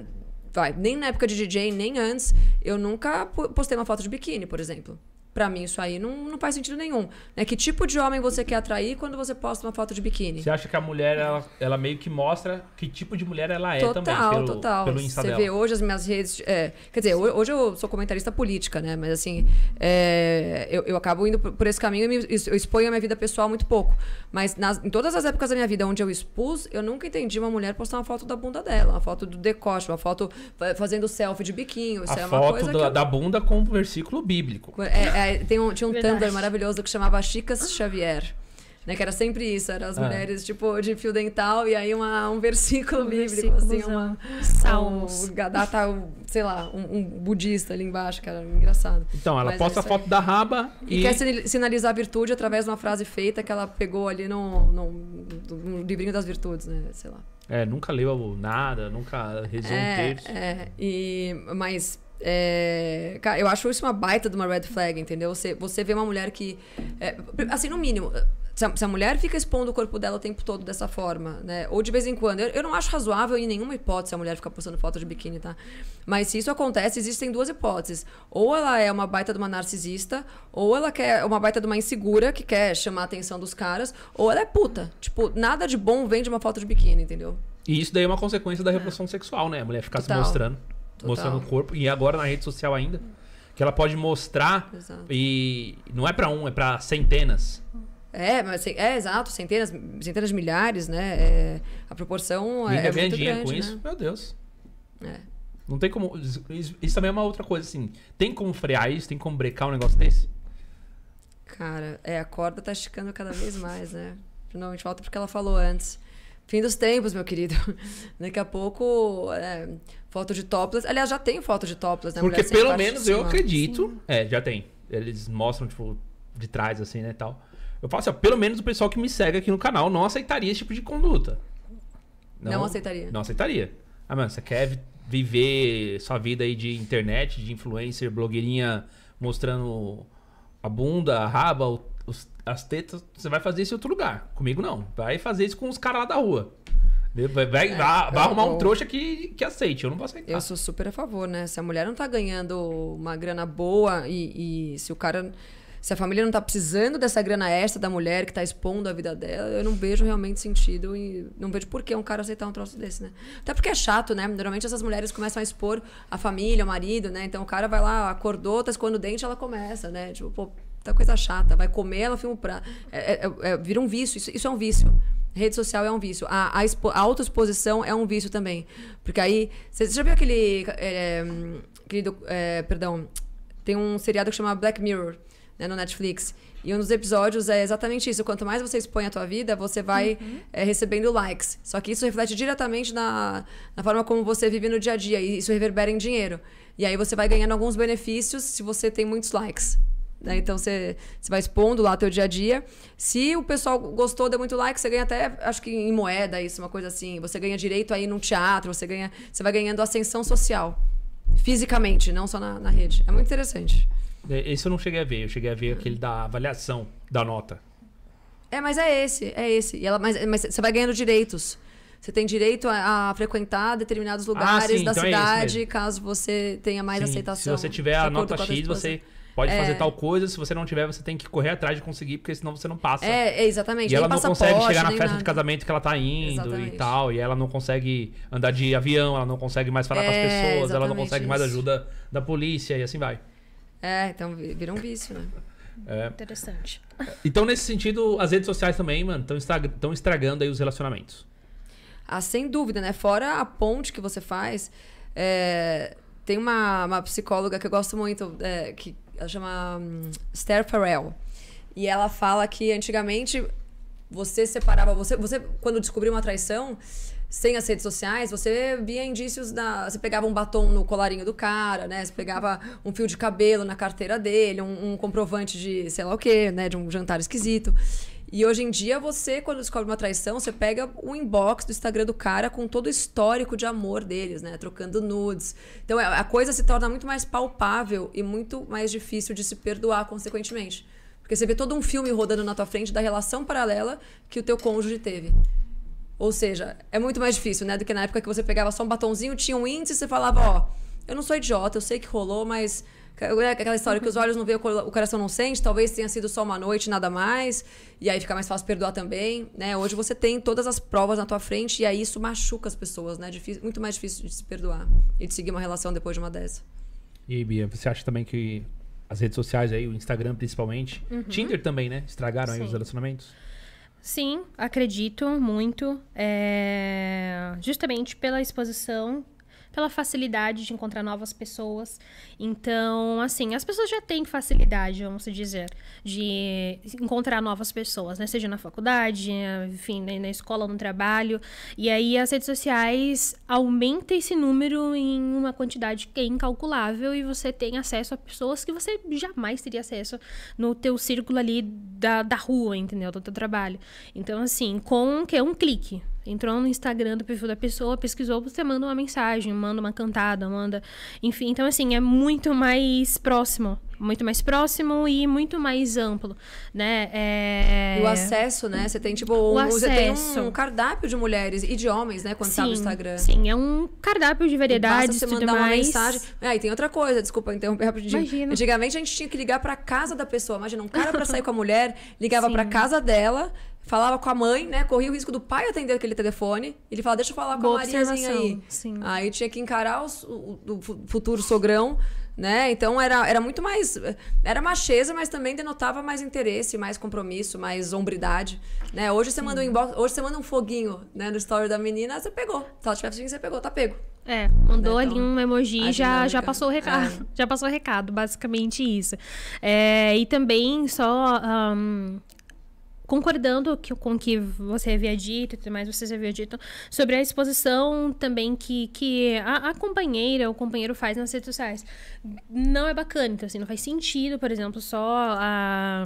vai, nem na época de DJ, nem antes, eu nunca postei uma foto de biquíni, por exemplo. Pra mim, isso aí não, não faz sentido nenhum. Né? Que tipo de homem você quer atrair quando você posta uma foto de biquíni? Você acha que a mulher, ela, ela meio que mostra que tipo de mulher ela é total, também, pelo, total. Você vê hoje as minhas redes... É, quer dizer, hoje eu sou comentarista política, né? Mas assim, é, eu, eu acabo indo por esse caminho e me, eu exponho a minha vida pessoal muito pouco. Mas nas, em todas as épocas da minha vida onde eu expus, eu nunca entendi uma mulher postar uma foto da bunda dela, uma foto do decote, uma foto fazendo selfie de biquinho. Isso a é uma foto coisa da, eu... da bunda com o versículo bíblico. É, é é, tem um, tinha um Verdade. Tumblr maravilhoso que chamava Chicas Xavier. Né, que era sempre isso, eram as ah. mulheres, tipo, de fio dental, e aí uma, um versículo um bíblico, assim, uma... Salmos. Um, gadata, um, sei lá, um, um, budista ali embaixo, cara, engraçado. Então, ela Mas posta é a foto da raba e... e... quer sinalizar a virtude através de uma frase feita que ela pegou ali no, no, no livrinho das virtudes, né, sei lá. É, nunca leu nada, nunca rezou é, um texto. É, e... Mas é, cara, eu acho isso uma baita de uma red flag, entendeu? Você, você vê uma mulher que. É, assim, no mínimo. Se a, se a, mulher fica expondo o corpo dela o tempo todo dessa forma, né? Ou de vez em quando. Eu, eu não acho razoável em nenhuma hipótese a mulher ficar postando foto de biquíni, tá? Mas se isso acontece, existem duas hipóteses. Ou ela é uma baita de uma narcisista, ou ela quer uma baita de uma insegura que quer chamar a atenção dos caras, ou ela é puta. Tipo, nada de bom vem de uma foto de biquíni, entendeu? E isso daí é uma consequência da repulsão é. sexual, né? A mulher ficar Total. se mostrando. Total. mostrando o corpo. E agora na rede social ainda. Que ela pode mostrar Exato. e não é para um, é para centenas. É, mas é exato, centenas, centenas de milhares, né? É, a proporção é, é muito grande, com né? isso, meu Deus. É. Não tem como. Isso, isso, também é uma outra coisa, assim. Tem como frear isso? Tem como brecar um negócio desse? Cara, é, a corda tá esticando cada vez mais, né? finalmente volta porque ela falou antes. Fim dos tempos, meu querido. Daqui a pouco, é, foto de topless. Aliás, já tem foto de topless, né? Porque pelo menos eu acredito. Sim. É, já tem. Eles mostram, tipo, de trás, assim, né, tal. Eu falo assim, ó, pelo menos o pessoal que me segue aqui no canal não aceitaria esse tipo de conduta. Não, não aceitaria. Não aceitaria. Ah, mano, você quer viver sua vida aí de internet, de influencer, blogueirinha mostrando a bunda, a raba, o as tetas, você vai fazer isso em outro lugar. Comigo não. Vai fazer isso com os caras lá da rua. Vai, vai, é, vai arrumar um trouxa que, que aceite, eu não vou aceitar. Eu sou super a favor, né? Se a mulher não tá ganhando uma grana boa e, e se o cara. Se a família não tá precisando dessa grana extra da mulher que tá expondo a vida dela, eu não vejo realmente sentido e não vejo por que um cara aceitar um troço desse, né? Até porque é chato, né? Normalmente essas mulheres começam a expor a família, o marido, né? Então o cara vai lá, acordou, tá escondendo o dente, ela começa, né? Tipo, pô, Tá coisa chata. Vai comer, ela filma o prato. É, é, é, é, vira um vício. Isso, isso é um vício. Rede social é um vício. A, a, expo, a autoexposição é um vício também. Porque aí. Você já viu aquele. É, querido, é, perdão. Tem um seriado que chama Black Mirror né, no Netflix. E um dos episódios é exatamente isso. Quanto mais você expõe a tua vida, você vai uhum. é, recebendo likes. Só que isso reflete diretamente na, na forma como você vive no dia a dia. E isso reverbera em dinheiro. E aí você vai ganhando alguns benefícios se você tem muitos likes. Né? Então você, vai expondo lá teu dia a dia. Se o pessoal gostou, deu muito like, você ganha até, acho que em moeda, isso, uma coisa assim. Você ganha direito aí num teatro, você ganha. Você vai ganhando ascensão social. Fisicamente, não só na, na rede. É muito interessante. É, esse eu não cheguei a ver, eu cheguei a ver aquele da avaliação da nota. É, mas é esse, é esse. E ela, mas, mas você vai ganhando direitos. Você tem direito a, a, frequentar determinados ah, lugares ah, sim, da então é cidade, é caso você tenha mais sim, aceitação. Se você tiver a nota X, você pode é. fazer tal coisa, se você não tiver, você tem que correr atrás de conseguir, porque senão você não passa. É, é exatamente. E ela não consegue chegar na festa nada. de casamento que ela tá indo exatamente. e tal, e ela não consegue andar de avião, ela não consegue mais falar é, com as é, pessoas, ela não consegue isso. mais ajuda da polícia e assim vai. É, então vira um vício, né? É. Interessante. Então, nesse sentido, as redes sociais também, mano, estão estragando aí os relacionamentos. Ah, sem dúvida, né? Fora a ponte que você faz, é... tem uma, uma, psicóloga que eu gosto muito, é, que, ela chama um, Esther E ela fala que antigamente você separava. Você, você quando descobriu uma traição, sem as redes sociais, você via indícios da. Você pegava um batom no colarinho do cara, né? Você pegava um fio de cabelo na carteira dele, um, um comprovante de sei lá o quê, né? De um jantar esquisito. E hoje em dia, você, quando descobre uma traição, você pega o inbox do Instagram do cara com todo o histórico de amor deles, né? Trocando nudes. Então, é, a coisa se torna muito mais palpável e muito mais difícil de se perdoar, consequentemente. Porque você vê todo um filme rodando na tua frente da relação paralela que o teu cônjuge teve. Ou seja, é muito mais difícil, né? Do que na época que você pegava só um batonzinho, tinha um índice e você falava, ó, eu não sou idiota, eu sei que rolou, mas né, aquela história que os uhum. olhos não veem, o coração não sente, talvez tenha sido só uma noite, nada mais. E aí fica mais fácil perdoar também, né? Hoje você tem todas as provas na tua frente e aí isso machuca as pessoas, né? Difí muito mais difícil de se perdoar e de seguir uma relação depois de uma dessa. E aí, Bia, você acha também que as redes sociais aí, o Instagram principalmente, uhum. Tinder também, né? Estragaram Sim. aí os relacionamentos? Sim, acredito muito. É... Justamente pela exposição pela facilidade de encontrar novas pessoas. Então, assim, as pessoas já têm facilidade, vamos dizer, de encontrar novas pessoas, né? Seja na faculdade, enfim, na escola, no trabalho. E aí as redes sociais aumentam esse número em uma quantidade que é incalculável e você tem acesso a pessoas que você jamais teria acesso no teu círculo ali da, da rua, entendeu? Do teu trabalho. Então, assim, com que é um clique, Entrou no Instagram do perfil da pessoa, pesquisou, você manda uma mensagem, manda uma cantada, manda. Enfim, então assim, é muito mais próximo. Muito mais próximo e muito mais amplo, né? É... é. E o acesso, né? Você tem, tipo, um, você tem um cardápio de mulheres e de homens, né? Quando sim, sabe no Instagram. Sim, é um cardápio de variedades. E basta você mandar mais. uma mensagem. Ah, e tem outra coisa, desculpa interromper rapidinho. Imagina. Antigamente a gente tinha que ligar pra casa da pessoa. Imagina, um cara pra sair com a mulher, ligava sim. pra casa dela falava com a mãe, né? Corria o risco do pai atender aquele telefone. Ele falava, deixa eu falar com Boa a Mariazinha aí. Sim. Aí tinha que encarar o, o, futuro sogrão, né? Então era, era muito mais. Era macheza, mas também denotava mais interesse, mais compromisso, mais hombridade. Né? Hoje você manda um inbox, hoje você manda um foguinho né, no story da menina, você pegou. Se ela tiver você pegou, tá pego. É, mandou né, então, ali um emoji e já, já passou o recado. É. Já passou o recado, basicamente isso. É, e também só um, concordando que, com o que você havia dito e tudo mais, vocês haviam dito sobre a exposição também que, que a, a companheira ou o companheiro faz nas redes sociais. Não é bacana, então, assim, não faz sentido, por exemplo, só a,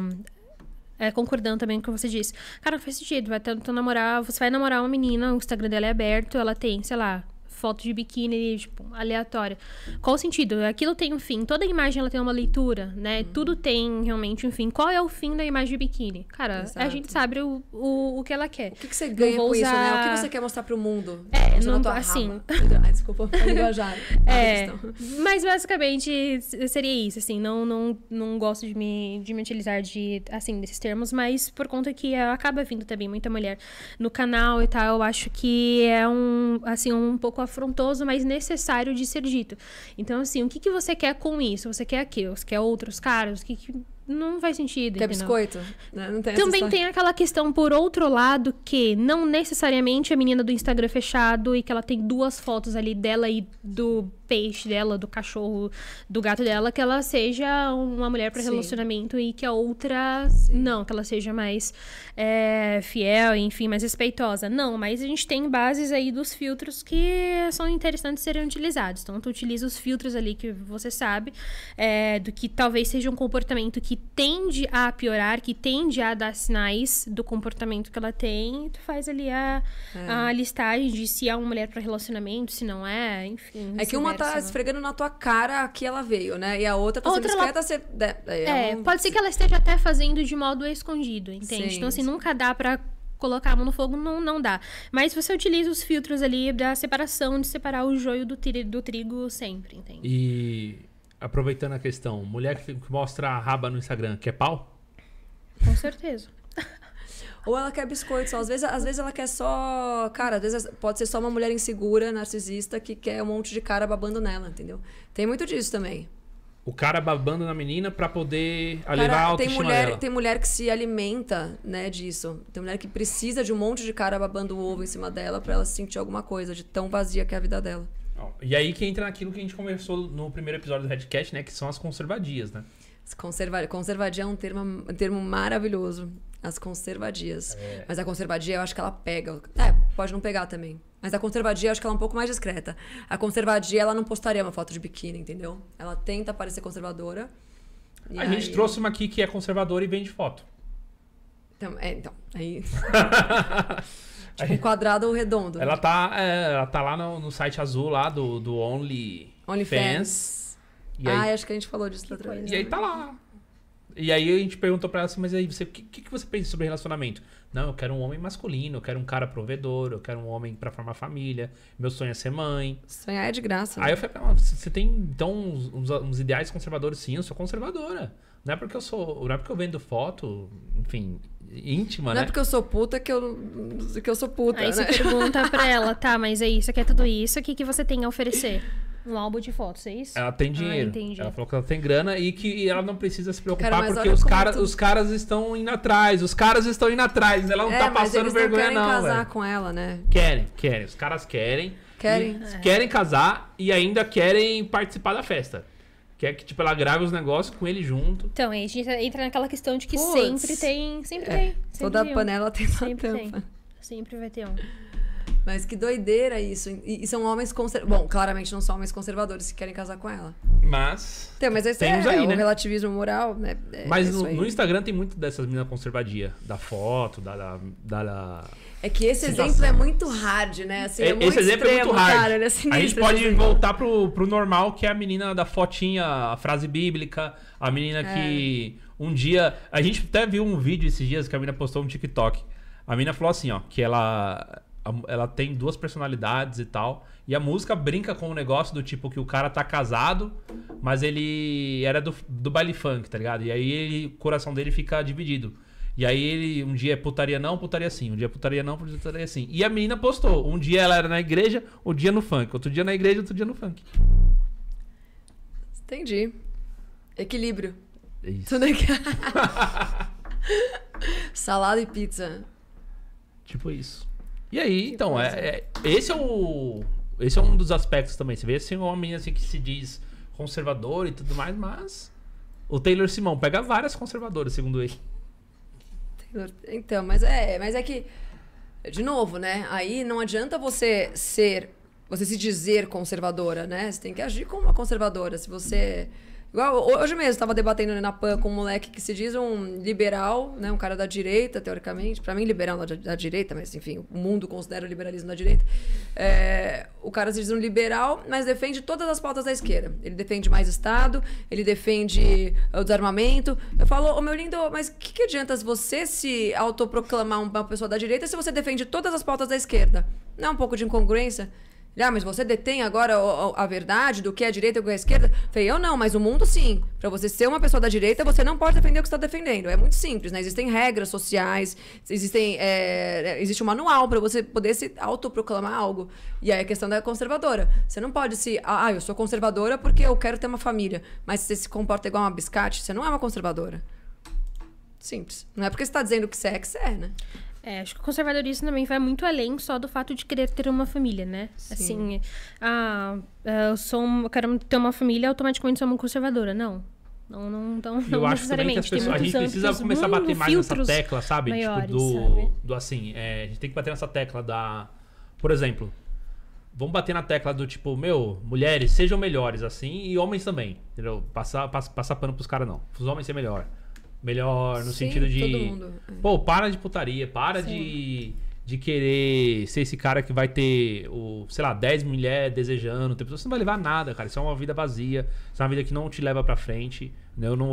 é, concordando também com o que você disse. Cara, não faz sentido. Vai tanto namorar. Você vai namorar uma menina, o Instagram dela é aberto, ela tem, sei lá, fotos de biquíni, tipo, aleatória. Qual o sentido? Aquilo tem um fim. Toda imagem ela tem uma leitura, né? Uhum. Tudo tem realmente um fim. Qual é o fim da imagem de biquíni? Cara, Exato. a gente sabe o, o, o que ela quer. O que, que você ganha com usar... isso, né? O que você quer mostrar pro mundo? É, não, tô assim... Ai, desculpa, é linguajar. é, mas basicamente seria isso, assim. Não, não, não gosto de me, de me utilizar de, assim, desses termos, mas por conta que acaba vindo também muita mulher no canal e tal, eu acho que é um, assim, um pouco a afrontoso, mas necessário de ser dito. Então, assim, o que, que você quer com isso? Você quer aquilo? Você quer outros caras? O que, que não faz sentido. Quer biscoito? Não. Né, não tem Também tem aquela questão, por outro lado, que não necessariamente a menina do Instagram é fechado e que ela tem duas fotos ali dela e do peixe dela, do cachorro, do gato dela, que ela seja uma mulher para relacionamento e que a outra Sim. não, que ela seja mais é, fiel, enfim, mais respeitosa. Não, mas a gente tem bases aí dos filtros que são interessantes serem utilizados. Então, tu utiliza os filtros ali que você sabe é, do que talvez seja um comportamento que tende a piorar, que tende a dar sinais do comportamento que ela tem, e tu faz ali a, é. a listagem de se é uma mulher para relacionamento, se não é, enfim. É que uma tá esfregando na tua cara que ela veio, né? E a outra tá outra tá sendo ela... discreta, você... É, é um... pode ser que ela esteja até fazendo de modo escondido, entende? Sim, então, assim, sim. nunca dá pra colocar a mão no fogo não, não dá. Mas você utiliza os filtros ali da separação, de separar o joio do, tri, do trigo sempre, entende? E aproveitando a questão, mulher que, mostra a raba no Instagram, que é pau? Com certeza. Ou ela quer biscoito só. Às vezes, às vezes ela quer só. Cara, às vezes pode ser só uma mulher insegura, narcisista, que quer um monte de cara babando nela, entendeu? Tem muito disso também. O cara babando na menina para poder elevar a autoestima tem mulher, dela. Tem mulher que se alimenta, né, disso. Tem mulher que precisa de um monte de cara babando o ovo em cima dela para ela sentir alguma coisa de tão vazia que é a vida dela. E aí que entra naquilo que a gente conversou no primeiro episódio do Redcast, né, que são as conservadias, né? Conserva... Conservadia é um termo, um termo maravilhoso. As conservadias. É. Mas a conservadia eu acho que ela pega. É, pode não pegar também. Mas a conservadia eu acho que ela é um pouco mais discreta. A conservadia, ela não postaria uma foto de biquíni, entendeu? Ela tenta parecer conservadora. A aí... gente trouxe uma aqui que é conservadora e vende foto. Então, é, então. Aí. tipo, aí... quadrado ou redondo. Ela tá, é, ela tá lá no, no, site azul lá do, do Only. OnlyFans. Ah, aí... acho que a gente falou disso outra vez. E aí né? tá lá. E aí a gente perguntou pra ela assim, mas aí você, o que, que você pensa sobre relacionamento? Não, eu quero um homem masculino, eu quero um cara provedor, eu quero um homem para formar família, meu sonho é ser mãe. Sonhar é de graça. Né? Aí eu falei, você tem então uns, uns, ideais conservadores sim, eu sou conservadora. Não é porque eu sou, não é porque eu vendo foto, enfim, íntima, não é né? Não é porque eu sou puta que eu, que eu sou puta, Aí né? você pergunta pra ela, tá, mas aí você quer tudo isso, o que, que você tem a oferecer? Um álbum de fotos, é isso? Ela tem ah, dinheiro. Ah, ela falou que ela tem grana e que ela não precisa se preocupar cara, porque os, cara, tu... os caras estão indo atrás. Os caras estão indo atrás. Ela não é, tá passando vergonha, não. Querem não, casar véio. com ela, né? Querem, querem. Os caras querem. Querem. E, é. Querem casar e ainda querem participar da festa. Quer é que, tipo, ela grave os negócios com ele junto. Então, a gente entra naquela questão de que Puts, sempre tem. Sempre é, tem. Sempre toda tem um. panela tem uma sempre tampa. Tem. Sempre vai ter um. Mas que doideira isso. E, e são homens conservadores. Bom, claramente não são homens conservadores que querem casar com ela. Mas. Tem, então, mas esse temos é, é aí, é, né? o relativismo moral, né? É, é mas no, no, Instagram tem muito dessas meninas conservadia. Da foto, da. da, da É que esse situação. exemplo é muito hard, né? Assim, é, é muito esse exemplo extremo, é muito hard. Cara, né? sinistro, assim, a gente pode voltar pro, pro normal, que é a menina da fotinha, a frase bíblica, a menina que um dia. A gente até viu um vídeo esses dias que a menina postou um TikTok. A menina falou assim, ó, que ela ela tem duas personalidades e tal. E a música brinca com o um negócio do tipo que o cara tá casado, mas ele era do, do baile funk, tá ligado? E aí ele, o coração dele fica dividido. E aí ele, um dia é putaria não, putaria sim. Um dia é putaria não, putaria sim. E a menina postou. Um dia ela era na igreja, o um dia no funk. Outro dia na igreja, outro dia no funk. Entendi. Equilíbrio. Isso. Tudo aqui. Salada e pizza. Tipo isso. E aí, que então, é, é, esse é o. Esse é um dos aspectos também. Você vê assim, uma menina assim, que se diz conservador e tudo mais, mas. O Taylor Simão pega várias conservadoras, segundo ele. Então, mas é, mas é que. De novo, né? Aí não adianta você ser. Você se dizer conservadora, né? Você tem que agir como uma conservadora. Se você hoje mesmo, estava debatendo na PAN com um moleque que se diz um liberal, né? Um cara da direita, teoricamente. Para mim, liberal é da direita, mas enfim, o mundo considera o liberalismo da direita. É, o cara se diz um liberal, mas defende todas as pautas da esquerda. Ele defende mais Estado, ele defende eh, o desarmamento. Eu falo, ô oh, meu lindo, mas o que, que adianta você se autoproclamar uma pessoa da direita se você defende todas as pautas da esquerda? Não é um pouco de incongruência? Ah, mas você detém agora a, verdade do que é a direita e o que é a esquerda? Falei, eu não, mas o mundo sim. Para você ser uma pessoa da direita, você não pode defender o que está defendendo. É muito simples, né? Existem regras sociais, existem, é, é existe um manual para você poder se autoproclamar algo. E aí a questão da conservadora. Você não pode se. Ah, ah eu sou conservadora porque eu quero ter uma família. Mas se você se comporta igual uma biscate, você não é uma conservadora. Simples. Não é porque você está dizendo que você é que você é, né? É, acho que o conservadorismo também vai muito além só do fato de querer ter uma família, né? Sim. Assim, ah, ah eu sou, quero ter uma família, automaticamente sou uma conservadora. Não. Não, não, então, não, eu acho necessariamente. Que pessoas, a gente precisa começar a bater mais nessa tecla, sabe? Tipo, maiores, tipo, do, sabe? do assim, é, a gente tem que bater nessa tecla da. Por exemplo, vamos bater na tecla do tipo, meu, mulheres sejam melhores, assim, e homens também. Entendeu? Passar, passa passar pano pros caras, não. Os homens ser melhor melhor no Sim, sentido de. É. Pô, para de putaria, para Sim. de, de querer ser esse cara que vai ter, o, sei lá, 10 mulheres desejando. Tem pessoas que não vai levar nada, cara. Isso é uma vida vazia. Isso é uma vida que não te leva pra frente. Né? Eu não.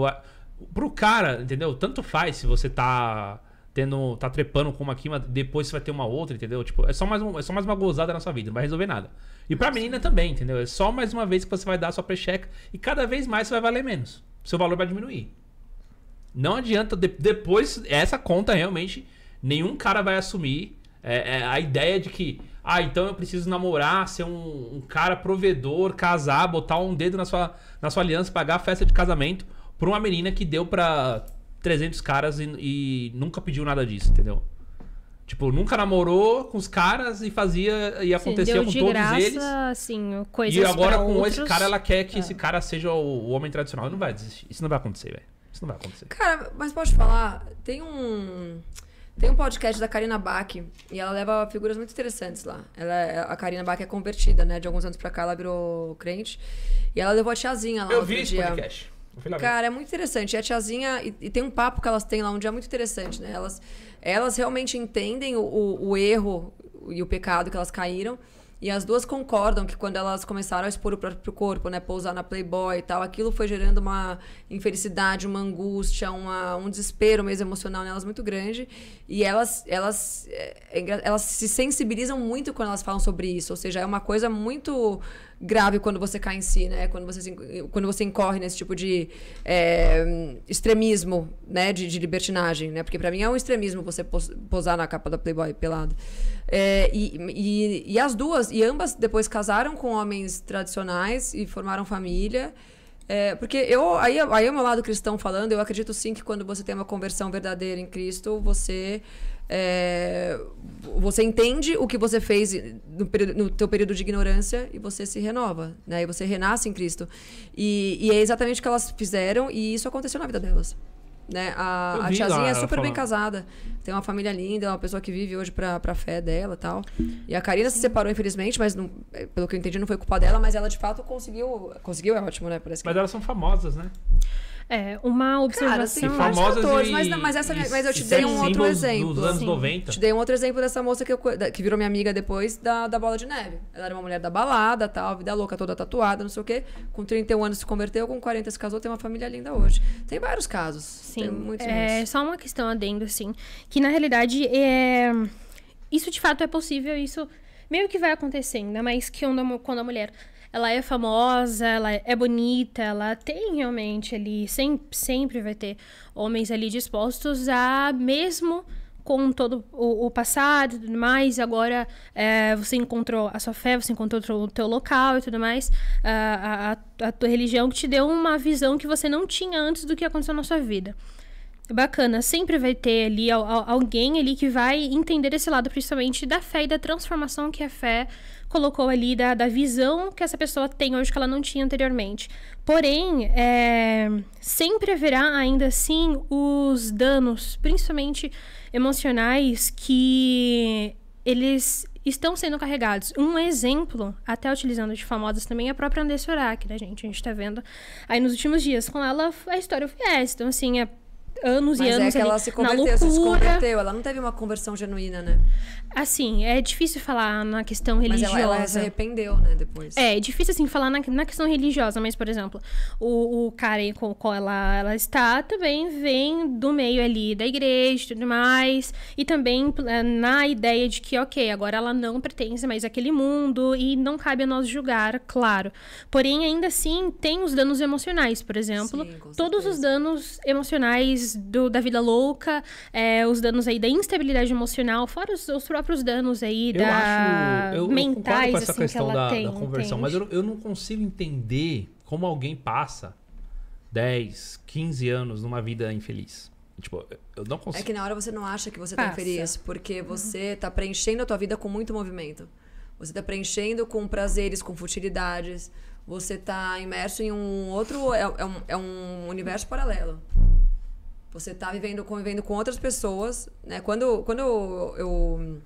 Pro cara, entendeu? Tanto faz se você tá tendo. tá trepando com uma aqui, mas depois você vai ter uma outra, entendeu? Tipo, é só mais, um, é só mais uma gozada na sua vida, não vai resolver nada. E pra menina também, entendeu? É só mais uma vez que você vai dar a sua precheca e cada vez mais você vai valer menos. Seu valor vai diminuir. Não adianta. De, depois, essa conta realmente nenhum cara vai assumir. É, é, a ideia de que, ah, então eu preciso namorar, ser um, um, cara provedor, casar, botar um dedo na sua, na sua aliança, pagar a festa de casamento pra uma menina que deu pra 300 caras e, e nunca pediu nada disso, entendeu? Tipo, nunca namorou com os caras e fazia e acontecia Sim, com todos graça, eles. Assim, coisas e agora com outros. esse cara ela quer que é. esse cara seja o, o homem tradicional. Não vai desistir. Isso não vai acontecer, velho. Isso não vai acontecer. Cara, mas posso falar? Tem um. Tem um podcast da Karina Bach e ela leva figuras muito interessantes lá. Ela, é, a Karina Bach é convertida, né? De alguns anos pra cá ela virou crente. E ela levou a tiazinha lá. Eu vi esse podcast. Cara, é muito interessante. E a tiazinha. E, e, tem um papo que elas têm lá um dia muito interessante, né? Elas, elas realmente entendem o, o, o erro e o pecado que elas caíram. E as duas concordam que quando elas começaram a expor o próprio corpo, né, pousar na Playboy e tal, aquilo foi gerando uma infelicidade, uma angústia, uma, um desespero mesmo emocional nelas muito grande. E elas, elas, é, é elas se sensibilizam muito quando elas falam sobre isso. Ou seja, é uma coisa muito grave quando você cai em si, né? Quando você, quando você incorre nesse tipo de é, extremismo, né? De, de, libertinagem, né? Porque para mim é um extremismo você posar na capa da Playboy pelado. É, e, e, e as duas, e ambas depois casaram com homens tradicionais e formaram família. É, porque eu, aí, aí é o meu lado cristão falando, eu acredito sim que quando você tem uma conversão verdadeira em Cristo, você é, você entende o que você fez no, no teu período de ignorância e você se renova, né? E você renasce em Cristo. E, e é exatamente o que elas fizeram e isso aconteceu na vida delas. Né? A, a tiazinha lá, é super bem casada. Tem uma família linda, é uma pessoa que vive hoje pra, pra fé dela tal. E a Karina se separou, infelizmente, mas não, é, pelo que eu entendi, não foi culpa dela, mas ela de fato conseguiu. Conseguiu, é ótimo, né? Parece mas elas são famosas, né? É, uma assim, observação. Cara, tem cantores, e, mas, não, mas, essa, mas eu te dei um outro exemplo. Dos anos 90. Assim. Te dei um outro exemplo dessa moça que, eu, que virou minha amiga depois da, da Bola de Neve. Ela era uma mulher da balada, tal, vida louca, toda tatuada, não sei o quê. Com 31 anos se converteu, com 40 se casou, tem uma família linda hoje. Tem vários casos. Sim. Tem muitos. É só uma questão adendo, assim. Que na realidade é. Isso de fato é possível, isso meio que vai acontecendo, ainda mais que quando a mulher ela é famosa, ela é bonita, ela tem realmente ali, sempre, sempre vai ter homens ali dispostos a mesmo com todo o, o passado e tudo mais, agora é, você encontrou a sua fé, você encontrou o teu local e tudo mais, a, a, a tua religião que te deu uma visão que você não tinha antes do que aconteceu na sua vida bacana. Sempre vai ter ali alguém ali que vai entender esse lado, principalmente da fé e da transformação que a fé colocou ali da, da visão que essa pessoa tem hoje que ela não tinha anteriormente. Porém, é, sempre haverá ainda assim os danos, principalmente emocionais, que eles estão sendo carregados. Um exemplo, até utilizando de famosas também, é a própria Andressa Urach, né, gente? A gente tá vendo aí nos últimos dias com ela a história viés. Então, assim, é anos Mas e é anos é que ela se converteu, na loucura. se converteu, ela não teve uma conversão genuína, né? Assim, é difícil falar na questão religiosa. Mas ela, ela se arrependeu, né, depois. É, é difícil, assim, falar na, na questão religiosa, mas, por exemplo, o, o cara com o qual ela, ela está também vem do meio ali da igreja e tudo mais. E também é, na ideia de que, ok, agora ela não pertence mais àquele mundo e não cabe a nós julgar, claro. Porém, ainda assim, tem os danos emocionais, por exemplo. Sim, todos os danos emocionais do, da vida louca, é, os danos aí da instabilidade emocional, fora os, os próprios próprios danos aí eu da... acho, eu, mentais eu com essa assim, questão que da, tem, da, conversão, entende? mas eu, eu não consigo entender como alguém passa 10, 15 anos numa vida infeliz. Tipo, eu não é consigo. É que na hora você não acha que você tá Passa. tá infeliz porque uhum. você tá preenchendo a tua vida com muito movimento. Você tá preenchendo com prazeres, com futilidades. Você tá imerso em um outro. É, é, um, é um universo paralelo. Você está vivendo, convivendo com outras pessoas, né? Quando, quando eu, eu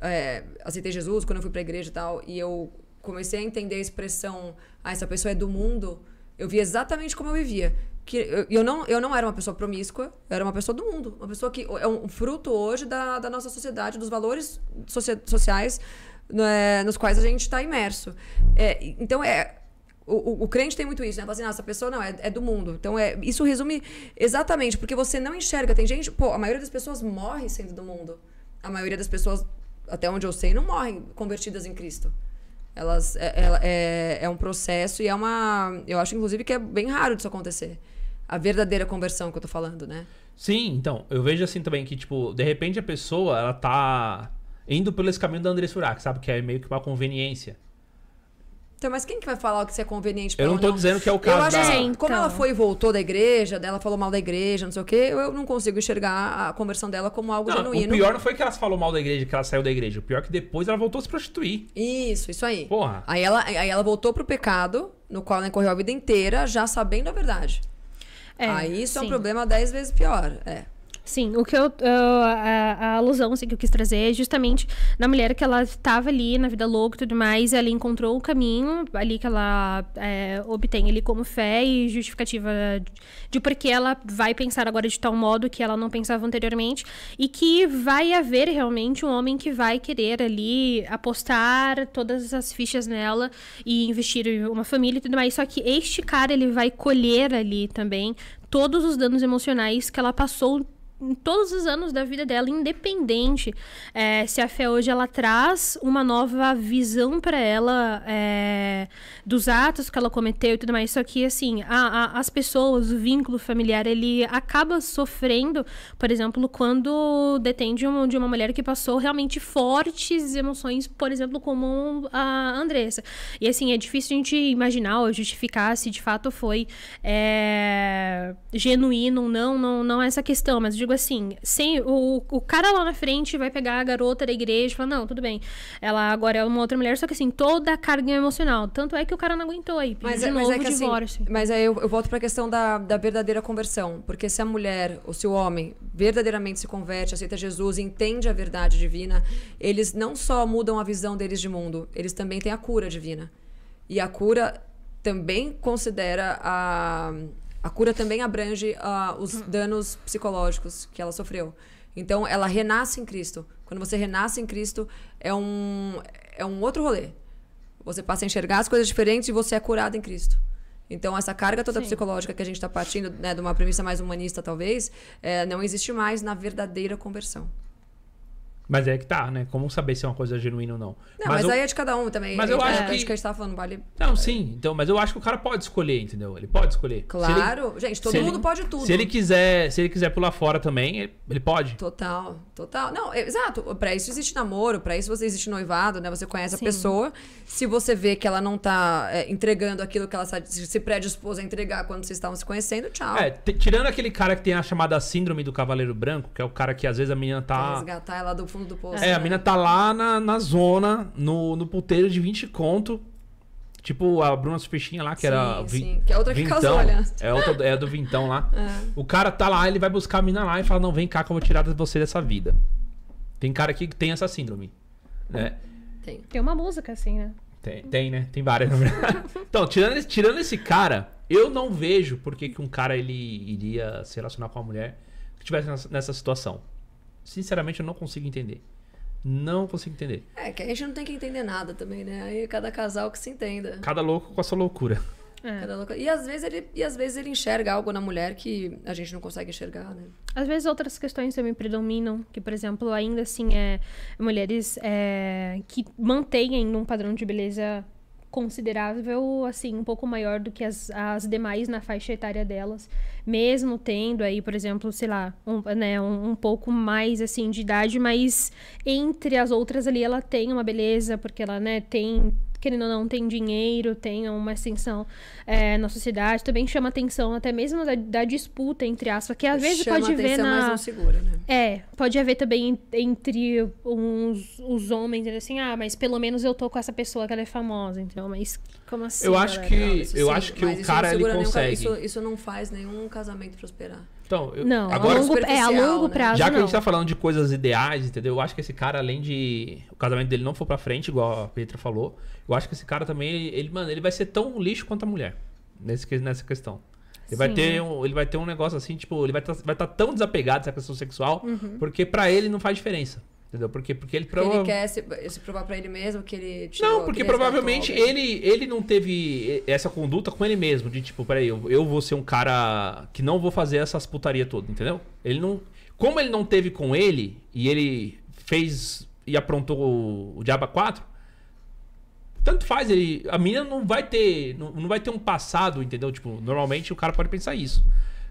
é, aceitei Jesus, quando eu fui para a igreja e tal, e eu comecei a entender a expressão, ah, essa pessoa é do mundo, eu vi exatamente como eu vivia. Que eu, não, eu não era uma pessoa promíscua, eu era uma pessoa do mundo. Uma pessoa que é um fruto hoje da, da nossa sociedade, dos valores socia sociais né, nos quais a gente está imerso. É, então, é, o, o, o, crente tem muito isso, né? Fala assim, essa pessoa não, é, é, do mundo. Então, é, isso resume exatamente, porque você não enxerga. Tem gente, pô, a maioria das pessoas morre sendo do mundo. A maioria das pessoas, até onde eu sei, não morrem convertidas em Cristo. Elas, é, ela, é, é um processo e é uma. Eu acho, inclusive, que é bem raro disso acontecer. A verdadeira conversão que eu tô falando, né? Sim, então. Eu vejo assim também que, tipo, de repente a pessoa, ela tá indo pelo esse caminho da André Surak, sabe? Que é meio que uma conveniência. Então, mas quem que vai falar o que é conveniente pra Eu não tô não? dizendo que é o caso eu acho, da... assim, Como ela então. foi e voltou da igreja, dela falou mal da igreja, não sei o quê, eu não consigo enxergar a conversão dela como algo não, genuíno. O pior não foi que ela falou mal da igreja, que ela saiu da igreja. O pior é que depois ela voltou a se prostituir. Isso, isso aí. Porra. Aí ela, aí ela voltou pro pecado, no qual ela incorreu a vida inteira, já sabendo a verdade. É, aí isso sim. é um problema dez vezes pior. É. Sim, o que eu. eu a, a, alusão assim, que eu quis trazer é justamente na mulher que ela estava ali na vida louca e tudo mais, ela encontrou o caminho ali que ela é, obtém ali como fé e justificativa de, de por que ela vai pensar agora de tal modo que ela não pensava anteriormente e que vai haver realmente um homem que vai querer ali apostar todas as fichas nela e investir uma família e tudo mais. Só que este cara ele vai colher ali também todos os danos emocionais que ela passou em todos os anos da vida dela, independente é, se a fé hoje ela traz uma nova visão para ela é, dos atos que ela cometeu e tudo mais. Só que, assim, a, a, as pessoas, o vínculo familiar, ele acaba sofrendo, por exemplo, quando detém de uma, de uma mulher que passou realmente fortes emoções, por exemplo, como a Andressa. E, assim, é difícil a gente imaginar ou justificar se de fato foi é, genuíno ou não, não, não é essa questão, mas digo digo assim, sem o, o cara lá na frente vai pegar a garota da igreja e falar, não, tudo bem. Ela agora é uma outra mulher, só que assim, toda a carga emocional. Tanto é que o cara não aguentou aí. Mas, é, de é novo, é que, assim, divórcio. Assim, mas aí eu, eu volto pra questão da, da verdadeira conversão. Porque se a mulher ou se o homem verdadeiramente se converte, aceita Jesus, entende a verdade divina, eles não só mudam a visão deles de mundo, eles também têm a cura divina. E a cura também considera a a cura também abrange uh, os danos psicológicos que ela sofreu. Então, ela renasce em Cristo. Quando você renasce em Cristo, é um, é um outro rolê. Você passa a enxergar as coisas diferentes e você é curado em Cristo. Então, essa carga toda Sim. psicológica que a gente está partindo, né, de uma premissa mais humanista, talvez, é, não existe mais na verdadeira conversão. Mas é que tá, né? Como saber se é uma coisa genuína ou não? Não, mas, mas eu... aí é de cada um também. Mas eu é, acho é que... que a gente tá falando, vale... Não, sim. Então, mas eu acho que o cara pode escolher, entendeu? Ele pode escolher. Claro. Ele... Gente, todo se mundo ele... pode tudo. Se ele quiser se ele quiser pular fora também, ele pode. Total, total. Não, é, exato. Pra isso existe namoro, pra isso você existe noivado, né? Você conhece sim. a pessoa. Se você vê que ela não tá é, entregando aquilo que ela se predispôs a entregar quando vocês estavam se conhecendo, tchau. É, tirando aquele cara que tem a chamada síndrome do cavaleiro branco, que é o cara que às vezes a menina tá... Resgatar ela do fundo fundo do poço. É, a mina tá lá na, na zona, no, no puteiro de 20 conto. Tipo a Bruna Superchinha lá, que sim, era. Vi... Sim, que é outra que vintão. É, outra, é do Vintão lá. É. O cara tá lá, ele vai buscar a mina lá e fala: Não, vem cá que eu vou tirar você dessa vida. Tem cara aqui que tem essa síndrome. Né? Tem. Tem uma música assim, né? Tem, tem né? Tem várias, na verdade. então, tirando, tirando esse cara, eu não vejo por que, que um cara ele iria se relacionar com uma mulher que estivesse nessa, nessa situação sinceramente, eu não consigo entender. Não consigo entender. É, que a gente não tem que entender nada também, né? Aí cada casal que se entenda. Cada louco com a sua loucura. É. Cada louco... E, às vezes ele, e às vezes ele enxerga algo na mulher que a gente não consegue enxergar, né? Às vezes outras questões também predominam, que, por exemplo, ainda assim, é, mulheres é, que mantêm um padrão de beleza considerável, assim, um pouco maior do que as, as demais na faixa etária delas. Mesmo tendo aí, por exemplo, sei lá, um, né, um, um pouco mais, assim, de idade, mas entre as outras ali ela tem uma beleza, porque ela, né, tem querendo ou não, tem dinheiro, tem uma extensão é, na sociedade, também chama atenção até mesmo da, da disputa, entre aspas, que às é, vezes chama pode haver na... Mas não segura, né? É, pode haver também entre uns, os homens, assim, ah, mas pelo menos eu tô com essa pessoa que ela é famosa, então, mas como assim, Eu acho galera? que, não, eu sim, acho que o cara, ele consegue. Nenhum, isso, isso não faz nenhum casamento prosperar. Então, eu, não, agora a longo, é a longo né? prazo. Já que a gente tá falando de coisas ideais, entendeu? Eu acho que esse cara, além de o casamento dele não for pra frente, igual a Petra falou, eu acho que esse cara também, ele, ele mano, ele vai ser tão lixo quanto a mulher nesse, nessa questão. Ele vai, ter um, ele vai ter um negócio assim, tipo, ele vai estar tá, vai tá tão desapegado dessa questão sexual, uhum. porque para ele não faz diferença. Entendeu? Por quê? Porque ele prova... ele quer se, provar para ele mesmo que ele tirou, Não, porque é provavelmente ele, ele não teve essa conduta com ele mesmo, de tipo, peraí, eu, eu vou ser um cara que não vou fazer essas putaria toda, entendeu? Ele não. Como ele não teve com ele, e ele fez e aprontou o, o Diaba 4, tanto faz, ele. A menina não vai ter. Não, não vai ter um passado, entendeu? Tipo, normalmente o cara pode pensar isso.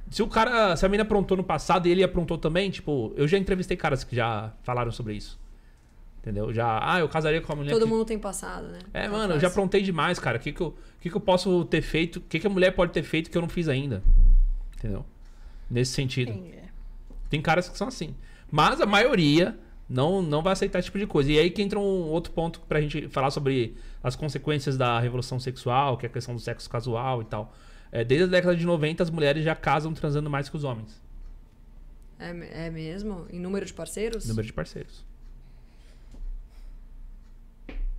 Se o cara. Se a menina aprontou no passado e ele aprontou também, tipo, eu já entrevistei caras que já falaram sobre isso. Entendeu? Já. Ah, eu casaria com a mulher. Todo que... mundo tem passado, né? É, tá mano, eu já aprontei demais, cara. O que, que, eu, que, que eu posso ter feito? O que, que a mulher pode ter feito que eu não fiz ainda? Entendeu? Nesse sentido. É. Tem caras que são assim. Mas a maioria não, não vai aceitar esse tipo de coisa. E aí que entra um outro ponto pra gente falar sobre as consequências da revolução sexual, que é a questão do sexo casual e tal. É, desde a década de 90, as mulheres já casam transando mais que os homens. É, é mesmo? Em número de parceiros? Número de parceiros.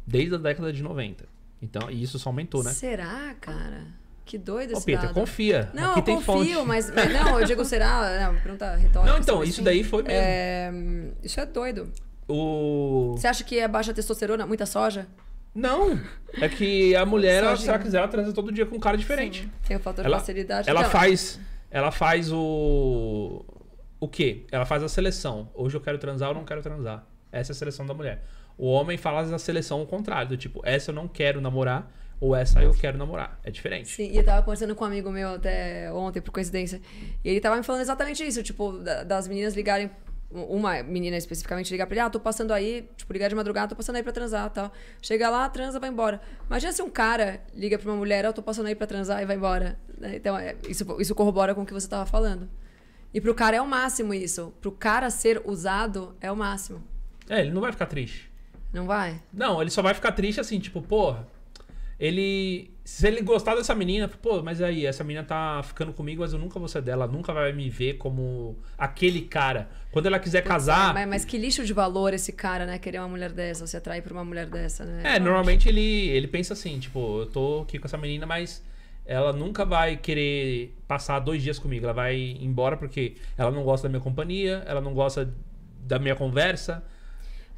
Desde a década de 90. Então, e isso só aumentou, né? Será, cara? Que doido Ô, esse Peter, dado. confia. Não, Aqui eu confio, fonte. Mas, mas, Não, eu digo, será? Não, pergunta retórica. Não, assim, então, isso assim. daí foi mesmo. É, isso é doido. O... Você acha que é baixa testosterona, muita soja? Não. É que a mulher, ela, se ela quiser, ela transa todo dia com um cara diferente. Sim. Tem o fator ela, de facilidade. Ela então... faz. Ela faz o. O quê? Ela faz a seleção. Hoje eu quero transar ou não quero transar. Essa é a seleção da mulher. O homem faz a seleção ao contrário, do tipo, essa eu não quero namorar, ou essa eu quero namorar. É diferente. Sim, e eu tava conversando com um amigo meu até ontem, por coincidência, e ele tava me falando exatamente isso, tipo, das meninas ligarem uma menina especificamente ligar pra ele, ah, tô passando aí, tipo, ligar de madrugada, tô passando aí pra transar tal. Chega lá, transa, vai embora. Imagina se um cara liga pra uma mulher, ah, tô passando aí pra transar e vai embora. Né? Então, é, isso, isso corrobora com o que você tava falando. E pro cara é o máximo isso. Pro cara ser usado é o máximo. É, ele não vai ficar triste. Não vai? Não, ele só vai ficar triste assim, tipo, porra. Ele. Se ele gostar dessa menina, pô, mas aí, essa menina tá ficando comigo, mas eu nunca vou ser dela, nunca vai me ver como aquele cara. Quando ela quiser casar. Mas, mas que lixo de valor esse cara, né? Querer uma mulher dessa, você atrair pra uma mulher dessa, né? É, normalmente ele, ele pensa assim, tipo, eu tô aqui com essa menina, mas ela nunca vai querer passar dois dias comigo. Ela vai embora porque ela não gosta da minha companhia, ela não gosta da minha conversa,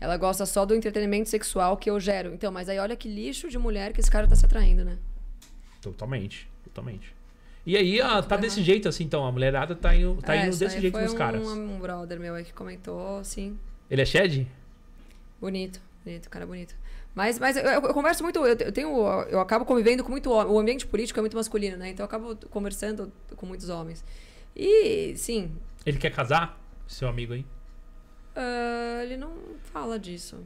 ela gosta só do entretenimento sexual que eu gero. Então, mas aí olha que lixo de mulher que esse cara tá se atraindo, né? Totalmente, totalmente. E aí, ah, tá desse errado. jeito, assim, então. A mulherada tá indo, tá é, indo desse jeito nos um, caras. Um brother meu aí que comentou, assim. Ele é Shed? Bonito, bonito, cara bonito. Mas, mas eu, eu, converso muito, eu, tenho. Eu acabo convivendo com muito homem. O ambiente político é muito masculino, né? Então eu acabo conversando com muitos homens. E sim. Ele quer casar? Seu amigo aí? Uh, ele não fala disso.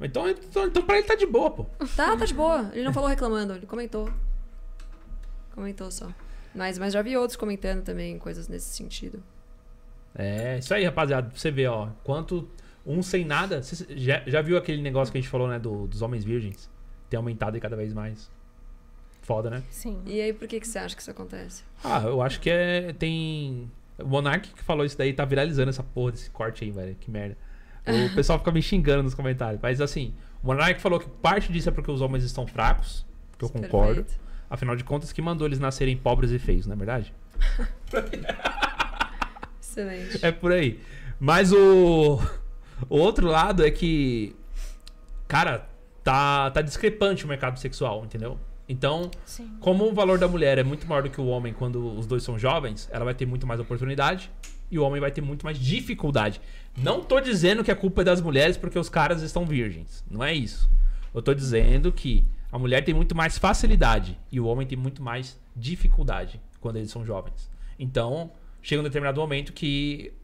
Então, então, então pra ele tá de boa, pô. Tá, tá de boa. Ele não falou reclamando, ele comentou. Comentou só. Mas, mas já vi outros comentando também coisas nesse sentido. É, isso aí, rapaziada. Pra você ver, ó. Quanto um sem nada. Você já, já viu aquele negócio que a gente falou, né? Do, dos homens virgens? Tem aumentado cada vez mais. Foda, né? Sim. E aí, por que, que você acha que isso acontece? Ah, eu acho que é, tem o Monark que falou isso daí tá viralizando essa porra desse corte aí, velho. Que merda. O pessoal fica me xingando nos comentários. Mas assim, o Monark falou que parte disso é porque os homens estão fracos, que eu concordo. Afinal de contas, que mandou eles nascerem pobres e feios, não é verdade? Excelente. É por aí. Mas o, o outro lado é que, cara, tá, tá discrepante o mercado sexual, entendeu? Então, Sim. como o valor da mulher é muito maior do que o homem quando os dois são jovens, ela vai ter muito mais oportunidade e o homem vai ter muito mais dificuldade. Não tô dizendo que a culpa é das mulheres porque os caras estão virgens. Não é isso. Eu tô dizendo que a mulher tem muito mais facilidade e o homem tem muito mais dificuldade quando eles são jovens. Então, chega um determinado momento que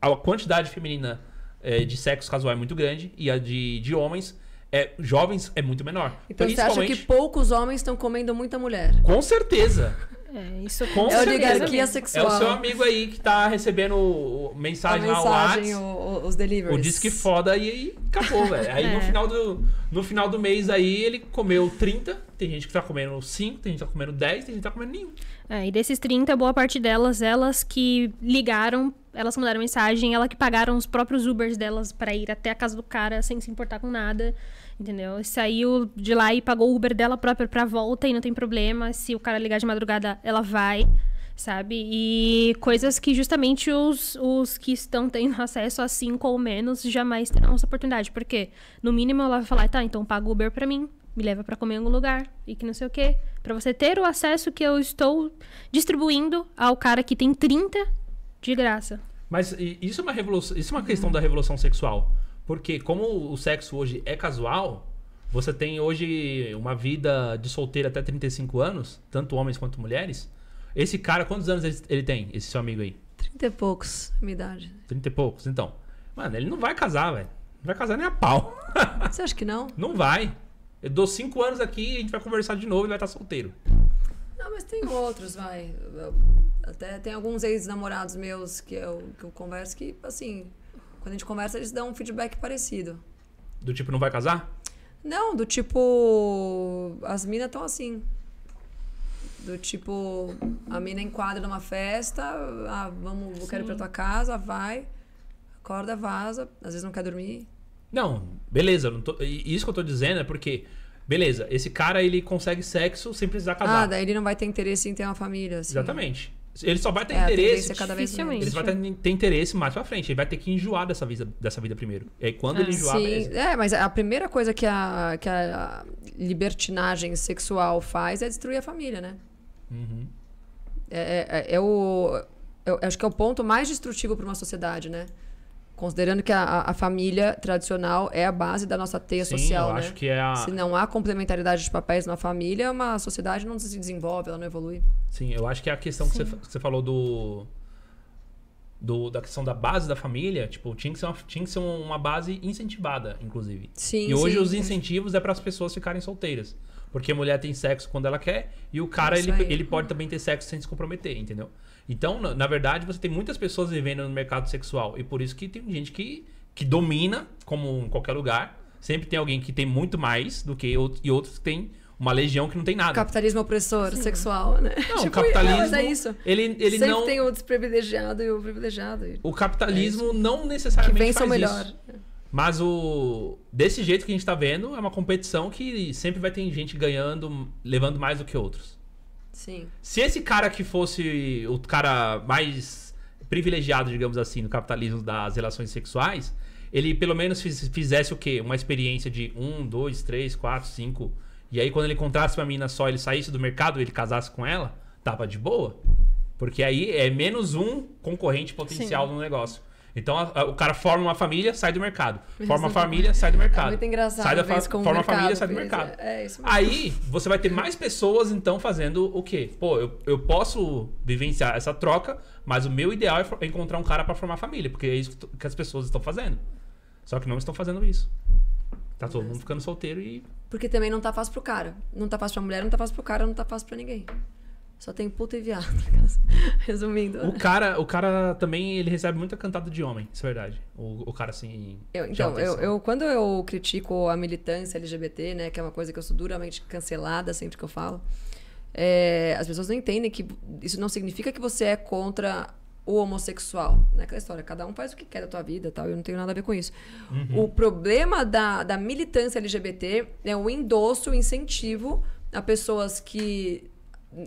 a, a quantidade feminina é, de sexo casual é muito grande e a de, de homens é, jovens é muito menor. Então você acha que poucos homens estão comendo muita mulher? Com certeza. É, isso com é, é oligarquia sexual. É o seu amigo aí que tá recebendo mensagem, mensagem lá, o, os deliveries. O disque foda e aí acabou, velho. Aí é. no, final do, no final do mês aí ele comeu 30, tem gente que tá comendo 5, tem gente que tá comendo 10, tem gente que tá comendo nenhum. É, e desses 30, boa parte delas, elas que ligaram, elas mandaram mensagem, elas que pagaram os próprios Ubers delas para ir até a casa do cara sem se importar com nada. Entendeu? saiu de lá e pagou o Uber dela própria pra volta e não tem problema. Se o cara ligar de madrugada, ela vai, sabe? E coisas que justamente os, os que estão tendo acesso a cinco ou menos jamais terão essa oportunidade. Porque, no mínimo, ela vai falar, tá, então paga o Uber pra mim, me leva para comer em algum lugar e que não sei o quê. Pra você ter o acesso que eu estou distribuindo ao cara que tem 30 de graça. Mas isso é uma revolução, isso é uma questão da revolução sexual. Porque como o sexo hoje é casual, você tem hoje uma vida de solteiro até 35 anos, tanto homens quanto mulheres. Esse cara, quantos anos ele, ele tem, esse seu amigo aí? trinta e poucos, minha idade. trinta e poucos, então. Mano, ele não vai casar, velho. Não vai casar nem a pau. Você acha que não? Não vai. Eu dou cinco anos aqui e a gente vai conversar de novo e vai estar tá solteiro. Não, mas tem outros, vai. até tem alguns ex-namorados meus que eu, que eu converso que, assim, quando a gente conversa, eles dão um feedback parecido. Do tipo, não vai casar? Não, do tipo. As minas estão assim. Do tipo, a mina enquadra numa festa, ah, vamos, eu quero ir pra tua casa, vai, acorda, vaza, às vezes não quer dormir. Não, beleza, não tô, isso que eu tô dizendo é porque, beleza, esse cara ele consegue sexo sem precisar casar. Ah, daí ele não vai ter interesse em ter uma família, assim. Exatamente. Ele só vai ter é, interesse. É cada vez ele só vai ter, ter, interesse mais pra frente. Ele vai ter que enjoar dessa vida, dessa vida primeiro. É quando é. ele ah, enjoar. Sim. É, mas a primeira coisa que a, que a libertinagem sexual faz é destruir a família, né? Uhum. É, é, é, é o. Eu acho que é o ponto mais destrutivo para uma sociedade, né? Considerando que a, a família tradicional é a base da nossa teia Sim, social, eu né? acho que é a... Se não há complementaridade de papéis na família, uma sociedade não se desenvolve, ela não evolui. Sim, eu acho que é a questão que você, você falou do, do, da questão da base da família, tipo, tinha que ser uma, tinha que ser uma base incentivada, inclusive. Sim, e hoje sim. os incentivos é para as pessoas ficarem solteiras. Porque a mulher tem sexo quando ela quer e o cara, ele, ele pode também ter sexo sem se comprometer, entendeu? Então, na, na verdade, você tem muitas pessoas vivendo no mercado sexual. E por isso que tem gente que, que domina, como em qualquer lugar. Sempre tem alguém que tem muito mais do que outro, e outros que tem uma legião que não tem nada. Capitalismo opressor, Sim. sexual, né? Não, tipo, o capitalismo. Não, mas é isso. Ele, ele Sempre não... tem o desprivilegiado e o privilegiado. O capitalismo é não necessariamente. Que o melhor. Isso. Mas o. Desse jeito que a gente está vendo, é uma competição que sempre vai ter gente ganhando, levando mais do que outros. Sim. Se esse cara que fosse o cara mais privilegiado, digamos assim, no capitalismo das relações sexuais, ele pelo menos fizesse o quê? Uma experiência de um, dois, três, quatro, cinco. E aí, quando ele encontrasse uma menina só, ele saísse do mercado, ele casasse com ela, tava de boa. Porque aí é menos um concorrente potencial Sim. no negócio. Então a, a, o cara forma uma família, sai do mercado. Forma uma família, sai do é mercado. É muito engraçado. Sai da fa forma uma família, sai do é. mercado. É, é isso mesmo. Aí você vai ter mais pessoas então fazendo o quê? Pô, eu, eu posso vivenciar essa troca, mas o meu ideal é, é encontrar um cara para formar família, porque é isso que as pessoas estão fazendo. Só que não estão fazendo isso. Tá todo mundo ficando solteiro e. Porque também não tá fácil pro cara. Não tá fácil pra mulher, não tá fácil pro cara, não tá fácil pra ninguém. Só tem puta e viado. Resumindo. O cara, o cara também, ele recebe muita cantada de homem, isso é verdade. O, o cara, assim. Eu, então, eu, eu, quando eu critico a militância LGBT, né, que é uma coisa que eu sou duramente cancelada sempre que eu falo, é, as pessoas não entendem que isso não significa que você é contra o homossexual. Né? Aquela história, cada um faz o que quer da tua vida tal, eu não tenho nada a ver com isso. Uhum. O problema da, da militância LGBT é o endosso, o incentivo a pessoas que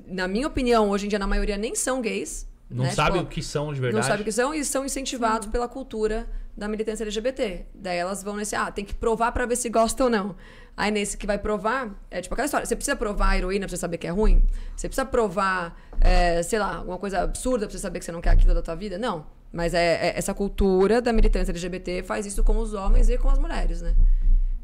na minha opinião, hoje em dia, na maioria nem são gays. Não né? sabem tipo, o que são de verdade. Não sabem o que são e são incentivados Sim. pela cultura da militância LGBT. Daí elas vão nesse, ah, tem que provar para ver se gosta ou não. Aí nesse que vai provar, é tipo aquela história, você precisa provar a heroína pra você saber que é ruim? Você precisa provar, é, sei lá, alguma coisa absurda pra você saber que você não quer aquilo da tua vida? Não. Mas é, é, essa cultura da militância LGBT faz isso com os homens e com as mulheres, né?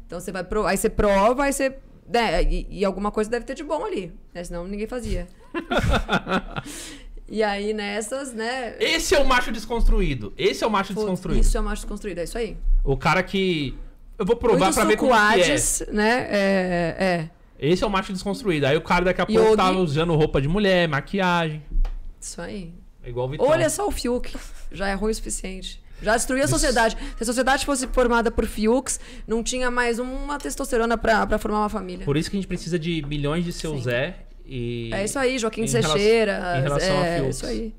Então você vai provar, aí você prova, aí você é, e, e, alguma coisa deve ter de bom ali, né? Senão ninguém fazia. e aí nessas, né? Esse é o macho desconstruído. Esse é o macho Pô, desconstruído. Isso é o macho desconstruído, é isso aí. O cara que. Eu vou provar Muito pra ver como Hades, é. né? É, é, é. Esse é o macho desconstruído. Aí o cara daqui a pouco Yogi. tava tá usando roupa de mulher, maquiagem. Isso aí. É igual o Olha só o Fiuk. Já é ruim o suficiente. Já destruía a sociedade. Se a sociedade fosse formada por Fiux, não tinha mais uma testosterona para formar uma família. Por isso que a gente precisa de milhões de seu Sim. Zé é e. É isso aí, Joaquim de Seixeira. Em relação é, a Fiux. É isso aí.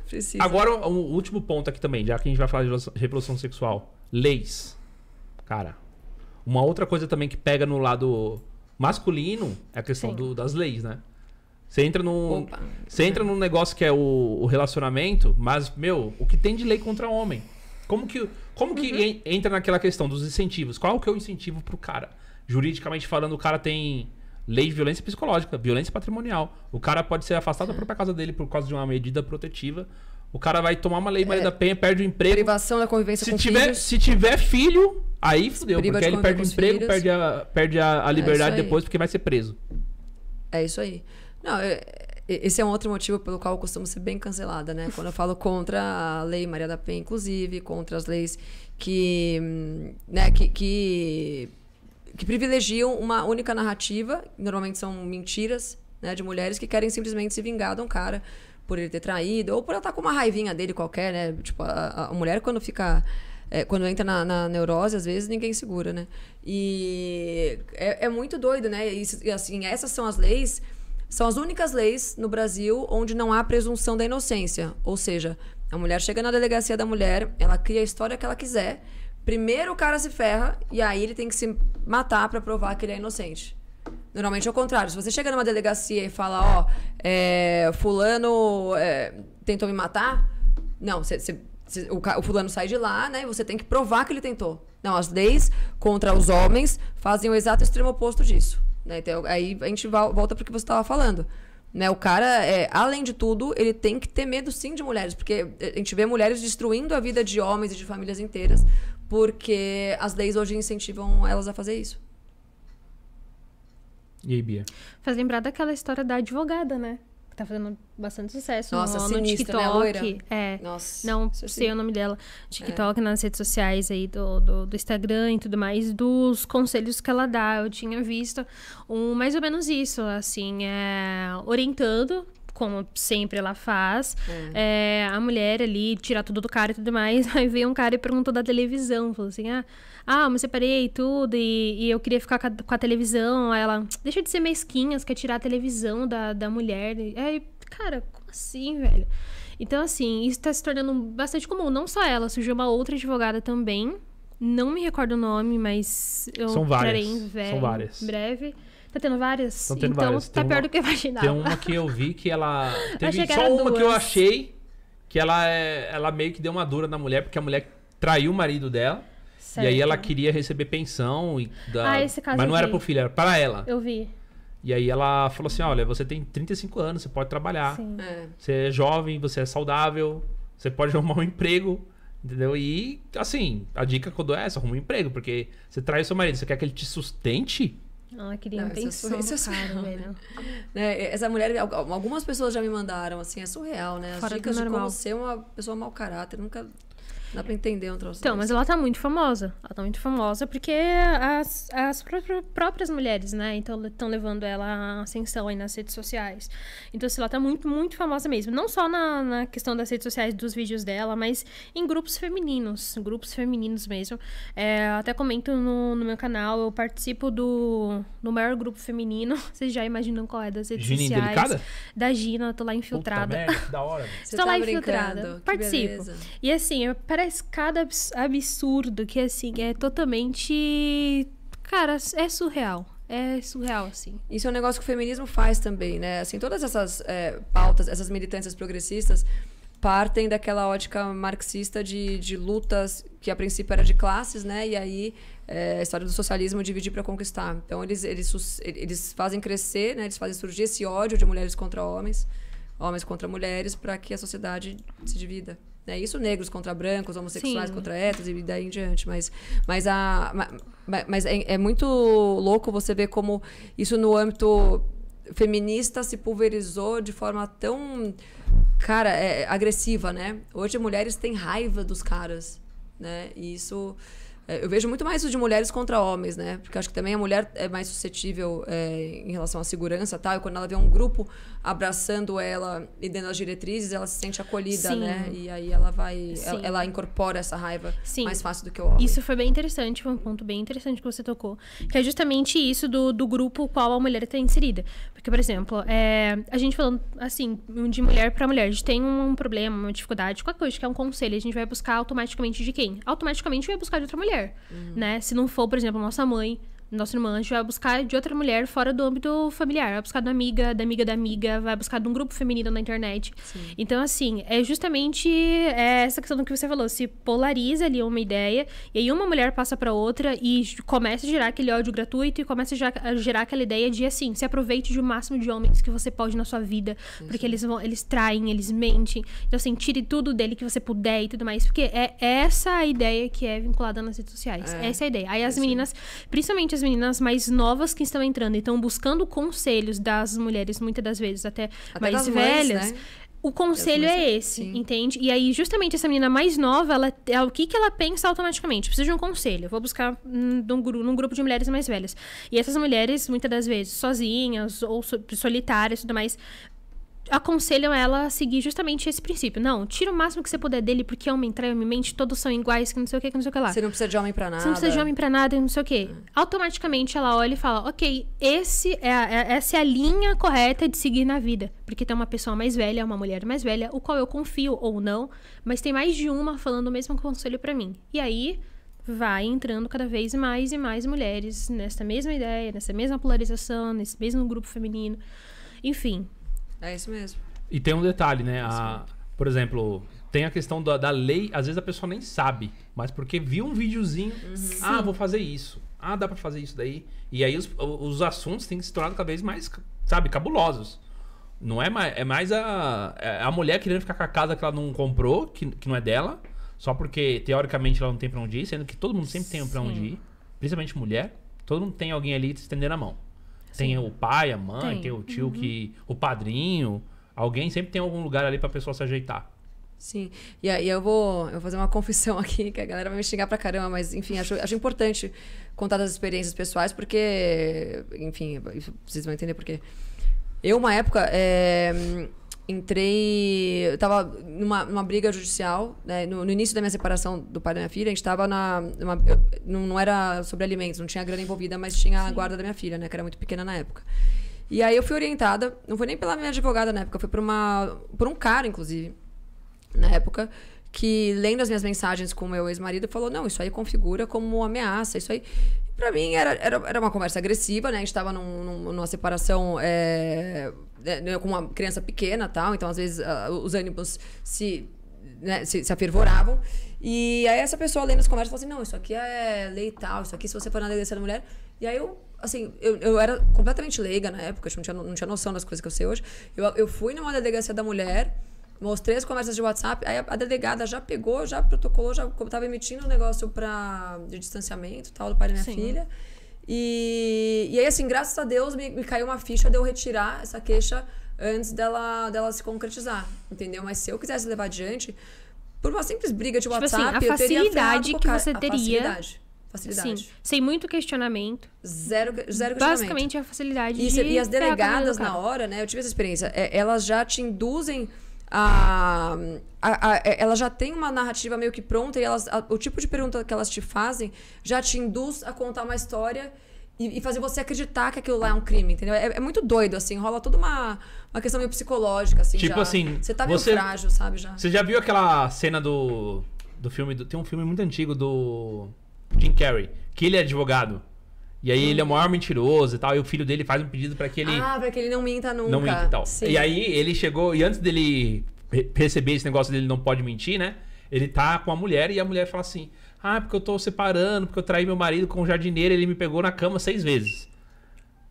precisa. Agora, o um último ponto aqui também, já que a gente vai falar de reprodução sexual. Leis. Cara, uma outra coisa também que pega no lado masculino é a questão do, das leis, né? Você entra num. Você entra num negócio que é o, o, relacionamento, mas, meu, o que tem de lei contra homem? Como que, como que uhum. entra naquela questão dos incentivos? Qual que é o incentivo pro cara? Juridicamente falando, o cara tem lei de violência psicológica, violência patrimonial. O cara pode ser afastado da própria casa dele por causa de uma medida protetiva. O cara vai tomar uma lei Maria é, da Penha, perde o emprego. Privação da convivência se com tiver, filhos. Se tiver filho, aí fodeu. Porque aí ele perde o emprego, filhos. perde a, perde a, a é liberdade é depois, porque vai ser preso. É isso aí. Não, é, é, esse é um outro motivo pelo qual eu costumo ser bem cancelada, né? Quando eu falo contra a lei Maria da Penha, inclusive, contra as leis que, né, que, que, que privilegiam uma única narrativa, normalmente são mentiras, né, de mulheres que querem simplesmente se vingar de um cara por ele ter traído, ou por ela estar tá com uma raivinha dele qualquer, né? Tipo, a, a mulher quando fica. É, quando entra na, na, neurose, às vezes ninguém segura, né? E é, é muito doido, né? E, assim, essas são as leis são as únicas leis no Brasil onde não há presunção da inocência. Ou seja, a mulher chega na delegacia da mulher, ela cria a história que ela quiser. Primeiro o cara se ferra e aí ele tem que se matar para provar que ele é inocente. Normalmente é o contrário. Se você chega numa delegacia e fala, ó, é, fulano é, tentou me matar, não, cê, cê, cê, o, o, fulano sai de lá, né? E você tem que provar que ele tentou. Não, as leis contra os homens fazem o exato extremo oposto disso. Né? Então, aí a gente volta para o que você estava falando. Né, o cara, é, além de tudo, ele tem que ter medo sim de mulheres, porque a gente vê mulheres destruindo a vida de homens e de famílias inteiras, porque as leis hoje incentivam elas a fazer isso. E aí, Bia? Faz lembrar daquela história da advogada, né? tá fazendo bastante sucesso Nossa, no, sinistra, no né, TikTok. Né, é. Nossa, não é sei o nome dela. É. TikTok é. nas redes sociais aí do, do, do, Instagram e tudo mais, dos conselhos que ela dá. Eu tinha visto um mais ou menos isso, assim, é, orientando como sempre ela faz. É. É, a mulher ali tirar tudo do cara e tudo mais. Aí veio um cara e perguntou da televisão. Falou assim: ah, ah, eu me separei tudo, e, e eu queria ficar com a, com a, televisão. ela, deixa de ser mesquinha, você quer tirar a televisão da, da mulher. Aí, cara, como assim, velho? Então, assim, isso tá se tornando bastante comum. Não só ela, surgiu uma outra advogada também. Não me recordo o nome, mas eu São várias. São várias. breve. Tá tendo várias? Tão tendo então várias. tá tem pior uma, do que eu imaginava. Tem uma que eu vi que ela. Teve que só uma duas. que eu achei que ela, é, ela meio que deu uma dura na mulher, porque a mulher traiu o marido dela. Certo. E aí ela queria receber pensão. E da... Ah, esse caso Mas não era pro filho, era para ela. Eu vi. E aí ela falou assim: olha, você tem 35 anos, você pode trabalhar. É. Você é jovem, você é saudável, você pode arrumar um emprego. Entendeu? E assim, a dica que eu dou é essa, arruma um emprego, porque você trai o seu marido, você quer que ele te sustente? Ah, ela queria não, pensão isso é, é surreal, cara, né? né essa mulher, algumas pessoas já me mandaram, assim, é surreal, né? As Fora dicas de como ser uma pessoa mau caráter, nunca Dá pra entender um troço. Então, mas ela tá muito famosa. Ela tá muito famosa porque as, as próprias mulheres, né? Então, estão levando ela à ascensão aí nas redes sociais. Então, assim, ela tá muito, muito famosa mesmo. Não só na, na questão das redes sociais, dos vídeos dela, mas em grupos femininos. Grupos femininos mesmo. É, até comento no, no meu canal, eu participo do, do maior grupo feminino. Vocês já imaginam qual é das redes Gina sociais. Indelicada? Da Gina, eu tô lá infiltrada. Puta merda, da hora. Estou tá lá brincando. infiltrada. Participo. E assim, eu, escada absurda que, assim, é totalmente. Cara, é surreal. É surreal, assim. Isso é um negócio que o feminismo faz também, né? Assim, todas essas é, pautas, essas militâncias progressistas partem daquela ótica marxista de, de lutas que a princípio era de classes, né? E aí é, a história do socialismo dividir para conquistar. Então eles, eles, eles fazem crescer, né? Eles fazem surgir esse ódio de mulheres contra homens, homens contra mulheres, para que a sociedade se divida. Né? Isso negros contra brancos, homossexuais Sim. contra héteros e daí em diante. Mas, mas, a, mas, mas é, é muito louco você ver como isso no âmbito feminista se pulverizou de forma tão, cara, é, agressiva, né? Hoje mulheres têm raiva dos caras, né? E isso é, eu vejo muito mais isso de mulheres contra homens, né? Porque acho que também a mulher é mais suscetível é, em relação à segurança, tá? E quando ela vê um grupo abraçando ela e dando as diretrizes, ela se sente acolhida, Sim. né? E aí ela vai. Ela, ela, incorpora essa raiva Sim. mais fácil do que o homem. Isso foi bem interessante, foi um ponto bem interessante que você tocou. Que é justamente isso do, do grupo qual a mulher está inserida. Porque, por exemplo, é, a gente falando assim, de mulher para mulher, a gente tem um, um problema, uma dificuldade, qualquer coisa que é um conselho, a gente vai buscar automaticamente de quem? Automaticamente vai buscar de outra mulher uhum. né? Se não for, por exemplo, a nossa mãe, nosso irmão anjo vai buscar de outra mulher fora do âmbito familiar. Vai buscar da amiga, da amiga da amiga, vai buscar de um grupo feminino na internet. Sim. Então, assim, é justamente é, essa questão do que você falou. Se polariza ali uma ideia, e aí uma mulher passa para outra e começa a gerar aquele ódio gratuito e começa a gerar aquela ideia de, assim, se aproveite do máximo de homens que você pode na sua vida. Sim. Porque eles vão, eles traem, eles mentem. Então, assim, tire tudo dele que você puder e tudo mais. Porque é essa a ideia que é vinculada nas redes sociais. É, essa é a ideia. Aí as é meninas, principalmente as meninas mais novas que estão entrando e estão buscando conselhos das mulheres, muitas das vezes até, até mais velhas. Mães, né? O conselho é esse, sim. entende? E aí, justamente, essa menina mais nova, ela, ela, é, o que, que ela pensa automaticamente? Preciso de um conselho. Vou buscar num, num grupo de mulheres mais velhas. E essas mulheres, muitas das vezes, sozinhas ou solitárias e tudo mais, aconselham ela a seguir justamente esse princípio. Não, tira o máximo que você puder dele, porque homem trai, homem mente, todos são iguais, que não sei o que, que não sei o que lá. Você não precisa de homem pra nada. Você não precisa de homem pra nada, não sei o que. Hum. É. Automaticamente ela olha e fala, ok, esse é, a, é, essa é a linha correta de seguir na vida. Porque tem uma pessoa mais velha, uma mulher mais velha, o qual eu confio ou não, mas tem mais de uma falando o mesmo conselho para mim. E aí, vai entrando cada vez mais e mais mulheres nessa mesma ideia, nessa mesma polarização, nesse mesmo grupo feminino. Enfim, é isso mesmo. E tem um detalhe, né? É a, por exemplo, tem a questão da, da, lei, às vezes a pessoa nem sabe, mas porque viu um videozinho, uhum. ah, vou fazer isso. Ah, dá para fazer isso daí. E aí os, os assuntos têm que se tornar cada vez mais, sabe, cabulosos. Não é mais, é mais a, é a mulher querendo ficar com a casa que ela não comprou, que, que não é dela, só porque teoricamente ela não tem pra onde ir, sendo que todo mundo sempre tem pra onde ir, principalmente mulher. Todo mundo tem alguém ali te estendendo a mão. Tem o pai, a mãe, tem, tem o tio uhum. que. o padrinho. Alguém sempre tem algum lugar ali pra pessoa se ajeitar. Sim. E aí eu vou, eu vou fazer uma confissão aqui, que a galera vai me xingar pra caramba, mas enfim, acho, acho importante contar das experiências pessoais, porque, enfim, vocês vão entender porque Eu, uma época, é, entrei. Eu tava numa, numa briga judicial, né? no, no, início da minha separação do pai da minha filha, a gente tava na. Numa, não, não, era sobre alimentos, não tinha grana envolvida, mas tinha Sim. a guarda da minha filha, né? Que era muito pequena na época. E aí eu fui orientada, não foi nem pela minha advogada na época, foi por, uma, por um cara, inclusive, na época, que lendo as minhas mensagens com o meu ex-marido falou: não, isso aí configura como ameaça, isso aí. Pra mim era, era, era uma conversa agressiva, né? A gente tava num, num, numa separação. É né, né, com uma criança pequena tal, então às vezes uh, os ânimos se, né, se, se afervoravam. E aí essa pessoa lendo os conversas falou assim, não, isso aqui é lei tal, isso aqui se você for na delegacia da mulher. E aí eu, assim, eu, eu era completamente leiga na época, não tinha, não tinha noção das coisas que eu sei hoje. Eu, eu fui numa delegacia da mulher, mostrei as conversas de WhatsApp, aí a, a delegada já pegou, já protocolou, já estava emitindo o um negócio pra, de distanciamento tal, do pai da minha Sim. filha. E, e aí, assim, graças a Deus me, me caiu uma ficha de eu retirar essa queixa antes dela, dela se concretizar, entendeu? Mas se eu quisesse levar adiante, por uma simples briga de tipo assim, WhatsApp, assim, a facilidade que você teria. Facilidade. Facilidade. Sim, sem muito questionamento. Zero, zero questionamento. Basicamente, a facilidade e, de... E as delegadas, na hora, né? Eu tive essa experiência. É, elas já te induzem a, a, a, é, ela já tem uma narrativa meio que pronta e elas, o tipo de pergunta que elas te fazem já te induz a contar uma história e, e fazer você acreditar que aquilo lá é um crime, entendeu? É, é muito doido, assim, rola toda uma, uma questão meio psicológica, assim. Tipo já, assim. Você tá meio você, frágil, sabe? Já. Você já viu aquela cena do. do filme. Do, tem um filme muito antigo do. Jim Carrey, que ele é advogado. E aí ele é o maior mentiroso e tal, e o filho dele faz um pedido para que ele. Ah, pra que ele não minta nunca. Não minta e tal. Sim. E aí ele chegou, e antes dele perceber esse negócio dele não pode mentir, né? Ele tá com a mulher e a mulher fala assim: Ah, porque eu tô separando, porque eu traí meu marido com um jardineiro, ele me pegou na cama seis vezes.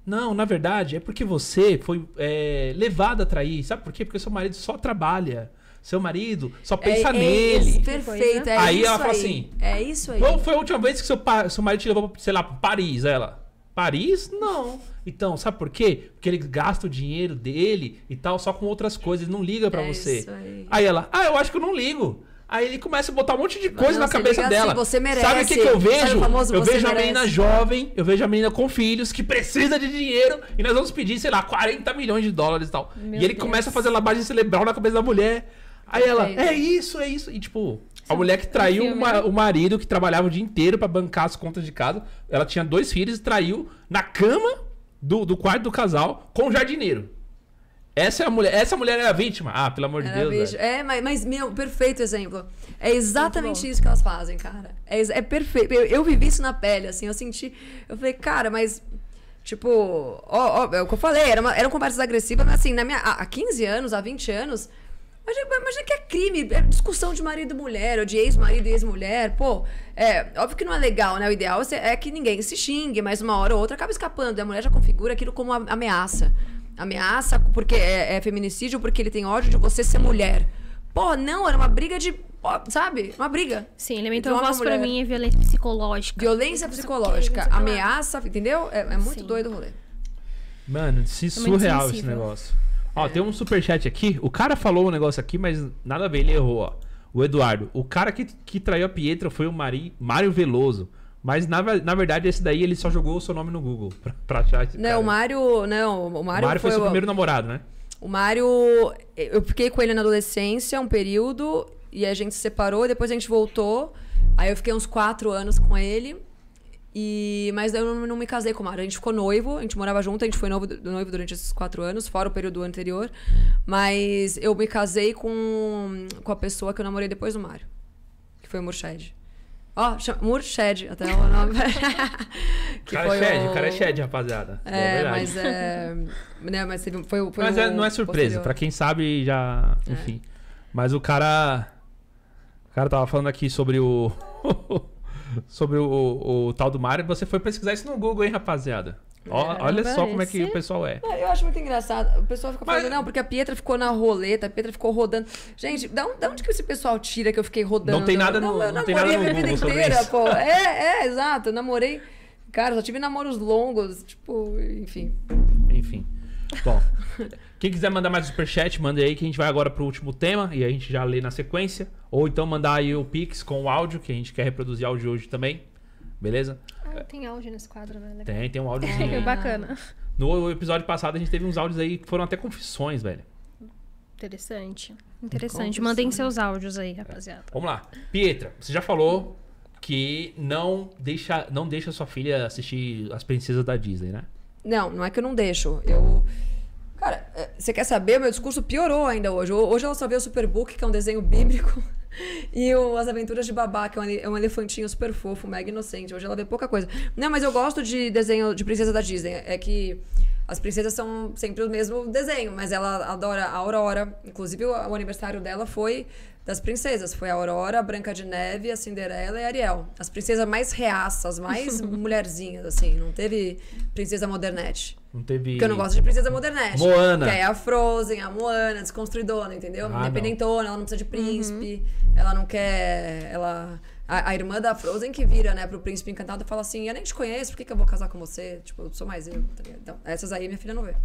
Não, na verdade, é porque você foi é, levado a trair. Sabe por quê? Porque seu marido só trabalha seu marido só é, pensa é, nele. Isso, perfeito, é né? aí isso ela fala assim. É isso aí. Qual foi a última vez que seu, seu marido te levou, sei lá, Paris? Ela. Paris? Não. Então, sabe por quê? Porque ele gasta o dinheiro dele e tal só com outras coisas, ele não liga para é você. Isso aí. aí ela, ah, eu acho que eu não ligo. Aí ele começa a botar um monte de coisa não, na cabeça assim, dela. Assim, você merece. Sabe o que, que eu vejo? Famoso, eu vejo merece. a menina jovem, eu vejo a menina com filhos, que precisa de dinheiro, e nós vamos pedir, sei lá, 40 milhões de dólares e tal. Meu e ele Deus. começa a fazer lavagem cerebral na cabeça da mulher. Aí ela, é isso, é isso. E tipo, a mulher que traiu uma, né? o marido que trabalhava o dia inteiro para bancar as contas de casa, ela tinha dois filhos e traiu na cama do, do quarto do casal com o jardineiro. Essa é a mulher, essa mulher era a vítima. Ah, pelo amor de Deus. É, mas, mas, meu, perfeito exemplo. É exatamente isso que elas fazem, cara. É, é perfeito. Eu, eu, vivi isso na pele, assim, eu senti. Eu falei, cara, mas. Tipo, ó, ó é o que eu falei, era uma, eram conversas agressivas, mas assim, na minha, há 15 anos, há 20 anos, Imagina, imagina é que é crime, é discussão de marido e mulher, ou de ex-marido e ex-mulher. Pô, é, óbvio que não é legal, né? O ideal é, é que ninguém se xingue, mas uma hora ou outra acaba escapando. Né? A mulher já configura aquilo como ameaça. Ameaça porque é, é feminicídio, porque ele tem ódio de você ser mulher. Pô, não, era uma briga de. Sabe? Uma briga. Sim, elemental voz mulher. pra mim é violência psicológica. Violência psicológica, ameaça, entendeu? É, é muito Sim. doido o rolê. Mano, se é surreal esse negócio. Ó, tem um superchat aqui. O cara falou um negócio aqui, mas nada a ver, ele errou, ó. O Eduardo. O cara que, que traiu a Pietra foi o Mari, Mário Veloso. Mas na, na verdade, esse daí ele só jogou o seu nome no Google pra, pra achar esse Não, cara. o Mário. Não, o Mário. O Mário foi, foi seu o... primeiro namorado, né? O Mário. Eu fiquei com ele na adolescência, um período, e a gente se separou, depois a gente voltou. Aí eu fiquei uns quatro anos com ele. E, mas eu não, não, me casei com o Mário. A gente ficou noivo, a gente morava junto, a gente foi noivo, noivo durante esses quatro anos, fora o período anterior. Mas eu me casei com, com a pessoa que eu namorei depois do Mário, que foi o Murshed. Ó, oh, Murshed, até o nome. que cara foi Shed, o... cara é Shed, rapaziada. É, é mas é. Né, mas foi, foi mas é, um é, não é surpresa, para pra quem sabe já. É. Enfim. É. Mas o cara. O cara tava falando aqui sobre o. sobre o, o, o tal do Mario. Você foi pesquisar isso no Google, hein, rapaziada? Olha, é, olha só como é que o pessoal é. é. Eu acho muito engraçado. O pessoal fica falando, Mas... não, porque a Pietra ficou na roleta, a Pietra ficou rodando. Gente, de onde, que esse pessoal tira que eu fiquei rodando? Não tem nada no Não, eu não namorei a minha vida inteira, pô. É, é, exato. Eu namorei. Cara, só tive namoros longos, tipo, enfim. Enfim. Bom. Quem quiser mandar mais superchat, manda aí que a gente vai agora pro último tema e a gente já lê na sequência. Ou então mandar aí o Pix com o áudio, que a gente quer reproduzir áudio hoje também. Beleza? Ah, tem áudio nesse quadro, né? Tem, tem um áudiozinho. É, bacana. No episódio passado a gente teve uns áudios aí que foram até confissões, velho. Interessante. Interessante. Mandem seus áudios aí, rapaziada. É. Vamos lá. Pietra, você já falou que não deixa, não deixa sua filha assistir As Princesas da Disney, né? Não, não é que eu não deixo. Eu Cara, é, você quer saber? Meu discurso piorou ainda hoje. Hoje ela só vê o Superbook, que é um desenho bíblico, e o As Aventuras de Babá, que é, é um elefantinho super fofo, mega inocente. Hoje ela vê pouca coisa. Não, né, mas eu gosto de desenho de princesa da Disney. É que as princesas são sempre o mesmo desenho, mas ela adora a Aurora. Inclusive, o aniversário dela foi das princesas. Foi a Aurora, a Branca de Neve, a Cinderela e a Ariel. As princesas mais reaças, mais mulherzinhas, assim. Não teve princesa modernete. Não teve. Porque eu não gosto de princesa modernete. Moana. Que é a Frozen, a Moana, desconstruidona, entendeu? Ah, Independentona, não. ela não precisa de uhum. príncipe, uhum. ela não quer. Ela. A, a, irmã da Frozen que vira, né, pro príncipe encantado e fala assim: Eu nem te conheço, por que, que eu vou casar com você? Tipo, eu sou mais eu. Tá então, essas aí minha filha não vê.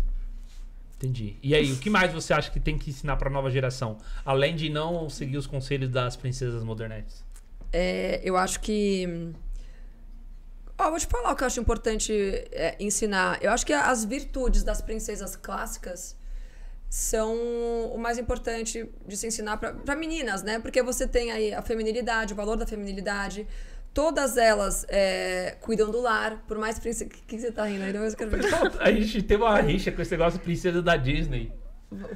Entendi. E aí, o que mais você acha que tem que ensinar para a nova geração, além de não seguir os conselhos das princesas modernetes? É, eu acho que. Oh, vou te falar o que eu acho importante é, ensinar. Eu acho que as virtudes das princesas clássicas são o mais importante de se ensinar para meninas, né? Porque você tem aí a feminilidade, o valor da feminilidade, Todas elas é, cuidam do lar, por mais princesa. O que, que, você tá rindo aí? Então Depois eu ver. A gente tem uma rixa com esse negócio de princesa da Disney.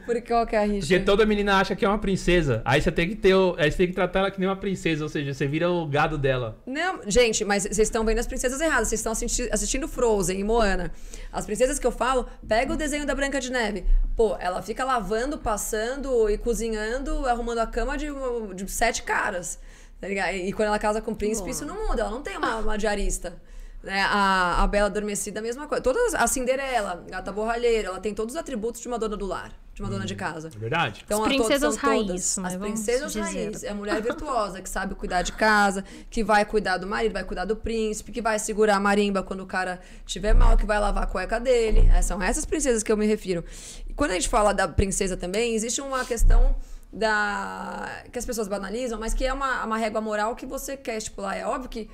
Por qual que é a rixa? Porque toda menina acha que é uma princesa. Aí você tem que ter. Aí você tem que tratar ela que nem uma princesa, ou seja, você vira o gado dela. Não, gente, mas vocês estão vendo as princesas erradas. Vocês estão assisti assistindo Frozen e Moana. As princesas que eu falo, pega o desenho da Branca de Neve. Pô, ela fica lavando, passando e cozinhando, arrumando a cama de, de sete caras. Tá ligado? E quando ela casa com o príncipe, Boa. isso não muda. Ela não tem uma, uma diarista. Né? A, a Bela Adormecida, a mesma coisa. Todas, a Cinderela, a Gata Borralheira, ela tem todos os atributos de uma dona do lar, de uma hum, dona de hum, casa. É verdade. Então, as princesas raiz. Todas, né? as princesas raiz. É a mulher virtuosa, que sabe cuidar de casa, que vai cuidar do marido, vai cuidar do príncipe, que vai segurar a marimba quando o cara tiver mal, que vai lavar a cueca dele. É, são essas princesas que eu me refiro. E quando a gente fala da princesa também, existe uma questão da que as pessoas banalizam, mas que é uma, uma régua moral que você quer estipular. É óbvio que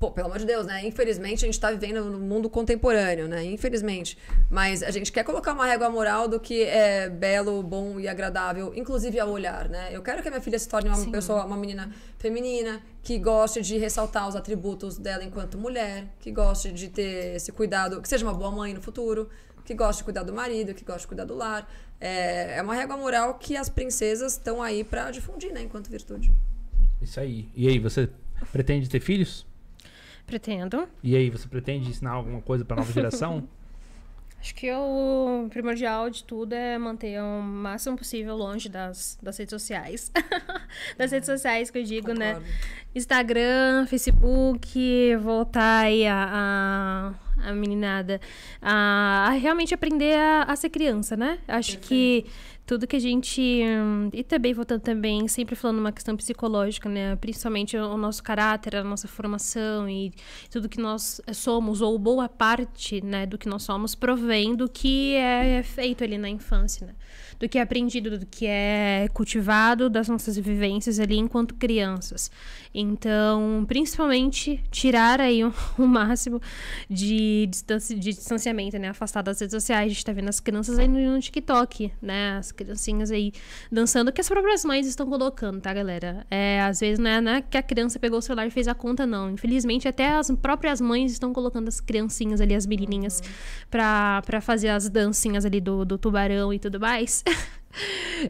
pô, pelo amor de Deus, né? Infelizmente, a gente está vivendo no mundo contemporâneo, né? Infelizmente. Mas a gente quer colocar uma régua moral do que é belo, bom e agradável, inclusive ao olhar, né? Eu quero que a minha filha se torne uma Sim. pessoa, uma menina feminina, que goste de ressaltar os atributos dela enquanto mulher, que goste de ter esse cuidado, que seja uma boa mãe no futuro, que gosta de cuidar do marido, que gosta de cuidar do lar. É, é uma régua moral que as princesas estão aí para difundir, né, enquanto virtude. Isso aí. E aí, você pretende ter filhos? Pretendo. E aí, você pretende ensinar alguma coisa para nova geração? Acho que o primordial de tudo é manter o máximo possível longe das, das redes sociais. das redes sociais que eu digo, né? Concordo. né? Instagram, Facebook, voltar aí a, a, a meninada a, a, realmente aprender a, a ser criança, né? Acho Perfeito. que tudo que a gente. Hum, e também, voltando também, sempre falando uma questão psicológica, né? Principalmente o nosso caráter, a nossa formação e tudo que nós somos, ou boa parte, né, do que nós somos, provém do que é feito ali na infância, né? Do que é aprendido, do que é cultivado, das nossas vivências ali enquanto crianças. Então, principalmente tirar aí o um, um máximo de, distanci, de distanciamento, né? Afastar das redes sociais. A gente tá vendo as crianças aí no, no TikTok, né? As criancinhas aí dançando, que as próprias mães estão colocando, tá, galera? É, às vezes é, não é, que a criança pegou o celular e fez a conta, não. Infelizmente, até as próprias mães estão colocando as criancinhas ali, as menininhas, uhum. pra, pra fazer as dancinhas ali do, do tubarão e tudo mais.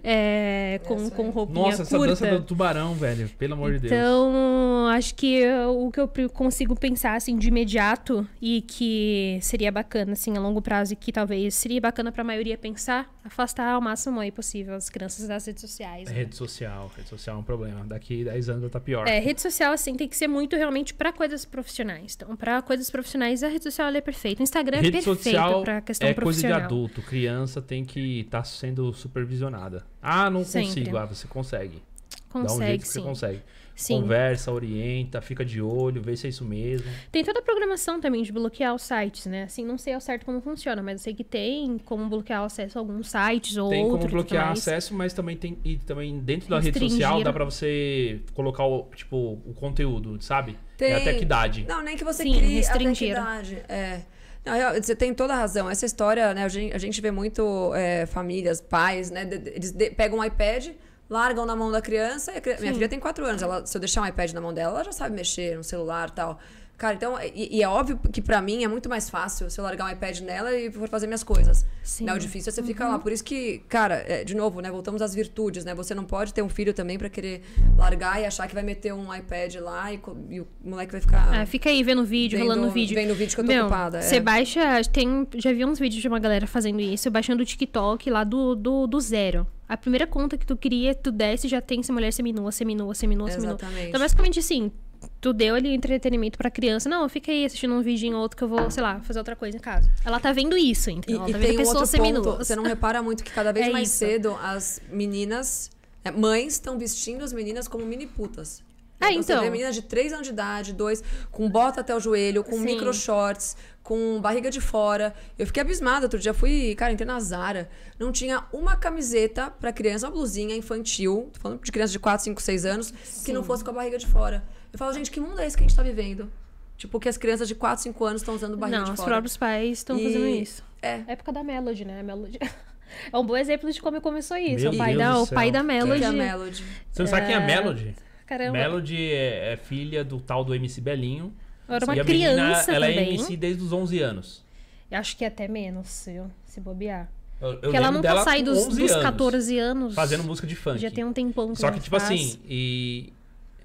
É, com, com roupinha Nossa, essa curta. dança do tubarão, velho. Pelo amor de Deus. Então, acho que o que eu consigo pensar, assim, de imediato e que seria bacana, assim, a longo prazo e que talvez seria bacana pra maioria pensar, afastar ao máximo aí possível as crianças das redes sociais. É né? Rede social. Rede social é um problema. Daqui 10 anos tá pior. É, rede social, assim, tem que ser muito realmente pra coisas profissionais. Então, pra coisas profissionais, a rede social é perfeita. O Instagram é rede é perfeito social pra questão é profissional. é coisa de adulto. Criança tem que estar tá sendo supervisionada supervisionada. Ah, não Sempre. consigo. Ah, você consegue. Consegue, Dá um jeito sim. que você consegue. Sim. Conversa, orienta, fica de olho, vê se é isso mesmo. Tem toda a programação também de bloquear os sites, né? Assim, não sei ao certo como funciona, mas eu sei que tem como bloquear o acesso a alguns sites ou Tem como bloquear acesso, mas também tem e também dentro da Restringir. rede social né? dá para você colocar o tipo o conteúdo, sabe? É tem. até que idade. Não, nem que você Sim, crie até que idade. É. Não, você tem toda a razão. Essa história, né, a, gente, a gente vê muito é, famílias, pais, né? Eles de, pegam um iPad, largam na mão da criança. Criança, minha filha tem quatro anos. Ela, se eu deixar um iPad na mão dela, ela já sabe mexer no celular tal. Cara, então, e, e é óbvio que para mim é muito mais fácil se eu largar um iPad nela e for fazer minhas coisas. Sim. O é difícil é você uhum. ficar lá. Uhum. Por isso que, cara, é, de novo, né? Voltamos às virtudes, né? Você não pode ter um filho também para querer largar e achar que vai meter um iPad lá e, e o moleque vai ficar. É, fica aí vendo vídeo, vendo, rolando vídeo. Vendo vídeo que eu tô Meu, ocupada. É. Você é. baixa. Tem, já vi uns vídeos de uma galera fazendo isso, baixando o TikTok lá do, do, do zero. A primeira conta que tu cria, tu desce já tem se mulher seminua, seminua, seminua, seminua. Então, basicamente assim, tu deu ali entretenimento pra criança. Não, fica aí assistindo um vídeo em outro que eu vou, sei lá, fazer outra coisa em casa. Ela tá vendo isso, entendeu? Ela e, tá e tem um outro ponto, você não repara muito que cada vez é mais isso. cedo as meninas, é, mães, estão vestindo as meninas como mini putas. Então, é, então. Você vê menina de 3 anos de idade, 2, com bota até o joelho, com Sim. micro shorts, com barriga de fora. Eu fiquei abismada outro dia. Fui, cara, entrei na Zara. Não tinha uma camiseta para criança, uma blusinha infantil, tô falando de criança de 4, 5, 6 anos, Sim. que não fosse com a barriga de fora. Eu falo, gente, que mundo é esse que a gente tá vivendo? Tipo, que as crianças de 4, 5 anos estão usando barriga não, de fora. Não, os próprios pais estão e... fazendo isso. É. é. Época da Melody, né? A Melody. É um bom exemplo de como começou isso. o pai, da, o pai da é Melody. É. Melody. Você não sabe quem é a é. Melody? Caramba. Melody é, é filha do tal do MC Belinho. Eu era uma e criança menina, Ela é também. é MC desde os 11 anos. Eu acho que é até menos, se, se bobear. Eu, eu Porque ela nunca sai dos, dos 14 anos, Fazendo música de funk. Já tem um tempão que Só que, tipo faz. assim, e.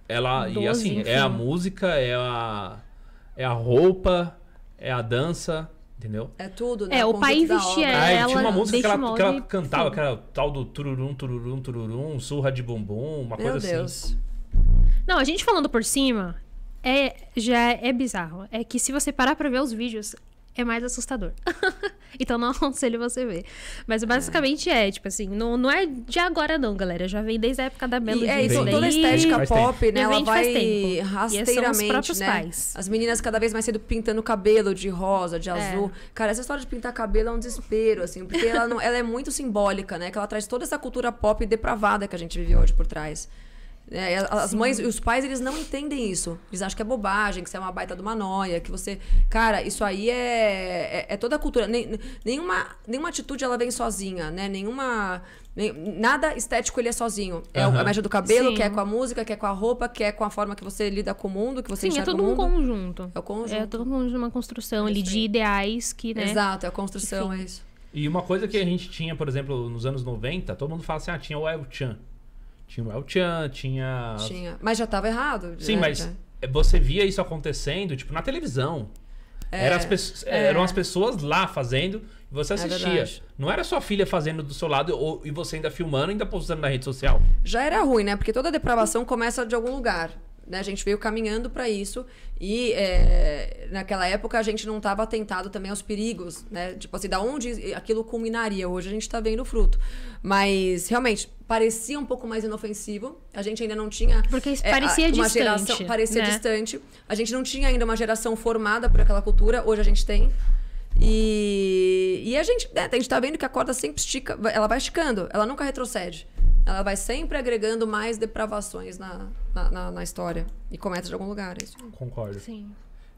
Ela. 12, e assim, enfim. é a música, é a. É a roupa, é a dança, entendeu? É tudo, né? É, o, pai vestia ela. Aí, tinha uma música que ela, que ela cantava, que era tal do tururum, tururum, tururum, surra de bumbum, uma Meu coisa assim. Deus. assim. Não, a gente falando por cima é já é bizarro. É que se você parar para ver os vídeos é mais assustador. então não aconselho você ver. Mas é. basicamente é, é tipo assim, não, não é de agora não, galera. Já vem desde a época da Melody. É, isso, toda a estética pop, né? Ela vai rasteiramente, né? Pais. As meninas cada vez mais cedo pintando o cabelo de rosa, de é. azul. É. Cara, essa história de pintar cabelo é um desespero, assim. Porque ela, não, ela é muito simbólica, né? Que ela traz toda essa cultura pop depravada que a gente vive hoje por trás. É, as Sim. mães e os pais, eles não entendem isso. Eles acham que é bobagem, que você é uma baita de uma noia, que você. Cara, isso aí é, é, é toda a cultura. Nem, nenhuma, nenhuma atitude ela vem sozinha, né? Nenhuma. Nem, nada estético ele é sozinho. É uhum. a média do cabelo, Sim. que é com a música, que é com a roupa, que é com a forma que você lida com o mundo, que você Sim, é enxerga é todo um conjunto. É o conjunto. É todo um conjunto, de uma construção ali de ideais que, né? Exato, é a construção, Enfim. é isso. E uma coisa que a gente tinha, por exemplo, nos anos 90, todo mundo fala assim, ah, tinha o El Chan. Tinha o El Chan, tinha. Tinha. Mas já estava errado. Sim, né? mas é, você via isso acontecendo, tipo, na televisão. É, Era as pessoas, é. é. Eram as pessoas lá fazendo e você é assistia. É não era sua filha fazendo do seu lado ou, e você ainda filmando, ainda postando na rede social. Já era ruim, né? Porque toda depravação começa de algum lugar. Né? A gente veio caminhando para isso e é, naquela época a gente não estava atentado também aos perigos, né? Tipo assim, da onde aquilo culminaria. Hoje a gente está vendo o fruto. Mas realmente parecia um pouco mais inofensivo. A gente ainda não tinha porque é, parecia uma distante, geração parecia né? distante. A gente não tinha ainda uma geração formada por aquela cultura. Hoje a gente tem. E, e a gente, né, a gente tá vendo que a corda sempre estica, ela vai esticando, ela nunca retrocede ela vai sempre agregando mais depravações na, na, na, na história. E começa de algum lugar, é isso. Concordo. Sim.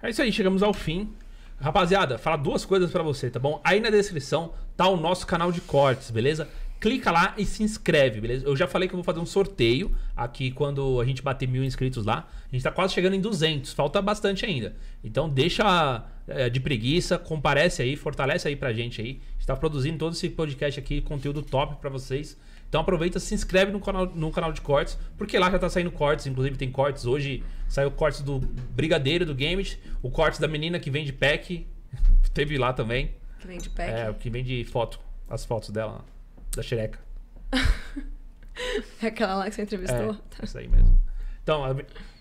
É isso aí, chegamos ao fim. Rapaziada, falar duas coisas para você, tá bom? Aí na descrição tá o nosso canal de cortes, beleza? Clica lá e se inscreve, beleza? Eu já falei que eu vou fazer um sorteio aqui quando a gente bater mil inscritos lá. A gente tá quase chegando em 200, falta bastante ainda. Então deixa é, de preguiça, comparece aí, fortalece aí pra gente aí. A gente tá produzindo todo esse podcast aqui, conteúdo top para vocês. Então aproveita, se inscreve no canal, no canal de cortes, porque lá já tá saindo cortes, inclusive tem cortes hoje, saiu cortes do Brigadeiro do Games, o corte da menina que vende pack, teve lá também. Que vende pack? É, o que vende foto, as fotos dela, da xereca. é aquela lá que você entrevistou? É, isso aí mesmo. Então,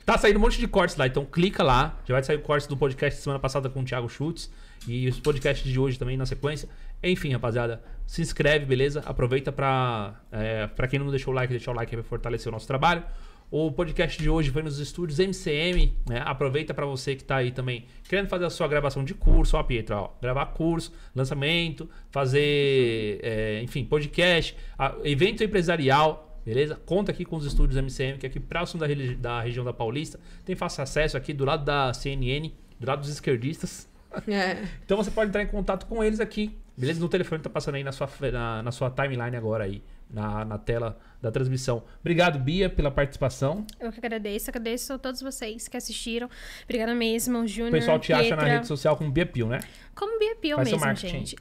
Tá saindo um monte de cortes lá, então clica lá. Já vai sair o corte do podcast semana passada com o Thiago Schultz e os podcasts de hoje também na sequência. Enfim, rapaziada, se inscreve, beleza? Aproveita pra, é, quem não deixou o like, deixar o like para fortalecer o nosso trabalho. O podcast de hoje foi nos estúdios MCM. Né? Aproveita para você que está aí também querendo fazer a sua gravação de curso. Ó, Pietro ó, gravar curso, lançamento, fazer, é, enfim, podcast, a, evento empresarial. Beleza? Conta aqui com os estúdios MCM, que é aqui próximo da, da região da Paulista. Tem fácil acesso aqui do lado da CNN, do lado dos esquerdistas. É. Então você pode entrar em contato com eles aqui Beleza? No telefone tá passando aí na sua, na, na sua timeline agora aí, na, na tela da transmissão. Obrigado, Bia, pela participação. Eu que agradeço, agradeço a todos vocês que assistiram. Obrigada mesmo, Júnior. O pessoal te Pietra. acha na rede social como Bia Pio, né? Como Bia Pio Faz mesmo, gente.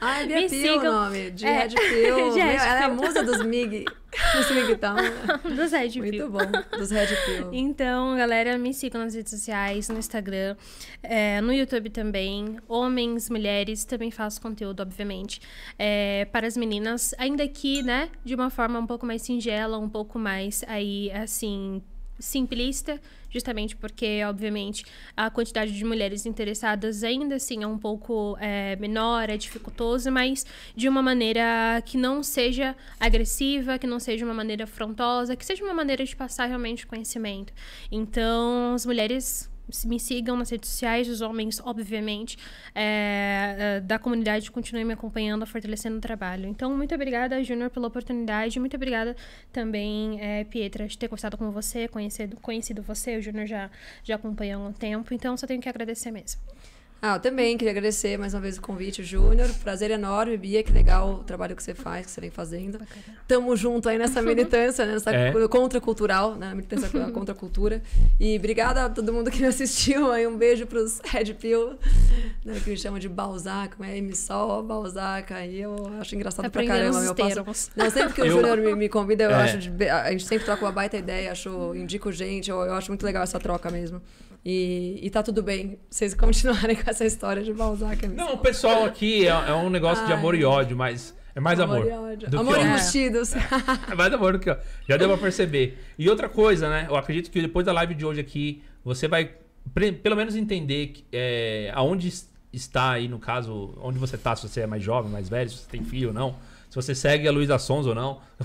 Ai, ah, Bia Me Pio é sigam. o nome, de é. Red Pill. Ela é a musa dos MIG. É né? Dos Red Pill. Muito bom. Dos Red Pill. Então, galera, me sigam nas redes sociais, no Instagram, é, no YouTube também. Homens, mulheres, também faço conteúdo, obviamente. É, para as meninas, ainda aqui, né? De uma forma um pouco mais singela, um pouco mais aí, assim, simplista, justamente porque, obviamente, a quantidade de mulheres interessadas ainda assim é um pouco é, menor, é dificultoso, mas de uma maneira que não seja agressiva, que não seja uma maneira afrontosa, que seja uma maneira de passar realmente conhecimento. Então, as mulheres me sigam nas redes sociais, os homens, obviamente, é, é, da comunidade, continuem me acompanhando, fortalecendo o trabalho. Então, muito obrigada, Júnior, pela oportunidade. Muito obrigada também, é, Pietra, de ter conversado com você, conhecido, conhecido você. O Júnior já, já acompanhou há um tempo, então só tenho que agradecer mesmo. Ah, eu também queria agradecer mais uma vez o convite, Júnior. Prazer enorme, Bia. Que legal o trabalho que você faz, que você vem fazendo. Bacana. Tamo junto aí nessa militância, né? nessa é. contracultural, né? Militância contra a cultura. E obrigada a todo mundo que me assistiu. Aí um beijo pros Red Pill, né? que me chamam de Balzac, é Emissol, Balzac. Aí eu acho engraçado para pra caramba. Eu passo... Não, sempre que o eu... Júnior me, me, convida, eu é. acho. De... A gente sempre troca uma baita ideia, acho, indico gente, eu, eu acho muito legal essa troca mesmo. E, e tá tudo bem vocês continuarem com essa história de Balzac. Não, o pessoal aqui é, é um negócio Ai. de amor e ódio, mas é mais amor. Amor e, amor e vestidos. É. é mais amor do que ó. Já deu pra perceber. E outra coisa, né? Eu acredito que depois da live de hoje aqui, você vai pelo menos entender é, aonde está aí, no caso, onde você tá, se você é mais jovem, mais velho, se você tem filho ou não se você segue a Luísa Sons ou não.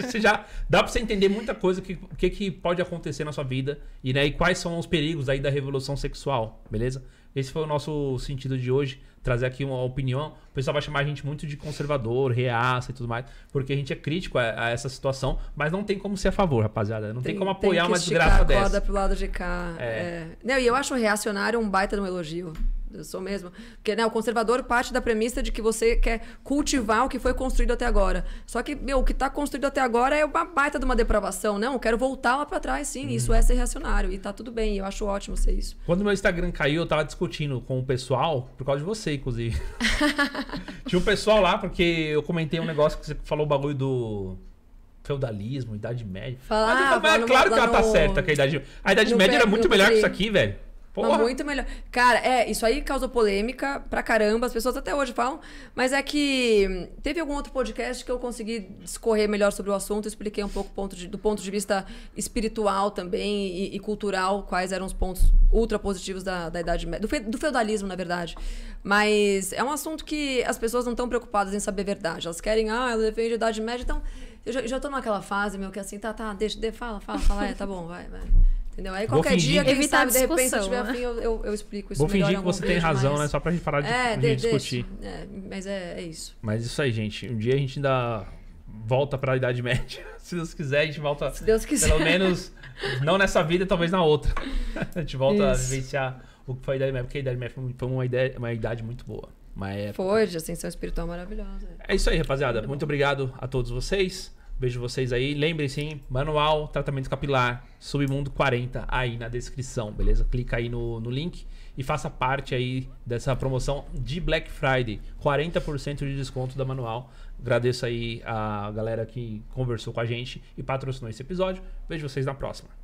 você já dá para você entender muita coisa que, que que pode acontecer na sua vida e, né, e quais são os perigos aí da revolução sexual, beleza? Esse foi o nosso sentido de hoje, trazer aqui uma opinião. O pessoal vai chamar a gente muito de conservador, reaça e tudo mais, porque a gente é crítico a, a essa situação, mas não tem como ser a favor, rapaziada. Não tem, tem como apoiar tem uma desgraça a dessa. Tem que pro lado de cá. É. É. Não, e eu acho reacionário um baita de um elogio. Eu sou mesmo. Porque né, o conservador parte da premissa de que você quer cultivar o que foi construído até agora. Só que, meu, o que está construído até agora é uma baita de uma depravação. Não, né? eu quero voltar lá para trás, sim. Hum. Isso é ser reacionário. E tá tudo bem. Eu acho ótimo ser isso. Quando meu Instagram caiu, eu tava discutindo com o pessoal, por causa de você, inclusive. Tinha um pessoal lá, porque eu comentei um negócio que você falou o bagulho do feudalismo, Idade Média. Falar, Mas, ah, é claro que ela tá no... tá certa, que a Idade, a idade Média era muito melhor que isso aqui, velho. Porra. Mas muito melhor. Cara, é, isso aí causou polêmica pra caramba, as pessoas até hoje falam. Mas é que hum, teve algum outro podcast que eu consegui discorrer melhor sobre o assunto, expliquei um pouco ponto de, do ponto de vista espiritual também e, e, cultural, quais eram os pontos ultra positivos da, da Idade Média. Do, fe, do feudalismo, na verdade. Mas é um assunto que as pessoas não estão preocupadas em saber a verdade. Elas querem, ah, ela defende a Idade Média, então. Eu já, já tô naquela fase, meu, que é assim, tá, tá, deixa, de, fala, fala, fala, é, tá bom, vai, vai. Entendeu? Aí qualquer fingir... dia, quem Evitar sabe, de repente, se eu tiver né? eu, eu, eu, explico isso Vou fingir que você tem razão, mas... né? Só pra gente parar de, é, de, de discutir. É, mas é, é, isso. Mas isso aí, gente. Um dia a gente ainda volta pra Idade Média. se Deus quiser, a gente volta... Se Deus quiser. Pelo menos, não nessa vida, talvez na outra. a gente volta isso. a vivenciar o que foi a Idade Média. Porque a Idade Média foi uma, ideia, uma idade muito boa. Uma época. Foi, de ascensão espiritual maravilhosa. É isso aí, rapaziada. Muito, muito obrigado a todos vocês. Vejo vocês aí. Lembrem-se, hein? Manual Tratamento Capilar, Submundo 40, aí na descrição, beleza? Clica aí no, no link e faça parte aí dessa promoção de Black Friday. 40% de desconto da Manual. Agradeço aí a galera que conversou com a gente e patrocinou esse episódio. Vejo vocês na próxima.